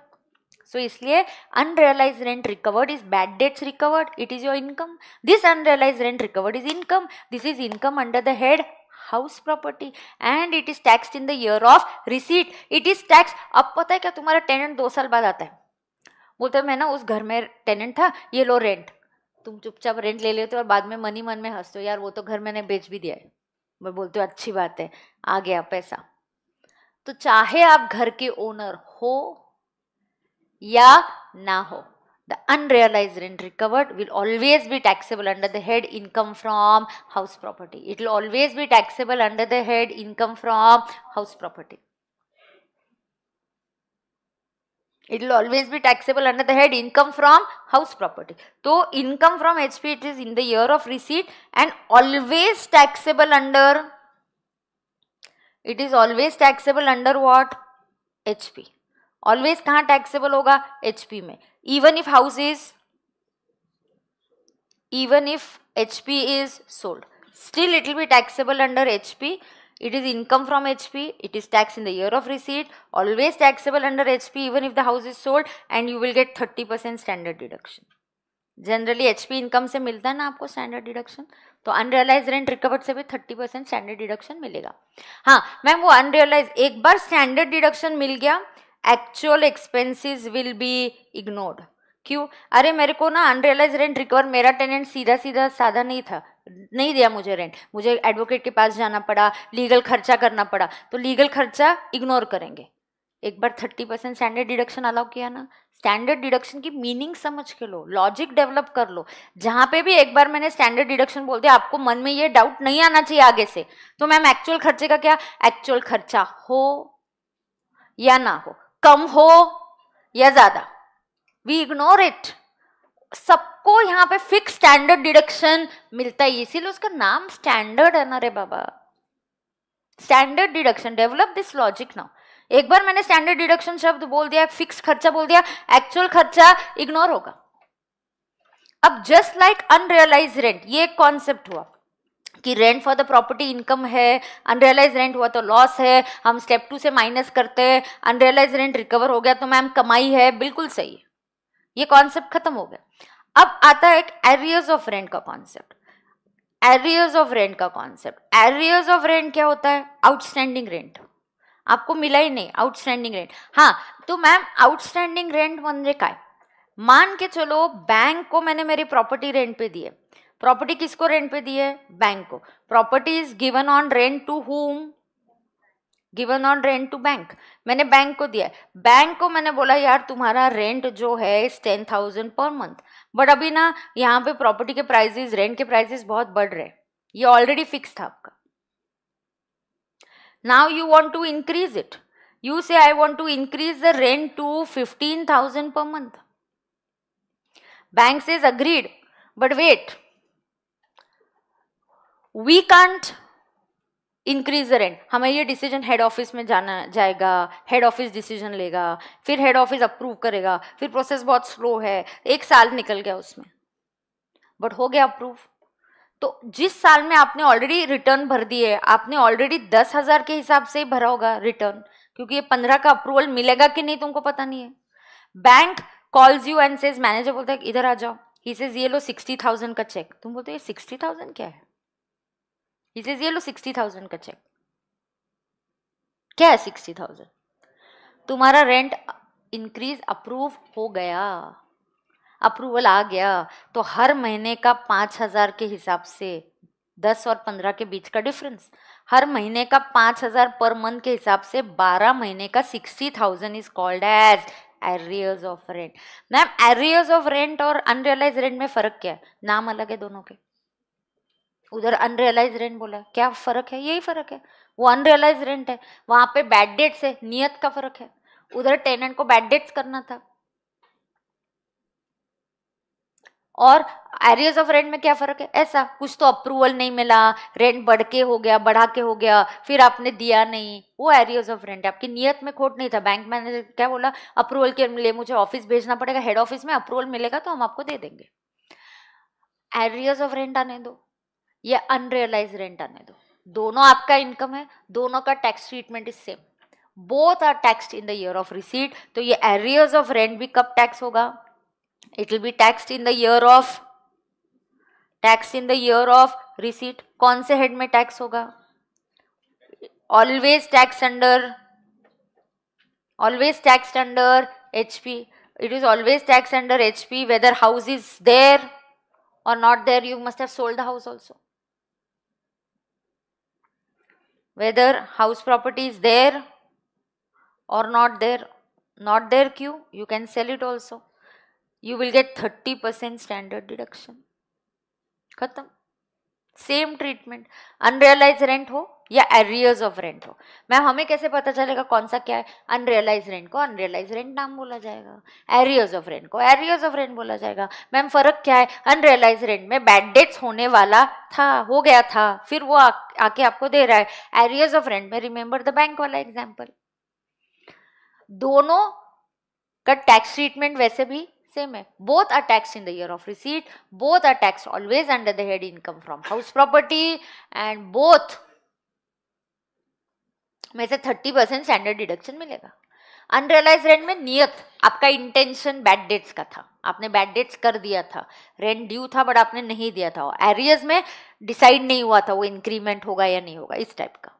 सो इसलिए unrealise rent recovered is bad debts recovered it is your income this unrealise rent recovered is income this is income under the head house property and it is tax in the year of receipt it is tax अब पता है क्या तुम्हारा tenant दो साल बाद आता है बोलते मैं ना उस घर में टेनेंट था ये लो रेंट तुम चुपचाप रेंट ले लेते हो और बाद में मनी मन में हंसते हो यार वो तो घर मैंने बेच भी दिया है मैं बोलती हूँ अच्छी बात है आ गया पैसा तो चाहे आप घर के ओनर हो ya ho The unrealized rent recovered will always be taxable under the head income from house property. It will always be taxable under the head income from house property. It will always be taxable under the head income from house property. So income from HP it is in the year of receipt and always taxable under it is always taxable under what? HP. Always कहां taxable होगा HP में even if house is even if HP is sold still it will be taxable under HP it is income from HP it is tax in the year of receipt always taxable under HP even if the house is sold and you will get thirty percent standard deduction generally HP income से मिलता है ना आपको standard deduction तो unrealise rent recover से भी thirty percent standard deduction मिलेगा हाँ मैम वो अनरियलाइज एक बार स्टैंडर्ड डिडक्शन मिल गया actual expenses will be ignored क्यों अरे मेरे को ना अनरियलाइज रेंट रिकवर मेरा टेनेंट सीधा सीधा साधा नहीं था नहीं दिया मुझे रेंट मुझे एडवोकेट के पास जाना पड़ा लीगल खर्चा करना पड़ा तो लीगल खर्चा इग्नोर करेंगे एक बार thirty percent standard deduction allow किया ना स्टैंडर्ड डिडक्शन की मीनिंग समझ के लो लॉजिक डेवलप कर लो जहाँ पे भी एक बार मैंने स्टैंडर्ड डिडक्शन बोल दिया आपको मन में ये डाउट नहीं आना चाहिए आगे से तो मैम एक्चुअल खर्चे का क्या एक्चुअल खर्चा हो या ना हो कम हो या ज़्यादा वी इग्नोर इट सबको यहाँ पे फिक्स स्टैंडर्ड डिडक्शन मिलता है इसीलिए उसका नाम स्टैंडर्ड है ना रे बाबा standard deduction develop this logic now एक बार मैंने स्टैंडर्ड डिडक्शन शब्द बोल दिया फिक्स खर्चा बोल दिया एक्चुअल खर्चा इग्नोर होगा अब जस्ट लाइक अनरियलाइज रेंट ये एक कॉन्सेप्ट हुआ कि rent for the property income है अनरियलाइज रेंट हुआ तो लॉस है हम स्टेप टू से माइनस करते हैं अनरियलाइज रेंट रिकवर हो गया तो मैम कमाई है बिल्कुल सही है ये कॉन्सेप्ट खत्म हो गया अब आता है एक एरियज ऑफ रेंट का कॉन्सेप्ट एरियज ऑफ रेंट का कॉन्सेप्ट एरियज ऑफ रेंट क्या होता है आउटस्टैंडिंग रेंट आपको मिला ही नहीं आउटस्टैंडिंग रेंट हाँ तो मैम आउटस्टैंडिंग रेंट मन काय मान के चलो बैंक को मैंने मेरी प्रॉपर्टी रेंट पे दी है प्रॉपर्टी किसको रेंट पे दी है बैंक को property is given on rent to home given on rent to bank मैंने बैंक को दिया बैंक को मैंने बोला यार तुम्हारा रेंट जो है इस ten thousand per month but अभी ना यहाँ पे प्रॉपर्टी के प्राइजेस रेंट के प्राइजेस बहुत बढ़ रहे ये ऑलरेडी फिक्स था आपका now you want to increase it you say I want to increase the rent to fifteen thousand per month bank is agreed but wait we can't increase the rent हमें ये decision head office में जाना जाएगा head office decision लेगा फिर head office approve करेगा फिर process बहुत स्लो है एक साल निकल गया उसमें बट हो गया अप्रूव तो जिस साल में आपने ऑलरेडी रिटर्न भर दी है आपने ऑलरेडी दस हज़ार के हिसाब से ही भरा होगा रिटर्न क्योंकि ये पंद्रह का अप्रूवल मिलेगा कि नहीं तुमको पता नहीं है bank calls you and says manager बोलता है इधर आ जाओ ही सेज ये लो सिक्सटी थाउजेंड का चेक तुम बोलते हो सिक्सटी थाउजेंड क्या है ये सेज ये लो सिक्सटी थाउजेंड का चेक क्या है सिक्सटी थाउजेंड तुम्हारा रेंट इंक्रीज अप्रूव हो गया अप्रूवल आ गया तो हर महीने का पाँच हज़ार के हिसाब से दस और पंद्रह के बीच का डिफरेंस हर महीने का पाँच हज़ार पर मंथ के हिसाब से बारह महीने का sixty thousand is called as arrears of rent ma'am arrears of rent और अनरियलाइज रेंट में फ़र्क क्या है नाम अलग है दोनों के उधर अनरियलाइज रेंट बोला क्या फ़र्क है यही फ़र्क है वो अनरियलाइज रेंट है वहां पे बैड डेट्स है नियत का फ़र्क है उधर टेनेंट को बैड डेट्स करना था और एरियज ऑफ रेंट में क्या फ़र्क है ऐसा कुछ तो अप्रूवल नहीं मिला रेंट बढ़ के हो गया बढ़ा के हो गया फिर आपने दिया नहीं वो एरियज ऑफ रेंट है आपकी नियत में खोट नहीं था बैंक मैनेजर क्या बोला अप्रूवल के लिए मुझे ऑफिस भेजना पड़ेगा हेड ऑफिस में अप्रूवल मिलेगा तो हम आपको दे देंगे एरियज ऑफ रेंट आने दो या अनरियलाइज रेंट आने दो दोनों आपका इनकम है दोनों का tax treatment is same both are tax in the year of receipt तो ये एरियर्स ऑफ रेंट भी कब टैक्स होगा it will be tax in the year of tax in the year of receipt कौन से हेड में tax होगा always tax under always tax under H P is always tax under H P whether house is there or not there you must have sold the house also whether house property is there or not there not there q you can sell it also you will get 30% standard deduction khatam same treatment unrealise rent हो या arrears of rent हो ma'am हमें कैसे पता चलेगा कौन सा क्या है अनरियलाइज रेंट को अनरियलाइज रेंट नाम बोला जाएगा एरियर्स ऑफ रेंट को एरियर्स ऑफ रेंट बोला जाएगा मैम फ़र्क क्या है अनरियलाइज रेंट में बैड डेट्स होने वाला था हो गया था फिर वो आ, आके आपको दे रहा है एरियर्स ऑफ रेंट में रिमेंबर द बैंक वाला एग्जाम्पल दोनों का टैक्स ट्रीटमेंट वैसे भी सेम है both are tax in the year of receipt both are tax always under the head income from house property and both में से thirty percent standard deduction मिलेगा unrealise rent में नियत आपका इंटेंशन बैड डेट्स का था आपने बैड डेट्स कर दिया था रेंट ड्यू था बट आपने नहीं दिया था एरियज में डिसाइड नहीं हुआ था वो इंक्रीमेंट होगा या नहीं होगा इस टाइप का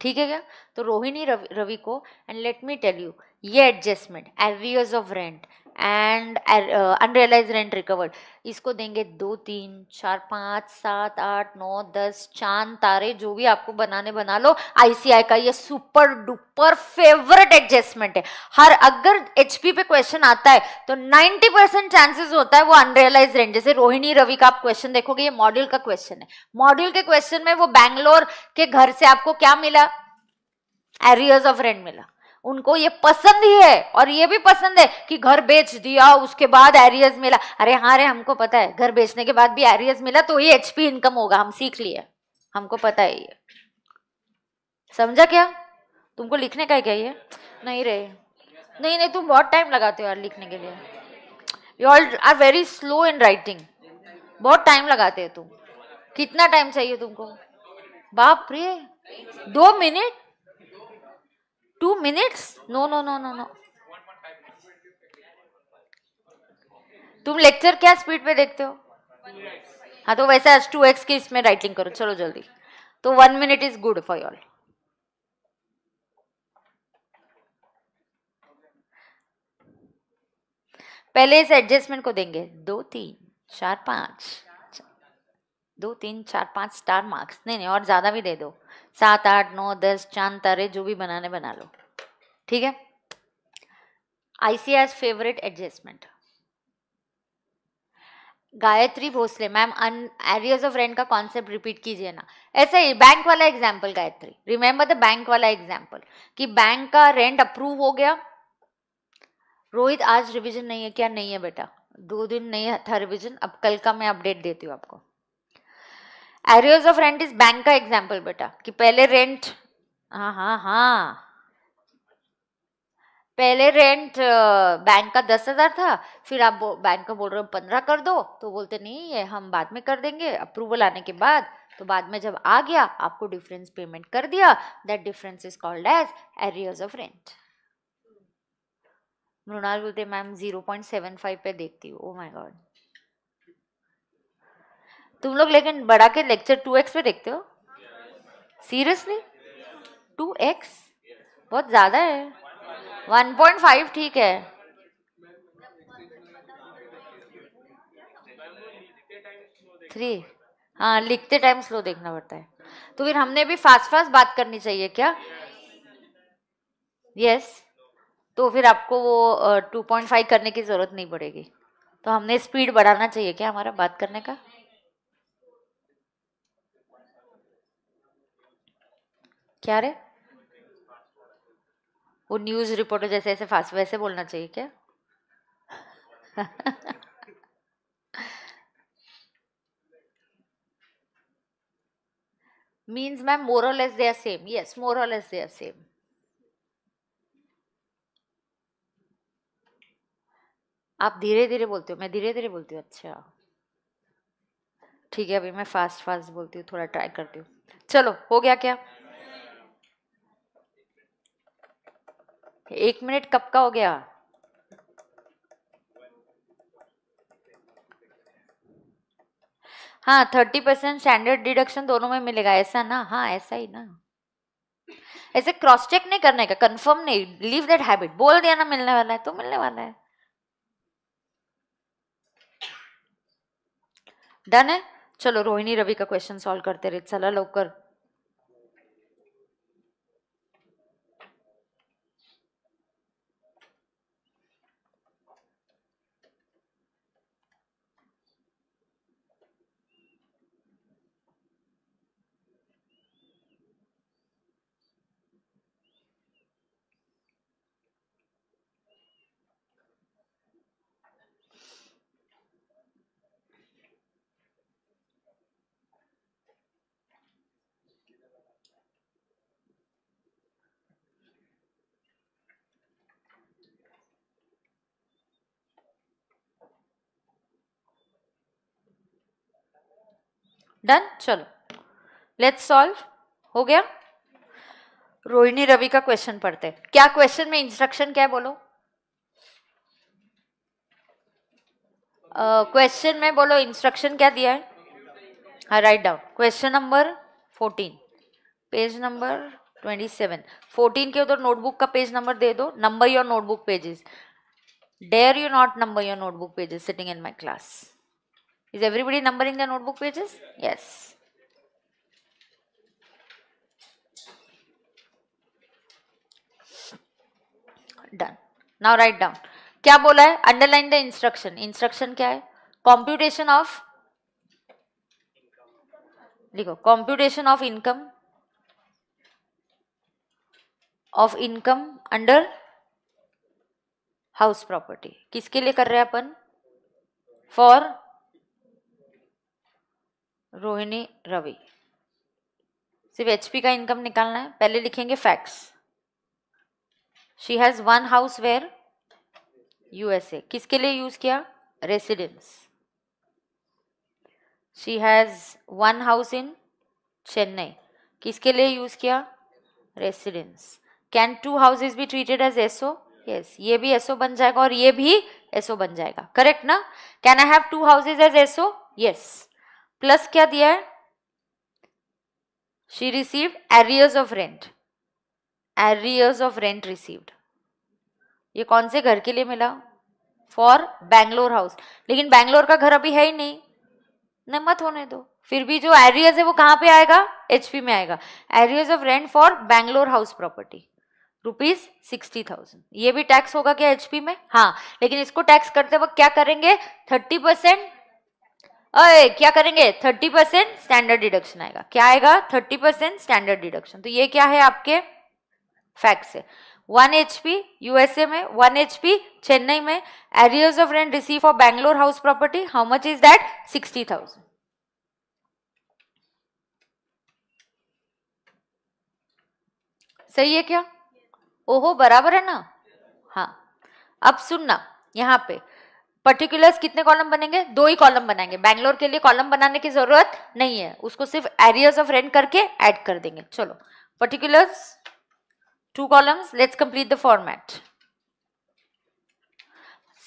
ठीक है क्या तो रोहिणी रवि को and let me tell you ये adjustment arrears of rent and unrealise rent recovered इसको देंगे दो तीन चार पाँच सात आठ नौ दस चांद तारे जो भी आपको बनाने बना लो आईसीआई का ये सुपर डुपर फेवरेट एडजस्टमेंट है हर अगर एचपी पे क्वेश्चन आता है तो 90 परसेंट चांसेस होता है वो अनरियलाइज रेंट जैसे रोहिणी रवि का आप क्वेश्चन देखोगे ये मॉड्यूल का क्वेश्चन है मॉड्यूल के क्वेश्चन में वो बैंगलोर के घर से आपको क्या मिला एरियर्स ऑफ रेंट मिला उनको ये पसंद ही है और ये भी पसंद है कि घर बेच दिया उसके बाद एरियज मिला अरे हाँ रे हमको पता है घर बेचने के बाद भी एरियज मिला तो ये एचपी इनकम होगा हम सीख लिए हमको पता है ये समझा क्या तुमको लिखने का है क्या ये नहीं रे नहीं नहीं तुम बहुत टाइम लगाते हो यार लिखने के लिए you all are very slow in writing बहुत टाइम लगाते हो तुम कितना टाइम चाहिए तुमको बाप रे दो minute two minutes no no no no no तुम लेक्चर क्या स्पीड पे देखते हो हाँ तो वैसे वैसा टू एक्स की इसमें राइटिंग करो चलो जल्दी तो one minute is good for all पहले इस एडजस्टमेंट को देंगे दो तीन चार पांच दो तीन चार पांच स्टार मार्क्स नहीं नहीं और ज़्यादा भी दे दो सात आठ नौ दस चांद तारे जो भी बनाने बना लो ठीक है ICR favourite adjustment Gayatri Bhosle ma'am अन एरियज ऑफ रेंट का कॉन्सेप्ट रिपीट कीजिए ना ऐसे ही बैंक वाला example Gayatri remember the bank वाला एग्जाम्पल कि बैंक का रेंट अप्रूव हो गया रोहित आज रिविजन नहीं है क्या नहीं है बेटा दो दिन नहीं था रिविजन अब कल का मैं अपडेट देती हूँ आपको arrears of rent is bank का एग्जाम्पल बेटा कि पहले रेंट हाँ हाँ हाँ पहले रेंट बैंक का दस हज़ार था फिर आप बैंक का बोल रहे हो पंद्रह कर दो तो बोलते नहीं ये हम बाद में कर देंगे अप्रूवल आने के बाद तो बाद में जब आ गया आपको डिफरेंस पेमेंट कर दिया that difference is called as arrears of rent Mrinal बोलते ma'am zero point seven five पे देखती हूँ ओ माई गॉड तुम लोग लेकिन बढ़ा के लेक्चर टू एक्स पे देखते हो सीरियसली टू एक्स बहुत ज़्यादा है वन पॉइंट फाइव ठीक है थ्री हाँ लिखते टाइम स्लो देखना पड़ता है तो फिर हमने भी फास्ट फास्ट बात करनी चाहिए क्या यस yes. तो फिर आपको वो टू पॉइंट फाइव करने की ज़रूरत नहीं पड़ेगी तो हमने स्पीड बढ़ाना चाहिए क्या हमारा बात करने का क्या रे वो न्यूज़ रिपोर्टर जैसे ऐसे फास्ट वैसे बोलना चाहिए क्या means ma'am more or less they are same yes more or आप धीरे धीरे बोलते हो मैं धीरे धीरे बोलती हूँ अच्छा ठीक है अभी मैं फास्ट फास्ट बोलती हूँ थोड़ा ट्राई करती हूँ चलो हो गया क्या एक मिनट कब का हो गया हाँ थर्टी परसेंट स्टैंडर्ड डिडक्शन दोनों में मिलेगा ऐसा ना हाँ ऐसा ही ना ऐसे क्रॉस चेक नहीं करने का कंफर्म नहीं लीव दैट हैबिट बोल दिया ना मिलने वाला है तो मिलने वाला है डन है चलो रोहिणी रवि का क्वेश्चन सॉल्व करते रहे चला लोकर डन चलो लेट्स सॉल्व हो गया रोहिणी रवि का क्वेश्चन पढ़ते क्या क्वेश्चन में इंस्ट्रक्शन क्या है बोलो क्वेश्चन uh, में बोलो इंस्ट्रक्शन क्या दिया है हाँ write down question number fourteen page number twenty seven fourteen के उधर नोटबुक का पेज नंबर दे दो number your notebook pages dare you not number your notebook pages sitting in my class Is everybody numbering their notebook pages? Yes. Done. Now write down. क्या बोला है underline the instruction instruction क्या है computation of देखो computation of income of income under house property किसके लिए कर रहे हैं अपन फॉर रोहिणी रवि सिर्फ एचपी का इनकम निकालना है पहले लिखेंगे facts she has one house where USA किसके लिए यूज़ किया residence she has one house in Chennai किसके लिए यूज़ किया रेसिडेंस कैन टू हाउसेज भी ट्रीटेड एज एसओ यस ये भी एसओ बन जाएगा और ये भी एसओ बन जाएगा करेक्ट ना can I have two houses as SO yes plus क्या दिया है she receive arrears of rent arrears of rent received ये कौन से घर के लिए मिला फॉर बैंगलोर हाउस लेकिन बैंगलोर का घर अभी है ही नहीं नहीं मत होने दो फिर भी जो एरियज है वो कहां पे आएगा एचपी में आएगा arrears of rent for Bangalore house property rupees sixty thousand ये भी टैक्स होगा क्या एचपी में हाँ लेकिन इसको टैक्स करते वक्त क्या करेंगे थर्टी परसेंट अरे क्या करेंगे थर्टी परसेंट स्टैंडर्ड डिडक्शन आएगा क्या आएगा थर्टी परसेंट स्टैंडर्ड डिडक्शन तो ये क्या है आपके फैक्ट है वन एच पी यूएसए में वन एच पी चेन्नई में arrears of rent receive for Bangalore house property how much is that sixty thousand सही है क्या ओहो बराबर है ना हाँ अब सुनना यहां पे पर्टिकुलर्स कितने कॉलम बनेंगे दो ही कॉलम बनाएंगे बैंगलोर के लिए कॉलम बनाने की जरूरत नहीं है उसको सिर्फ एरियाज ऑफ रेंट करके ऐड कर देंगे चलो particulars two columns let's complete the format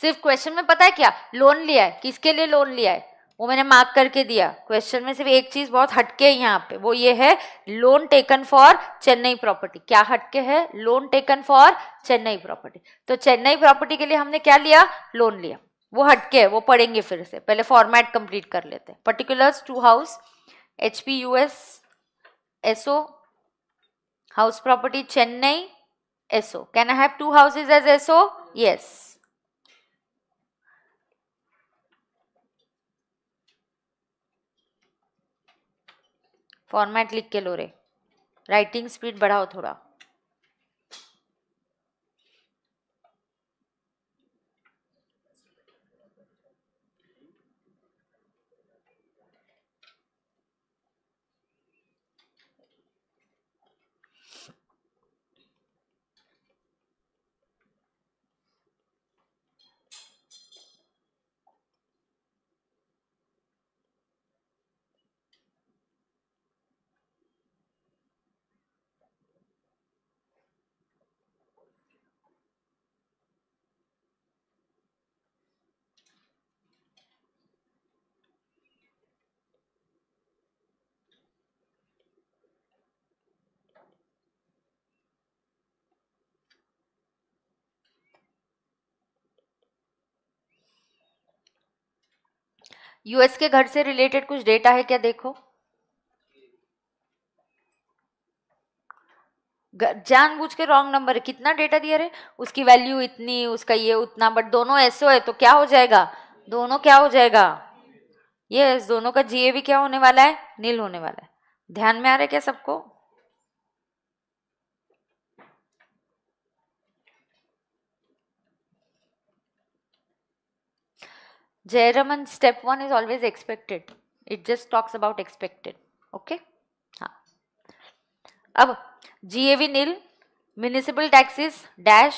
सिर्फ क्वेश्चन में पता है क्या लोन लिया है किसके लिए लोन लिया है वो मैंने मार्क करके दिया क्वेश्चन में सिर्फ एक चीज बहुत हटके है यहाँ पे वो ये है loan taken for Chennai property क्या हटके है loan taken for Chennai property तो चेन्नई प्रॉपर्टी के लिए हमने क्या लिया लोन लिया वो हटके है वो पढ़ेंगे फिर से पहले फॉर्मेट कंप्लीट कर लेते हैं particulars two house H P U S S O house property Chennai SO can I have two houses as SO yes format लिख के लो रे राइटिंग स्पीड बढ़ाओ थोड़ा यूएस के घर से रिलेटेड कुछ डेटा है क्या देखो जानबूझ के रॉन्ग नंबर कितना डेटा दिया रे उसकी वैल्यू इतनी उसका ये उतना बट दोनों ऐसे है तो क्या हो जाएगा दोनों क्या हो जाएगा ये yes, दोनों का जीए भी क्या होने वाला है नील होने वाला है ध्यान में आ रहा है क्या सबको Jayaraman step one is always expected it just talks about expected Okay. हाँ. अब GAV nil municipal taxes dash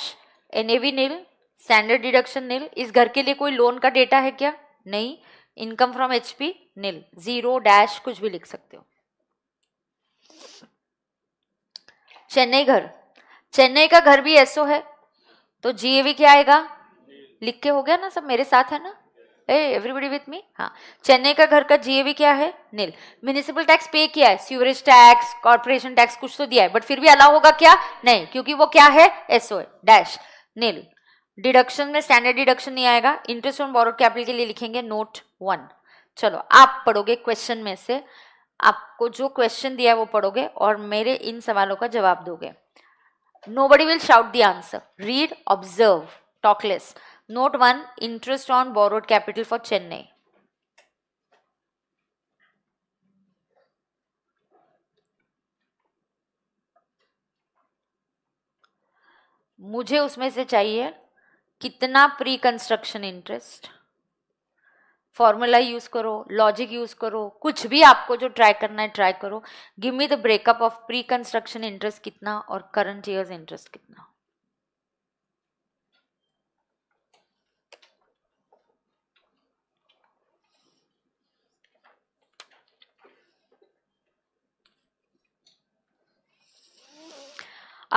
NAV nil standard deduction nil इस घर के लिए कोई लोन का डेटा है क्या नहीं income from HP nil zero dash कुछ भी लिख सकते हो चेन्नई घर चेन्नई का घर भी एसओ है तो जीएवी क्या आएगा लिख के हो गया ना सब मेरे साथ है ना एवरीबडी विथ मी हाँ चेन्नई का घर का जीएवी क्या है नील म्यूनिसिपल टैक्स पे किया है सीवरेज टैक्स कॉर्पोरेशन टैक्स कुछ तो दिया है बट फिर भी अलाउ होगा क्या नहीं क्योंकि वो क्या है एसओ डैश नील डिडक्शन में स्टैंडर्ड डिडक्शन नहीं आएगा इंटरेस्ट ऑन बोरोड कैपिटल के लिए लिखेंगे नोट वन चलो आप पढ़ोगे क्वेश्चन में से आपको जो क्वेश्चन दिया है वो पढ़ोगे और मेरे इन सवालों का जवाब दोगे no will shout the answer read observe talk less Note 1 Interest on borrowed capital for Chennai. मुझे उसमें से चाहिए कितना pre construction interest formula use करो लॉजिक यूज़ करो कुछ भी आपको जो ट्राई करना है ट्राई करो give me the breakup of pre construction interest कितना और करंट ईयर्स इंटरेस्ट कितना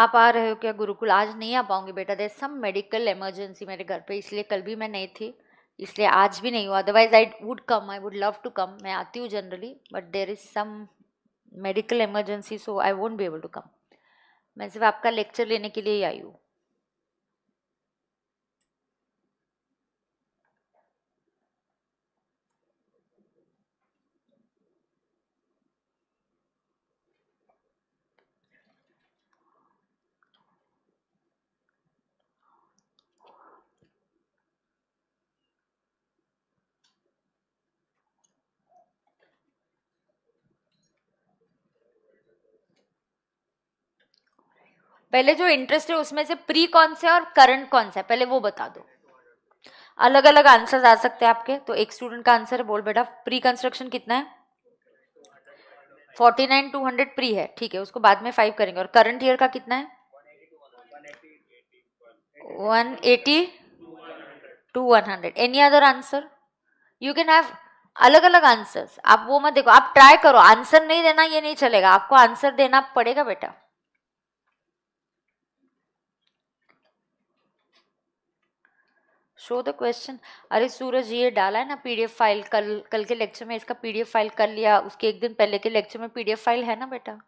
आप आ रहे हो क्या गुरुकुल आज नहीं आ पाऊँगी बेटा देर सम मेडिकल इमरजेंसी मेरे घर पे इसलिए कल भी मैं नहीं थी इसलिए आज भी नहीं हुआ otherwise I would come I would love to come मैं आती हूँ generally but there is some medical emergency so I won't be able to come मैं सिर्फ आपका लेक्चर लेने के लिए ही आई हूँ पहले जो इंटरेस्ट है उसमें से प्री कौन से और करंट कौन सा है पहले वो बता दो अलग अलग आंसर आ सकते हैं आपके तो एक स्टूडेंट का आंसर बोल बेटा प्री कंस्ट्रक्शन कितना है forty nine two hundred pre है ठीक है उसको बाद में फाइव करेंगे और करंट ईयर का कितना है one eighty two one hundred any other answer you can have अलग अलग आंसर्स आप वो मत देखो आप ट्राई करो आंसर नहीं देना ये नहीं चलेगा आपको आंसर देना पड़ेगा बेटा शो द क्वेश्चन अरे सूरज ये डाला है ना पीडीएफ फाइल कल कल के लेक्चर में इसका पीडीएफ फाइल कर लिया उसके एक दिन पहले के लेक्चर में पीडीएफ फाइल है ना बेटा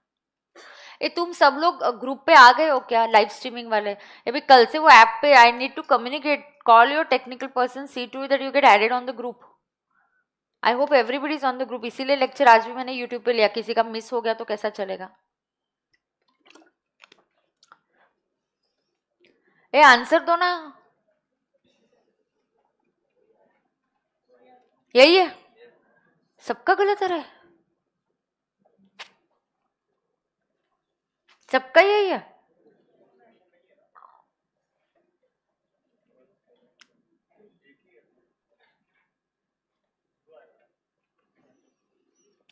ये तुम सब लोग ग्रुप पे आ गए हो क्या लाइव स्ट्रीमिंग वाले ये भी कल से वो ऐप पे I need to communicate call your technical person see to that you get added on the group I hope everybody is on the group इसीलिए लेक्चर आज भी मैंने यूट्यूब पे लिया किसी का मिस हो गया तो कैसा चलेगा ए आंसर दो ना यही है सबका गलत है सबका यही है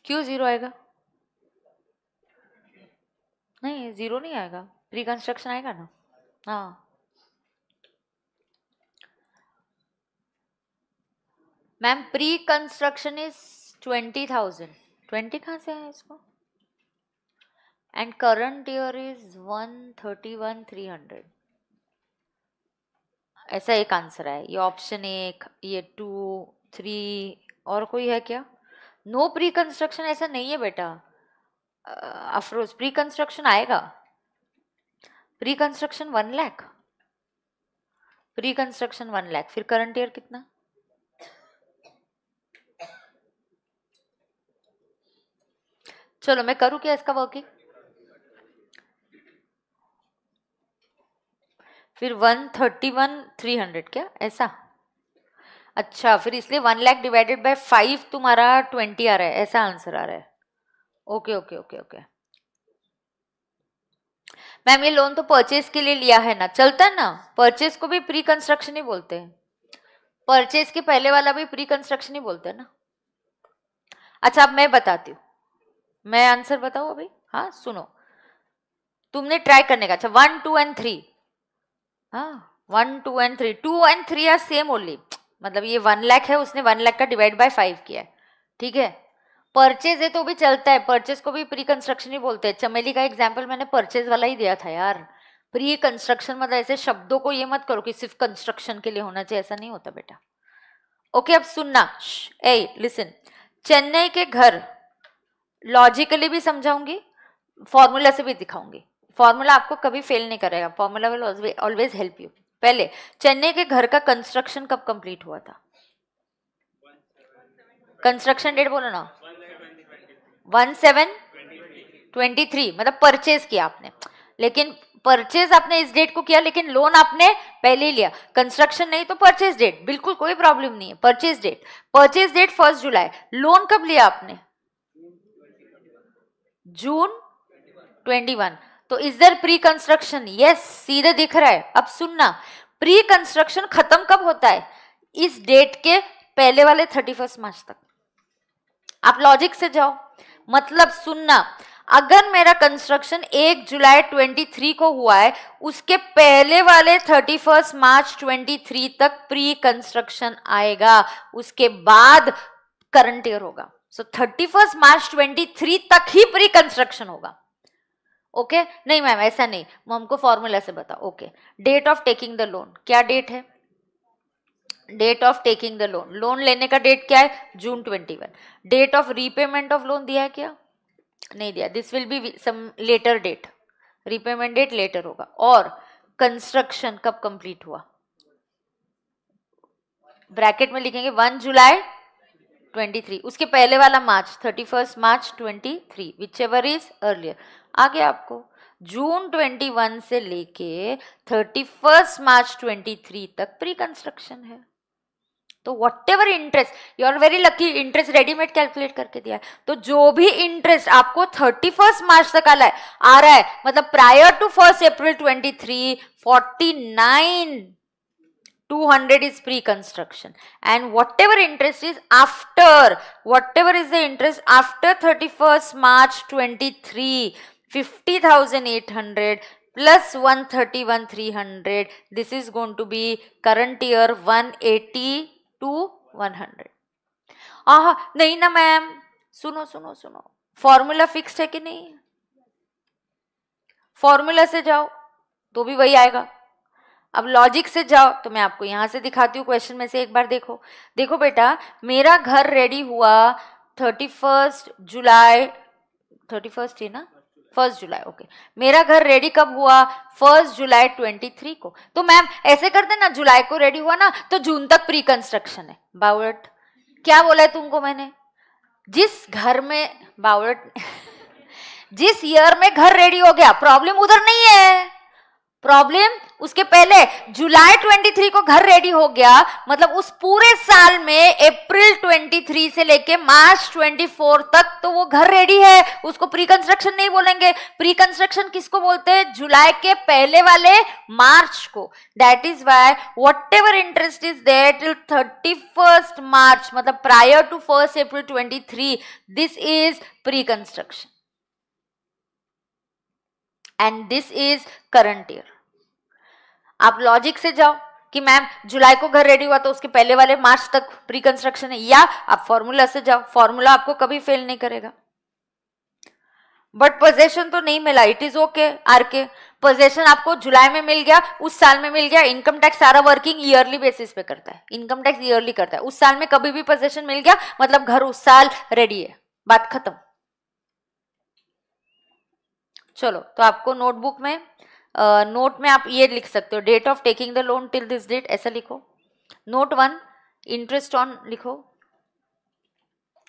क्यों जीरो आएगा नहीं जीरो नहीं आएगा प्री कंस्ट्रक्शन आएगा ना हाँ ma'am pre construction is twenty thousand twenty कहाँ से है इसको and current year is one thirty one three hundred ऐसा एक आंसर है ये ऑप्शन एक ये टू थ्री और कोई है क्या नो प्री कंस्ट्रक्शन ऐसा नहीं है बेटा अफरोज प्री कंस्ट्रक्शन आएगा pre construction one lakh pre construction one lakh फिर करंट ईयर कितना चलो मैं करूँ क्या इसका वर्किंग फिर one thirty one three hundred क्या ऐसा अच्छा फिर इसलिए one lakh divided by five तुम्हारा ट्वेंटी आ रहा है ऐसा आंसर आ रहा है okay okay okay okay ma'am ये लोन तो परचेज के लिए लिया है ना चलता ना परचेज को भी प्री कंस्ट्रक्शन ही बोलते हैं परचेज के पहले वाला भी प्री कंस्ट्रक्शन ही बोलते हैं ना अच्छा अब मैं बताती हूँ मैं आंसर बताऊ अभी हाँ सुनो तुमने ट्राई करने का अच्छा वन टू एंड थ्री हाँ one two and three two and three are same only मतलब ये वन लैख है उसने वन लैख का डिवाइड बाय फाइव किया है ठीक है परचेज है तो भी चलता है परचेज को भी प्री कंस्ट्रक्शन ही बोलते हैं चमेली का एग्जाम्पल मैंने परचेज वाला ही दिया था यार प्री कंस्ट्रक्शन मतलब ऐसे शब्दों को ये मत करो कि सिर्फ कंस्ट्रक्शन के लिए होना चाहिए ऐसा नहीं होता बेटा ओके अब सुनना ए लिसन चेन्नई के घर लॉजिकली भी समझाऊंगी फॉर्मूला से भी दिखाऊंगी फॉर्मूला आपको कभी फेल नहीं करेगा formula will always help you पहले चेन्नई के घर का कंस्ट्रक्शन कब कंप्लीट हुआ था कंस्ट्रक्शन डेट बोलो ना वन सेवन ट्वेंटी थ्री मतलब परचेज किया आपने लेकिन परचेज आपने इस डेट को किया लेकिन लोन आपने पहले लिया कंस्ट्रक्शन नहीं तो परचेज डेट बिल्कुल कोई प्रॉब्लम नहीं है purchase date purchase date first July loan कब लिया आपने जून 21 तो is there pre construction yes सीधे दिख रहा है अब सुनना प्री कंस्ट्रक्शन खत्म कब होता है इस डेट के पहले वाले थर्टी फर्स्ट मार्च तक आप लॉजिक से जाओ मतलब सुनना अगर मेरा कंस्ट्रक्शन 1 जुलाई 23 को हुआ है उसके पहले वाले 31 मार्च 23 तक प्री कंस्ट्रक्शन आएगा उसके बाद करंट ईयर होगा so thirty first March twenty three तक ही प्री कंस्ट्रक्शन होगा ओके okay? नहीं मैम ऐसा नहीं मैं हमको फॉर्मूला से बता okay date of taking the loan क्या डेट है date of taking the loan loan लेने का डेट क्या है June twenty one date of repayment of loan दिया है क्या नहीं दिया this will be some later date repayment date later होगा और कंस्ट्रक्शन कब कंप्लीट हुआ ब्रैकेट में लिखेंगे वन जुलाई 23 उसके पहले वाला March 31 March 23 three whichever is earlier आगे आपको जून 21 से लेके 31 मार्च 23 तक प्री कंस्ट्रक्शन है तो whatever interest you are very lucky interest readymade calculate करके दिया है तो जो भी इंटरेस्ट आपको 31 मार्च तक आला है आ रहा है मतलब prior to first April 23 49 200 is pre-construction and whatever interest is after whatever is the interest after 31st March 23 50,800 plus 131,300. this is going to be current year 180 to 100 ah नहीं ना मैम सुनो सुनो सुनो फॉर्मूला फिक्स्ड है कि नहीं formula से जाओ तो भी वही आएगा अब लॉजिक से जाओ तो मैं आपको यहाँ से दिखाती हूँ क्वेश्चन में से एक बार देखो देखो बेटा मेरा घर रेडी हुआ thirty first July thirty first है ना फर्स्ट जुलाई ओके मेरा घर रेडी कब हुआ फर्स्ट जुलाई ट्वेंटी थ्री को तो मैम ऐसे कर देना जुलाई को रेडी हुआ ना तो जून तक प्री कंस्ट्रक्शन है बावट क्या बोला है तुमको मैंने जिस घर में बावट [LAUGHS] जिस ईयर में घर रेडी हो गया प्रॉब्लम उधर नहीं है प्रॉब्लम उसके पहले जुलाई 23 को घर रेडी हो गया मतलब उस पूरे साल में अप्रैल 23 से लेके मार्च 24 तक तो वो घर रेडी है उसको प्री कंस्ट्रक्शन नहीं बोलेंगे प्री कंस्ट्रक्शन किसको बोलते हैं जुलाई के पहले वाले मार्च को that is why whatever interest is there till thirty first March मतलब prior to first April 23 this is pre construction and this is current year आप लॉजिक से जाओ कि मैम जुलाई को घर रेडी हुआ तो उसके पहले वाले मार्च तक प्री कंस्ट्रक्शन है या आप फॉर्मूला से जाओ फॉर्मूला आपको कभी फेल नहीं करेगा बट पोजेशन तो नहीं मिला इट इज ओके आर के पोजेशन आपको जुलाई में मिल गया उस साल में मिल गया इनकम टैक्स सारा वर्किंग ईयरली बेसिस पे करता है इनकम टैक्स ईयरली करता है उस साल में कभी भी पोजेशन मिल गया मतलब घर उस साल रेडी है बात खत्म चलो तो आपको नोटबुक में नोट में आप ये लिख सकते हो date of taking the loan till this date ऐसा लिखो नोट वन इंटरेस्ट ऑन लिखो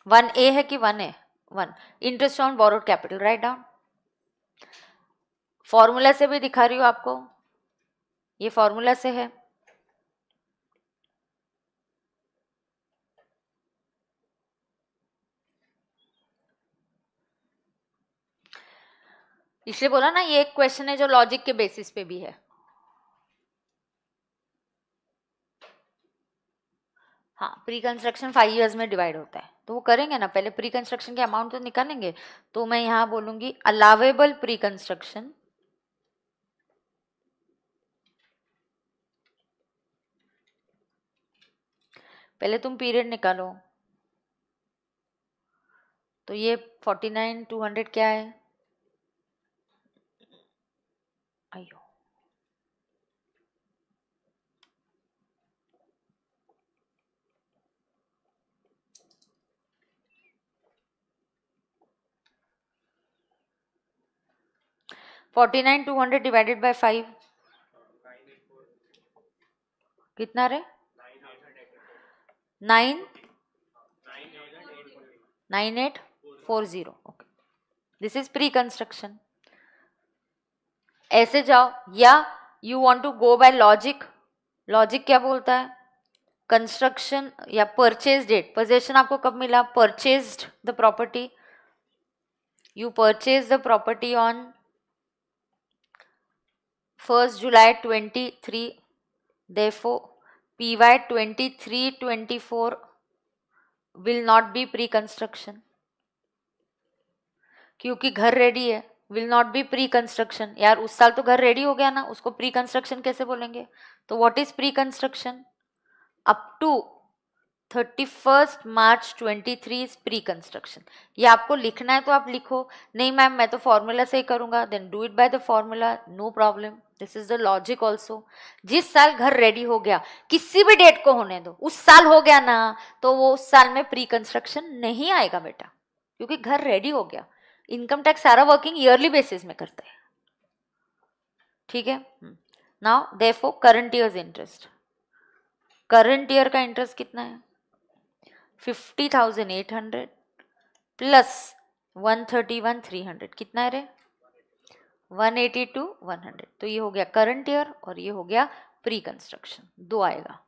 वन ए है कि one A one interest on borrowed capital write down formula से भी दिखा रही हूँ आपको ये फॉर्मूला से है इसलिए बोला ना ये एक क्वेश्चन है जो लॉजिक के बेसिस पे भी है हाँ प्री कंस्ट्रक्शन फाइव ईयर्स में डिवाइड होता है तो वो करेंगे ना पहले प्री कंस्ट्रक्शन के अमाउंट तो निकालेंगे तो मैं यहां बोलूंगी अलावेबल प्री कंस्ट्रक्शन पहले तुम पीरियड निकालो तो ये फोर्टी नाइन टू हंड्रेड क्या है अयो forty nine two hundred divided by five कितना रे nine nine eight four zero okay this is pre construction ऐसे जाओ या you want to go by logic logic क्या बोलता है कंस्ट्रक्शन या परचेज डेट पोजेशन आपको कब मिला purchase the property you purchase the property on first July twenty three therefore P Y twenty three twenty four will not be pre construction क्योंकि घर ready है will not be pre construction यार उस साल तो घर रेडी हो गया ना उसको प्री कंस्ट्रक्शन कैसे बोलेंगे तो what is pre construction up to thirty first March twenty three is pre construction ये आपको लिखना है तो आप लिखो नहीं मैम मैं तो फॉर्मूला से ही करूँगा then do it by the formula no problem this is the logic also जिस साल घर रेडी हो गया किसी भी डेट को होने दो उस साल हो गया ना तो वो उस साल में प्री कंस्ट्रक्शन नहीं आएगा बेटा क्योंकि घर रेडी हो गया इनकम टैक्स सारा वर्किंग ईयरली बेसिस में करते हैं ठीक है now therefore current year interest current year का इंटरेस्ट कितना है fifty thousand eight hundred plus one thirty one three hundred कितना है रे one eighty two one hundred तो ये हो गया करंट ईयर और ये हो गया प्री कंस्ट्रक्शन दो आएगा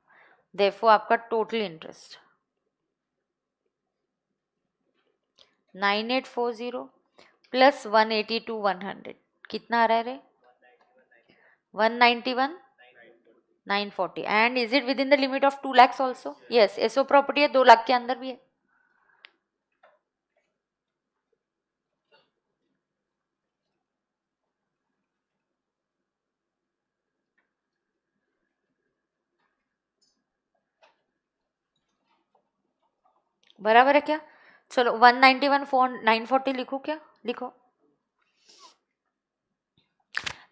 देफो आपका total interest nine eight four zero plus one eighty two one hundred कितना आ रहा है रे one ninety one nine forty and is it within the limit of two lakhs also yes SO property है दो लाख के अंदर भी है बराबर है क्या चलो one ninety one four nine forty लिखू क्या लिखो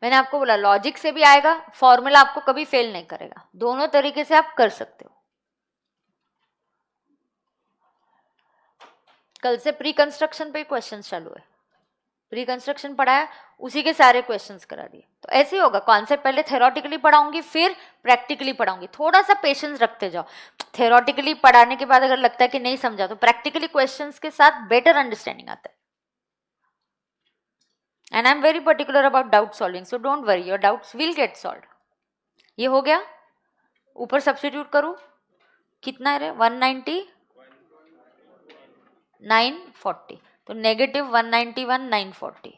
मैंने आपको बोला लॉजिक से भी आएगा फॉर्मूला आपको कभी फेल नहीं करेगा दोनों तरीके से आप कर सकते हो कल से प्री कंस्ट्रक्शन पे क्वेश्चन चालू है प्री कंस्ट्रक्शन पढ़ाया उसी के सारे क्वेश्चंस करा दिए तो ऐसे ही होगा कॉन्सेप्ट पहले थेरोटिकली पढ़ाऊंगी फिर प्रैक्टिकली पढ़ाऊंगी थोड़ा सा पेशेंस रखते जाओ थेरोटिकली पढ़ाने के बाद अगर लगता है कि नहीं समझा तो प्रैक्टिकली क्वेश्चंस के साथ बेटर अंडरस्टैंडिंग आता है and I am very particular about doubt solving so don't worry your doubts will get solve ये हो गया ऊपर सब्सटीट्यूट करूँ कितना है वन नाइन्टी नाइन फोर्टी तो negative one ninety one nine forty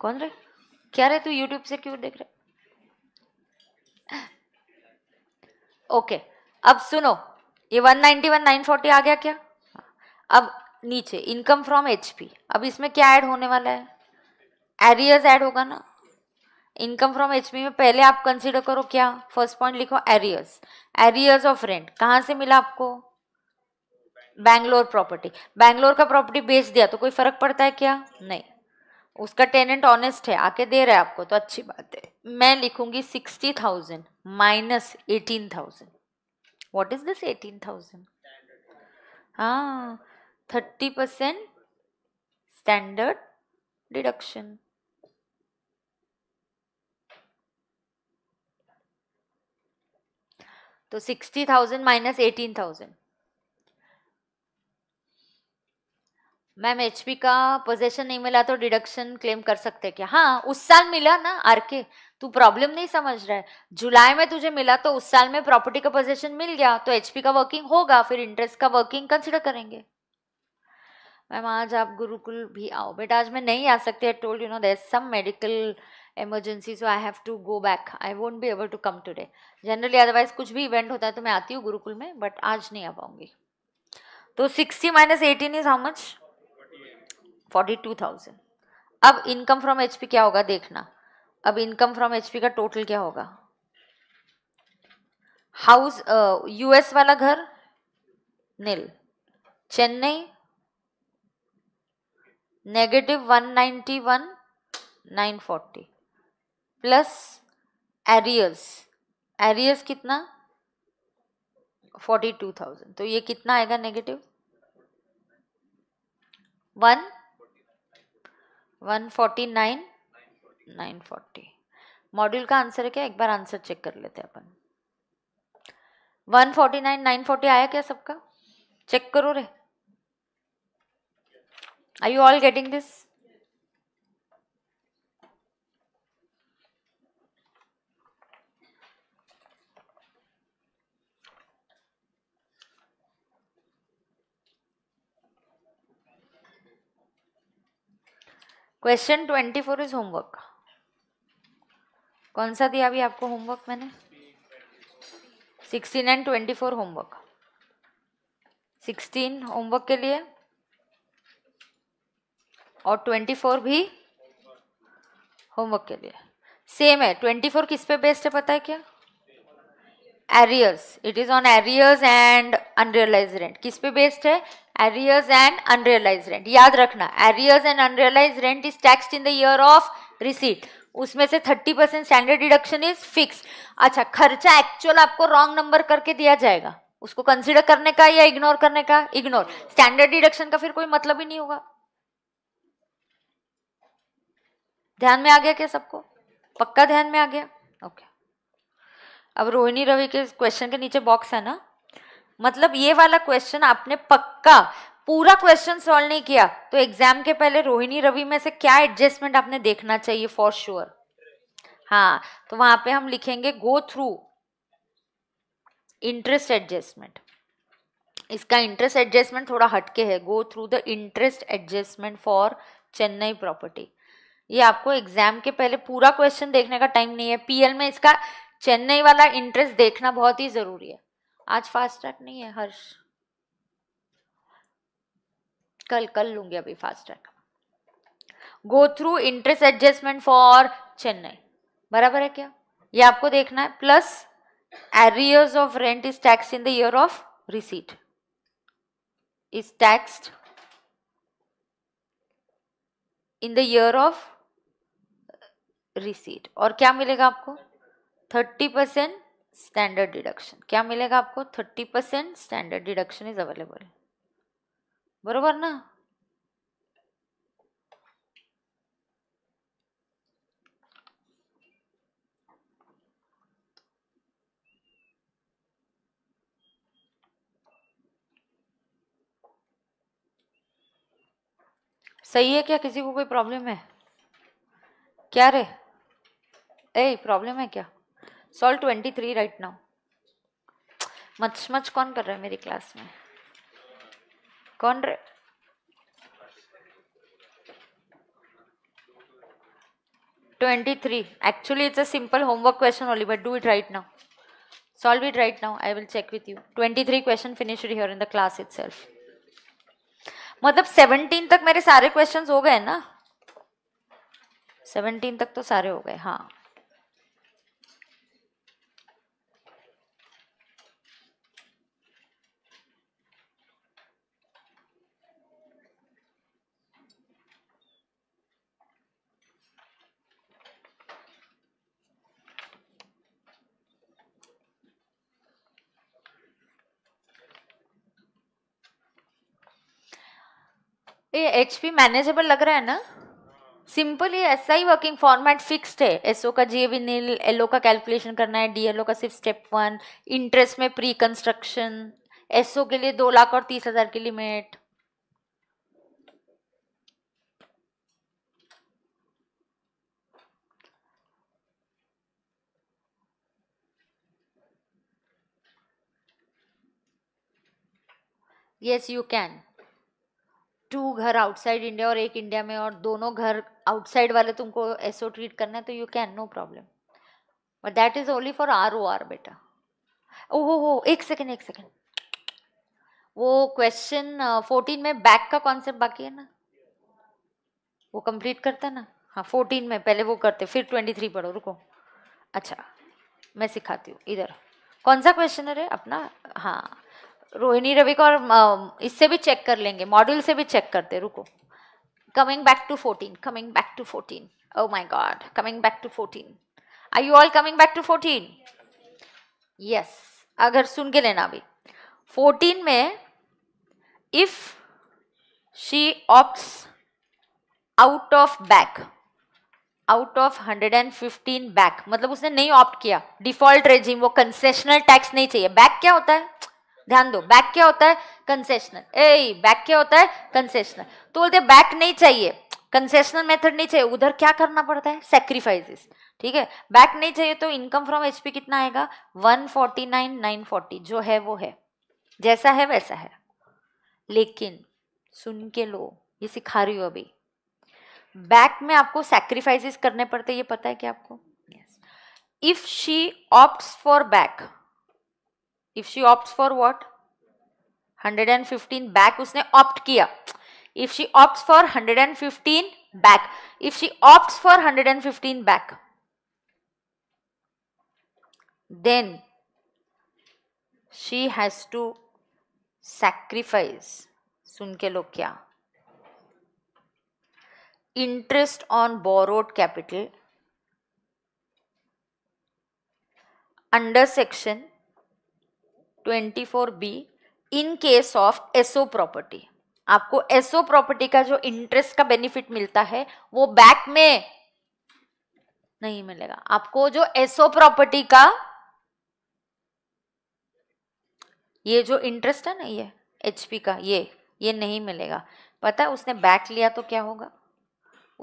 कौन रे क्या रे तू यूट्यूब से क्यों देख रहे ओके okay, अब सुनो ये one ninety one nine forty आ गया क्या अब नीचे इनकम फ्रॉम पी अब इसमें क्या ऐड होने वाला है एरियर्स ऐड होगा ना इनकम फ्रॉम पी में पहले आप कंसिडर करो क्या फर्स्ट पॉइंट लिखो एरियर्स एरियर्स ऑफ रेंट कहाँ से मिला आपको बैंगलोर प्रॉपर्टी बैंगलोर का प्रॉपर्टी बेच दिया तो कोई फर्क पड़ता है क्या नहीं उसका टेनेंट ऑनेस्ट है आके दे रहा है आपको तो अच्छी बात है मैं लिखूंगी sixty thousand minus eighteen thousand what is this eighteen thousand हाँ थर्टी परसेंट स्टैंडर्ड डिडक्शन तो sixty thousand minus eighteen thousand ma'am HP का पोजेशन नहीं मिला तो डिडक्शन क्लेम कर सकते क्या हाँ उस साल मिला ना आर के तू प्रॉब्लम नहीं समझ रहा है जुलाई में तुझे मिला तो उस साल में प्रॉपर्टी का पोजेशन मिल गया तो एचपी का वर्किंग होगा फिर इंटरेस्ट का वर्किंग कंसिडर करेंगे मैम आज आप गुरुकुल भी आओ बट आज मैं नहीं आ सकती I told you no there some medical emergency so I have to go back I won't be able to come today generally otherwise कुछ भी इवेंट होता है तो मैं आती हूँ गुरुकुल में बट आज नहीं आ पाऊंगी तो sixty minus eighteen is how much forty two thousand अब इनकम फ्रॉम एच पी क्या होगा देखना अब इनकम फ्रॉम एच पी का टोटल क्या होगा हाउस यूएस uh, वाला घर nil Chennai negative one one nine forty plus arrears arrears कितना फोर्टी टू थाउजेंड तो ये कितना आएगा negative one one forty nine nine forty module का आंसर है क्या एक बार आंसर चेक कर लेते हैं अपन one forty nine nine forty आया क्या सबका चेक करो रे Are you all getting this? Question twenty four is homework कौन सा दिया अभी आपको होमवर्क मैंने sixteen and twenty four homework sixteen homework के लिए और ट्वेंटी फोर भी होमवर्क के लिए सेम है ट्वेंटी फोर किस पे बेस्ड है पता है क्या arrears it is on arrears and unrealise rent किस पे बेस्ड है एरियर्स एंड अनरियलाइज रेंट याद रखना arrears and unrealise rent is tax in the year of receipt उसमें से thirty percent standard deduction is fix अच्छा खर्चा एक्चुअल आपको रॉन्ग नंबर करके दिया जाएगा उसको कंसिडर करने का या इग्नोर करने का इग्नोर स्टैंडर्ड डिडक्शन का फिर कोई मतलब ही नहीं होगा ध्यान में आ गया क्या सबको पक्का ध्यान में आ गया ओके अब रोहिणी रवि के क्वेश्चन के नीचे बॉक्स है ना मतलब ये वाला क्वेश्चन आपने पक्का पूरा क्वेश्चन सॉल्व नहीं किया तो एग्जाम के पहले रोहिणी रवि में से क्या एडजस्टमेंट आपने देखना चाहिए फॉर श्योर sure? हाँ तो वहां पे हम लिखेंगे गो थ्रू इंटरेस्ट एडजस्टमेंट इसका इंटरेस्ट एडजस्टमेंट थोड़ा हटके है go through the interest adjustment for Chennai property ये आपको एग्जाम के पहले पूरा क्वेश्चन देखने का टाइम नहीं है पीएल में इसका चेन्नई वाला इंटरेस्ट देखना बहुत ही जरूरी है आज फास्ट ट्रैक नहीं है हर्ष कल कल लूंगी अभी fast track go through interest adjustment for Chennai बराबर है क्या ये आपको देखना है plus arrears of rent is tax in the year of receipt is taxed in the receipt और क्या मिलेगा आपको थर्टी परसेंट स्टैंडर्ड डिडक्शन क्या मिलेगा आपको thirty percent standard deduction is available बरोबर ना सही है क्या किसी को कोई प्रॉब्लम है क्या रे ए प्रॉब्लम है क्या solve twenty three right now much much कौन कर रहा है मेरी क्लास में कौन रहे twenty three actually it's a simple homework question only but do it right now right now I will check with you twenty three question finish finished in the class itself मतलब seventeen तक मेरे सारे question हो गए ना seventeen तक तो सारे हो गए हाँ ये एचपी मैनेजेबल लग रहा है ना सिंपल ये ऐसा ही वर्किंग फॉर्मेट फिक्स्ड है एसओ का जी एवी नील एलओ का कैलकुलेशन करना है डीएलओ का सिर्फ स्टेप वन इंटरेस्ट में प्री कंस्ट्रक्शन एसओ के लिए दो लाख और तीस हजार की limit yes you can too घर आउटसाइड इंडिया और एक इंडिया में और दोनों घर आउटसाइड वाले तुमको ऐसो ट्रीट करना है तो you can no problem but that is only for R O R बेटा ओहो हो एक सेकेंड एक सेकेंड वो क्वेश्चन फोर्टीन में बैक का कॉन्सेप्ट बाकी है ना वो कंप्लीट करता ना हाँ फोर्टीन में पहले वो करते फिर ट्वेंटी थ्री पढ़ो रुको अच्छा मैं सिखाती हूँ इधर कौन सा क्वेश्चन है अपना हाँ रोहिणी रवि को और इससे भी चेक कर लेंगे मॉड्यूल से भी चेक करते रुको coming back to fourteen coming back to fourteen oh my God coming back to fourteen I you all coming back to fourteen yes अगर सुन के लेना अभी फोर्टीन में if she opts out of BAC out of hundred and fifteen BAC मतलब उसने नहीं opt किया डिफॉल्ट रेजिम वो कंसेशनल टैक्स नहीं चाहिए बैक क्या होता है ध्यान दो बैक क्या होता है कंसेशनल ए बैक क्या होता है कंसेशनल तो बोलते बैक नहीं चाहिए कंसेशनल मेथड नहीं चाहिए उधर क्या करना पड़ता है सेक्रीफाइसेस ठीक है बैक नहीं चाहिए तो इनकम फ्रॉम एचपी कितना आएगा नाइन फोर्टी जो है वो है जैसा है वैसा है लेकिन सुन के लो ये सिखा रही हो अभी बैक में आपको सेक्रीफाइसेस करने पड़ते ये पता है क्या आपको if she opt for BAC if she opt for what hundred and fifteen BAC उसने ऑप्ट किया if she opt for hundred and fifteen BAC if she opt for hundred and fifteen BAC then she has to sacrifice सुन के लोग क्या interest on borrowed capital under section twenty four B in case of SO property आपको SO property का जो interest का benefit मिलता है वो बैक में नहीं मिलेगा आपको जो एसओ प्रॉपर्टी का ये जो इंटरेस्ट है ना ये एचपी का ये ये नहीं मिलेगा पता है उसने बैक लिया तो क्या होगा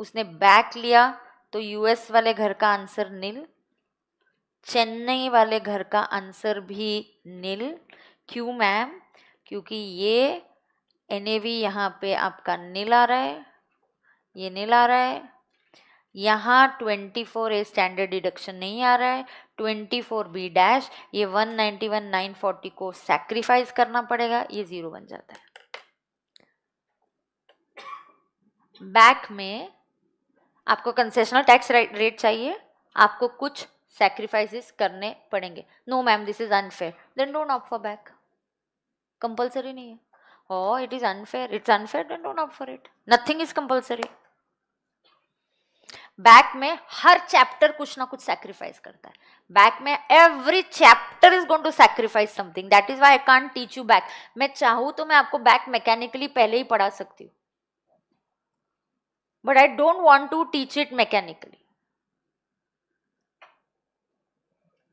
उसने बैक लिया तो यूएस वाले घर का आंसर नील चेन्नई वाले घर का आंसर भी नील क्यों मैम क्योंकि ये एन ए वी यहाँ पर आपका नील आ रहा है ये नील आ रहा है यहाँ twenty four A standard deduction नहीं आ रहा है ट्वेंटी फोर बी डैश ये one ninety one nine forty को सैक्रिफाइस करना पड़ेगा ये ज़ीरो बन जाता है बैक में आपको कंसेशनल टैक्स रेट चाहिए आपको कुछ सेक्रीफाइसिस करने पड़ेंगे no ma'am this is unfair then don't opt for BAC compulsory नहीं है oh it is unfair it's unfair then don't opt for it nothing is compulsory BAC में हर चैप्टर कुछ ना कुछ सेक्रीफाइस करता है बैक में every chapter is going to sacrifice something that is why I can't teach you BAC मैं चाहूं तो मैं आपको बैक मैकेनिकली पहले ही पढ़ा सकती हूँ but I don't want to teach it mechanically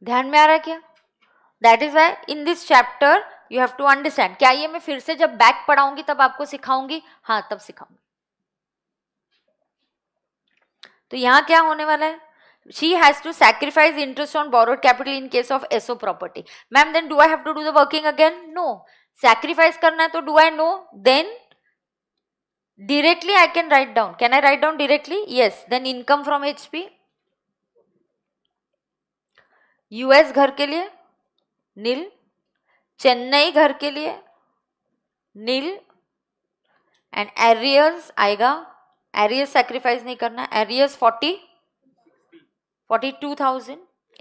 ध्यान में आ रहा क्या that is why in this chapter you have to understand क्या ये मैं फिर से जब बैक पढ़ाऊंगी तब आपको सिखाऊंगी हाँ तब सिखाऊंगी तो यहाँ क्या होने वाला है she has to sacrifice interest on borrowed capital in case of so property ma'am then do i have to do the working again no sacrifice karna hai to do i know then directly i can write down can i write down directly yes then income from hp US घर के लिए nil Chennai घर के लिए nil and arrears आएगा arrears sacrifice नहीं करना arrears forty forty two thousand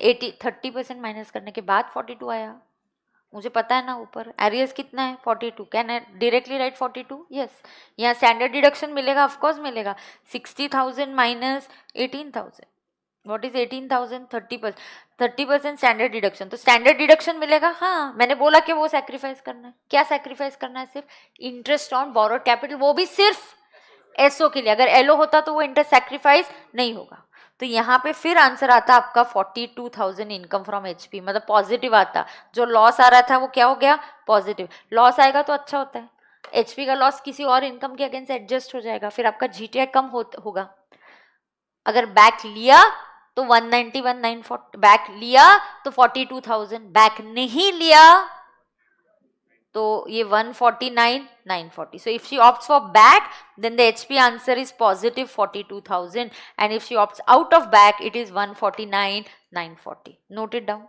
at thirty percent minus करने के बाद फोर्टी टू आया मुझे पता है ना ऊपर एरियस कितना है forty two can I directly write forty two yes यहाँ स्टैंडर्ड डिडक्शन मिलेगा ऑफकोर्स मिलेगा sixty thousand minus eighteen thousand what is eighteen thousand thirty percent thirty percent standard deduction तो स्टैंडर्ड डिडक्शन मिलेगा हाँ मैंने बोला कि वो सेक्रीफाइस करना है क्या सेक्रीफाइस करना है सिर्फ इंटरेस्ट ऑन बोरोड कैपिटल वो भी सिर्फ एसओ के लिए अगर एलओ होता तो वो इंटरेस्ट सेक्रीफाइस नहीं होगा तो यहाँ पे फिर आंसर आता आपका forty two thousand income from HP मतलब पॉजिटिव आता जो लॉस आ रहा था वो क्या हो गया पॉजिटिव लॉस आएगा तो अच्छा होता है एचपी का लॉस किसी और इनकम के अगेंस्ट एडजस्ट हो जाएगा फिर आपका जीटीआई कम हो, होगा अगर बैक लिया तो 191940 बैक लिया तो 42,000 बैक नहीं लिया तो ये 149 940 so if she opt for BAC then the HP answer is positive 42,000 and if she opt out of BAC it is 149 940 note it down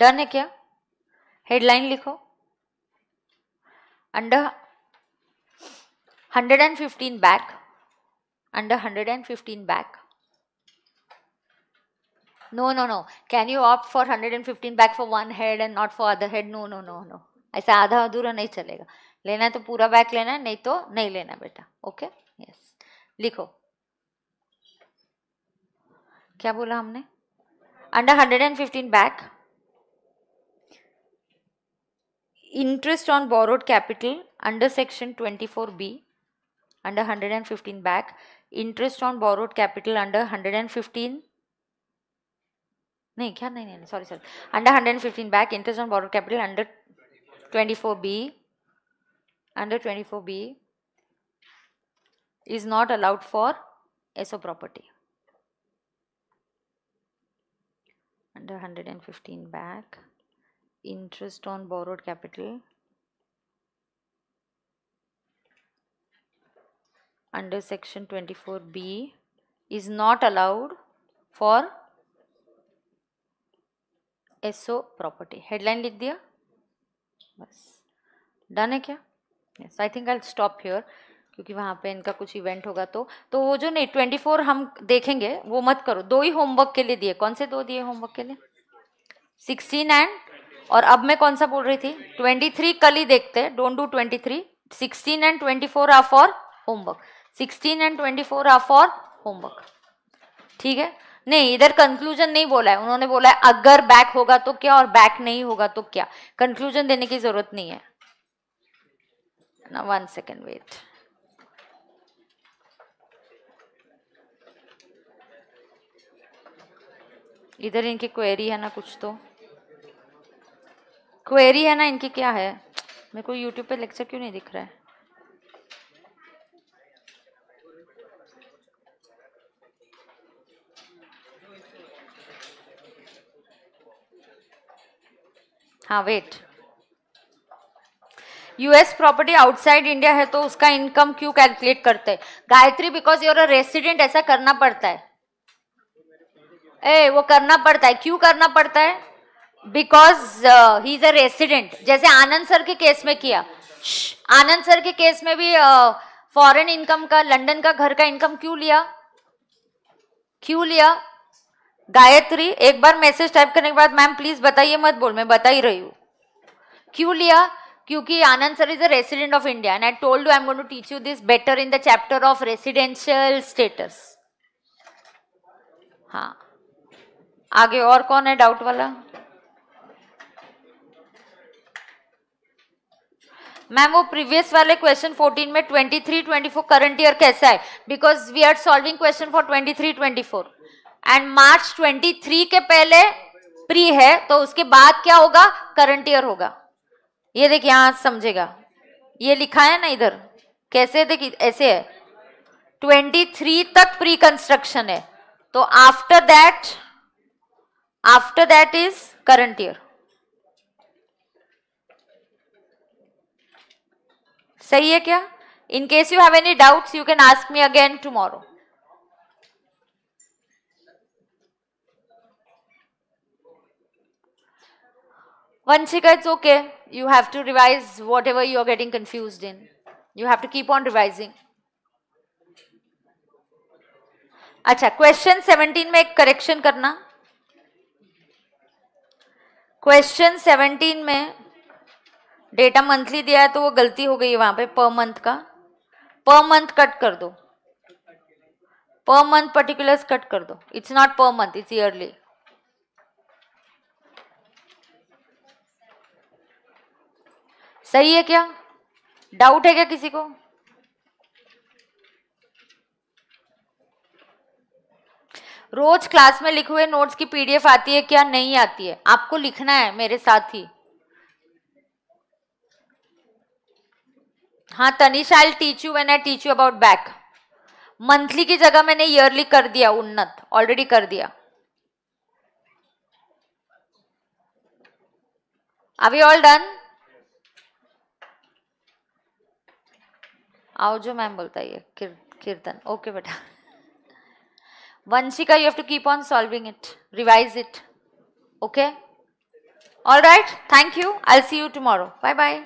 done है क्या हेडलाइन लिखो under hundred and fifteen BAC under hundred and fifteen BAC no no no can you opt for hundred and fifteen BAC for one head and not for other head no no no no ऐसा आधा अधूरा नहीं चलेगा लेना है तो पूरा back लेना है नहीं तो नहीं लेना बेटा ओके okay? Yes yes. लिखो क्या बोला हमने under hundred and fifteen BAC interest on borrowed capital under section 24b under 115 back interest on borrowed capital under 115 no, sorry, Under 115 back, interest on borrowed capital under 24B, under 24B is not allowed for SO property. Under 115 back. interest on borrowed capital under section 24b is not allowed for SO property headline लिख दिया बस done है क्या yes I think I stop here क्योंकि वहाँ पे इनका कुछ इवेंट होगा तो तो वो जो नहीं ट्वेंटी फोर हम देखेंगे वो मत करो दो ही होमवर्क के लिए दिए कौन से दो दिए होमवर्क के लिए सिक्सटीन एंड और अब मैं कौन सा बोल रही थी 23 कल ही देखते हैं don't do 23 16 and 24 are for homework sixteen and twenty four are for homework ठीक है नहीं इधर कंक्लूजन नहीं बोला है उन्होंने बोला है अगर बैक होगा तो क्या और बैक नहीं होगा तो क्या कंक्लूजन देने की जरूरत नहीं है ना वन सेकेंड वेट इधर इनकी क्वेरी है ना कुछ तो क्वेरी है ना इनकी क्या है मेरे को यूट्यूब पे लेक्चर क्यों नहीं दिख रहा है हाँ wait US property outside India है तो उसका इनकम क्यों कैलकुलेट करते हैं Gayatri because you're a resident ऐसा करना पड़ता है ए वो करना पड़ता है क्यों करना पड़ता है because he is a resident जैसे आनंद सर के केस में किया आनंद सर के केस में भी फॉरेन uh, इनकम का लंदन का घर का इनकम क्यों लिया क्यों लिया गायत्री एक बार मैसेज टाइप करने के बाद मैम प्लीज बताइए मत बोल मैं बता ही रही हूं क्यों लिया क्योंकि Anand sir is a resident of India and I told you I am going to teach you this better in the chapter of residential status हाँ आगे और कौन है डाउट वाला मैम वो प्रीवियस वाले क्वेश्चन 14 में 23, 24 करंट ईयर कैसा है because we are solving question for 23, 24 and March 23 के पहले प्री है तो उसके बाद क्या होगा करंट ईयर होगा ये देखिए यहां समझेगा ये लिखा है ना इधर कैसे देखिए ऐसे है 23 तक प्री कंस्ट्रक्शन है तो after that after that is current year सही है क्या in case you have any doubt you can ask me again tomorrow Vanshika it's okay you have to revise whatever you are getting confuse in you have to keep on revising अच्छा question seventeen में एक correction करना question seventeen में data monthly दिया है तो वो गलती हो गई है पे पर मंथ का पर मंथ कट कर दो पर मंथ पर्टिकुलर्स कट कर दो it's not per month it's yearly सही है क्या डाउट है क्या किसी को रोज क्लास में लिखे हुए नोट्स की पीडीएफ आती है क्या नहीं आती है आपको लिखना है मेरे साथ ही हाँ Tanish I teach you when I teach you about BAC monthly की जगह मैंने ईयरली कर दिया उन्नत ऑलरेडी कर दिया आर ऑल डन आओ जो मैम बोलता है कीर्तन ओके बेटा Vanshika you have to keep on solving it revise it okay all right thank you I see you tomorrow bye bye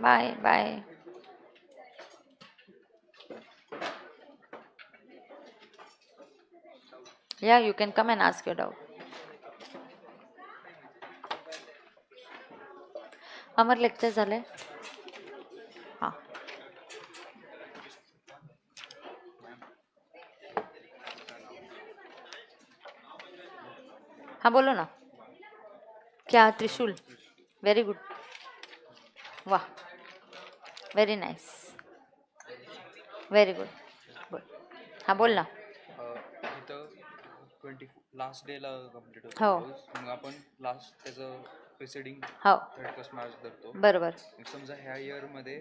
bye bye Yeah, you can come and ask your doubt. Amar lecture झाले हां हाँ बोलो ना क्या Trishul very good वाह very nice very good हाँ बोल ना ट्वेंटी लास्ट डेला कम्प्लीट होतो हो. मग आपण लास्ट त्याचं प्रिसेडिंग हो थर्ड फर्स्ट मार्च धरतो बरोबर समजा ह्या इयर मध्ये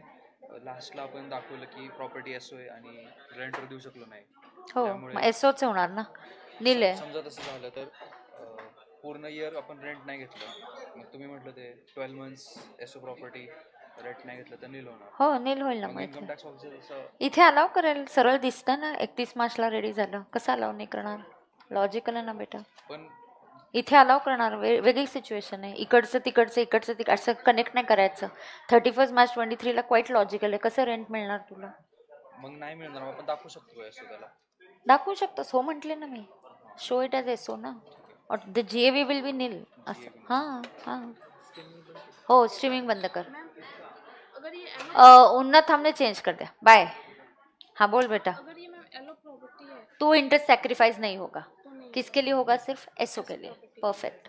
लास्टला आपण दाखवलं की प्रॉपर्टी असो आहे आणि रेंटर देऊ शकलो नाही हो त्यामुळे- एसओच होणार ना आहे समजा तसं झालं तर पूर्ण इयर आपण रेंट नाही घेतलं मग तुम्ही म्हटलं ते twelve months SO property rent नाही घेतलं तर नील होणार हो नील होईल ना मग मग इथे इथे अलाव करेल सरळ दिसतं ना एकतीस मार्चला रेडी झालं कसं अलाव नाही करणार लॉजिकल है ना बेटा पण इथे अलाव करणार वे वेगळी सिच्युएशन आहे इकडचं तिकडचं इकडचं तिकड असं कनेक्ट नाही करायचं थर्टी फर्स्ट मार्च ट्वेंटी थ्रीला क्वाईट लॉजिकल आहे कसं रेंट मिळणार तुला मग नाही मिळणार आपण दाखवू शकतो दाखवू शकतोस हो म्हटले ना me show it as SO ना और the G A V will be nil असं हां हां हो स्ट्रीमिंग बंद कर उन्नत हमने चेंज कर दिया बाय हाँ बोल बेटा तू इंटर सेक्रीफाइस नहीं होगा किसके लिए होगा सिर्फ एसओ के लिए परफेक्ट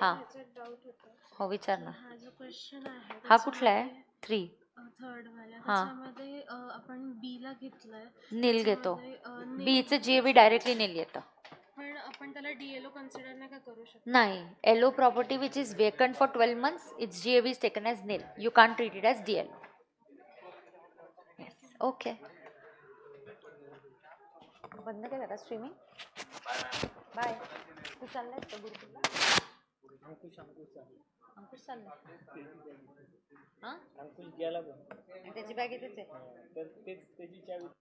हाँ हो विचारना हा कुछ आहे थ्री हाँ तो बी च घेतलाय जे बी डायरेक्टली नील येतं पण आपण LO property which is vacant for twelve months it's GAV is taken as nil you can treat it as DLO okay बंद कर आता स्ट्रीमिंग बाय तू चाललाय का गुरुकुलला अंकुश अंकुश अंकुश चाललाय हां अंकुश गेला पण त्याची बॅग येतेच आहे तर तेच त्याची चावी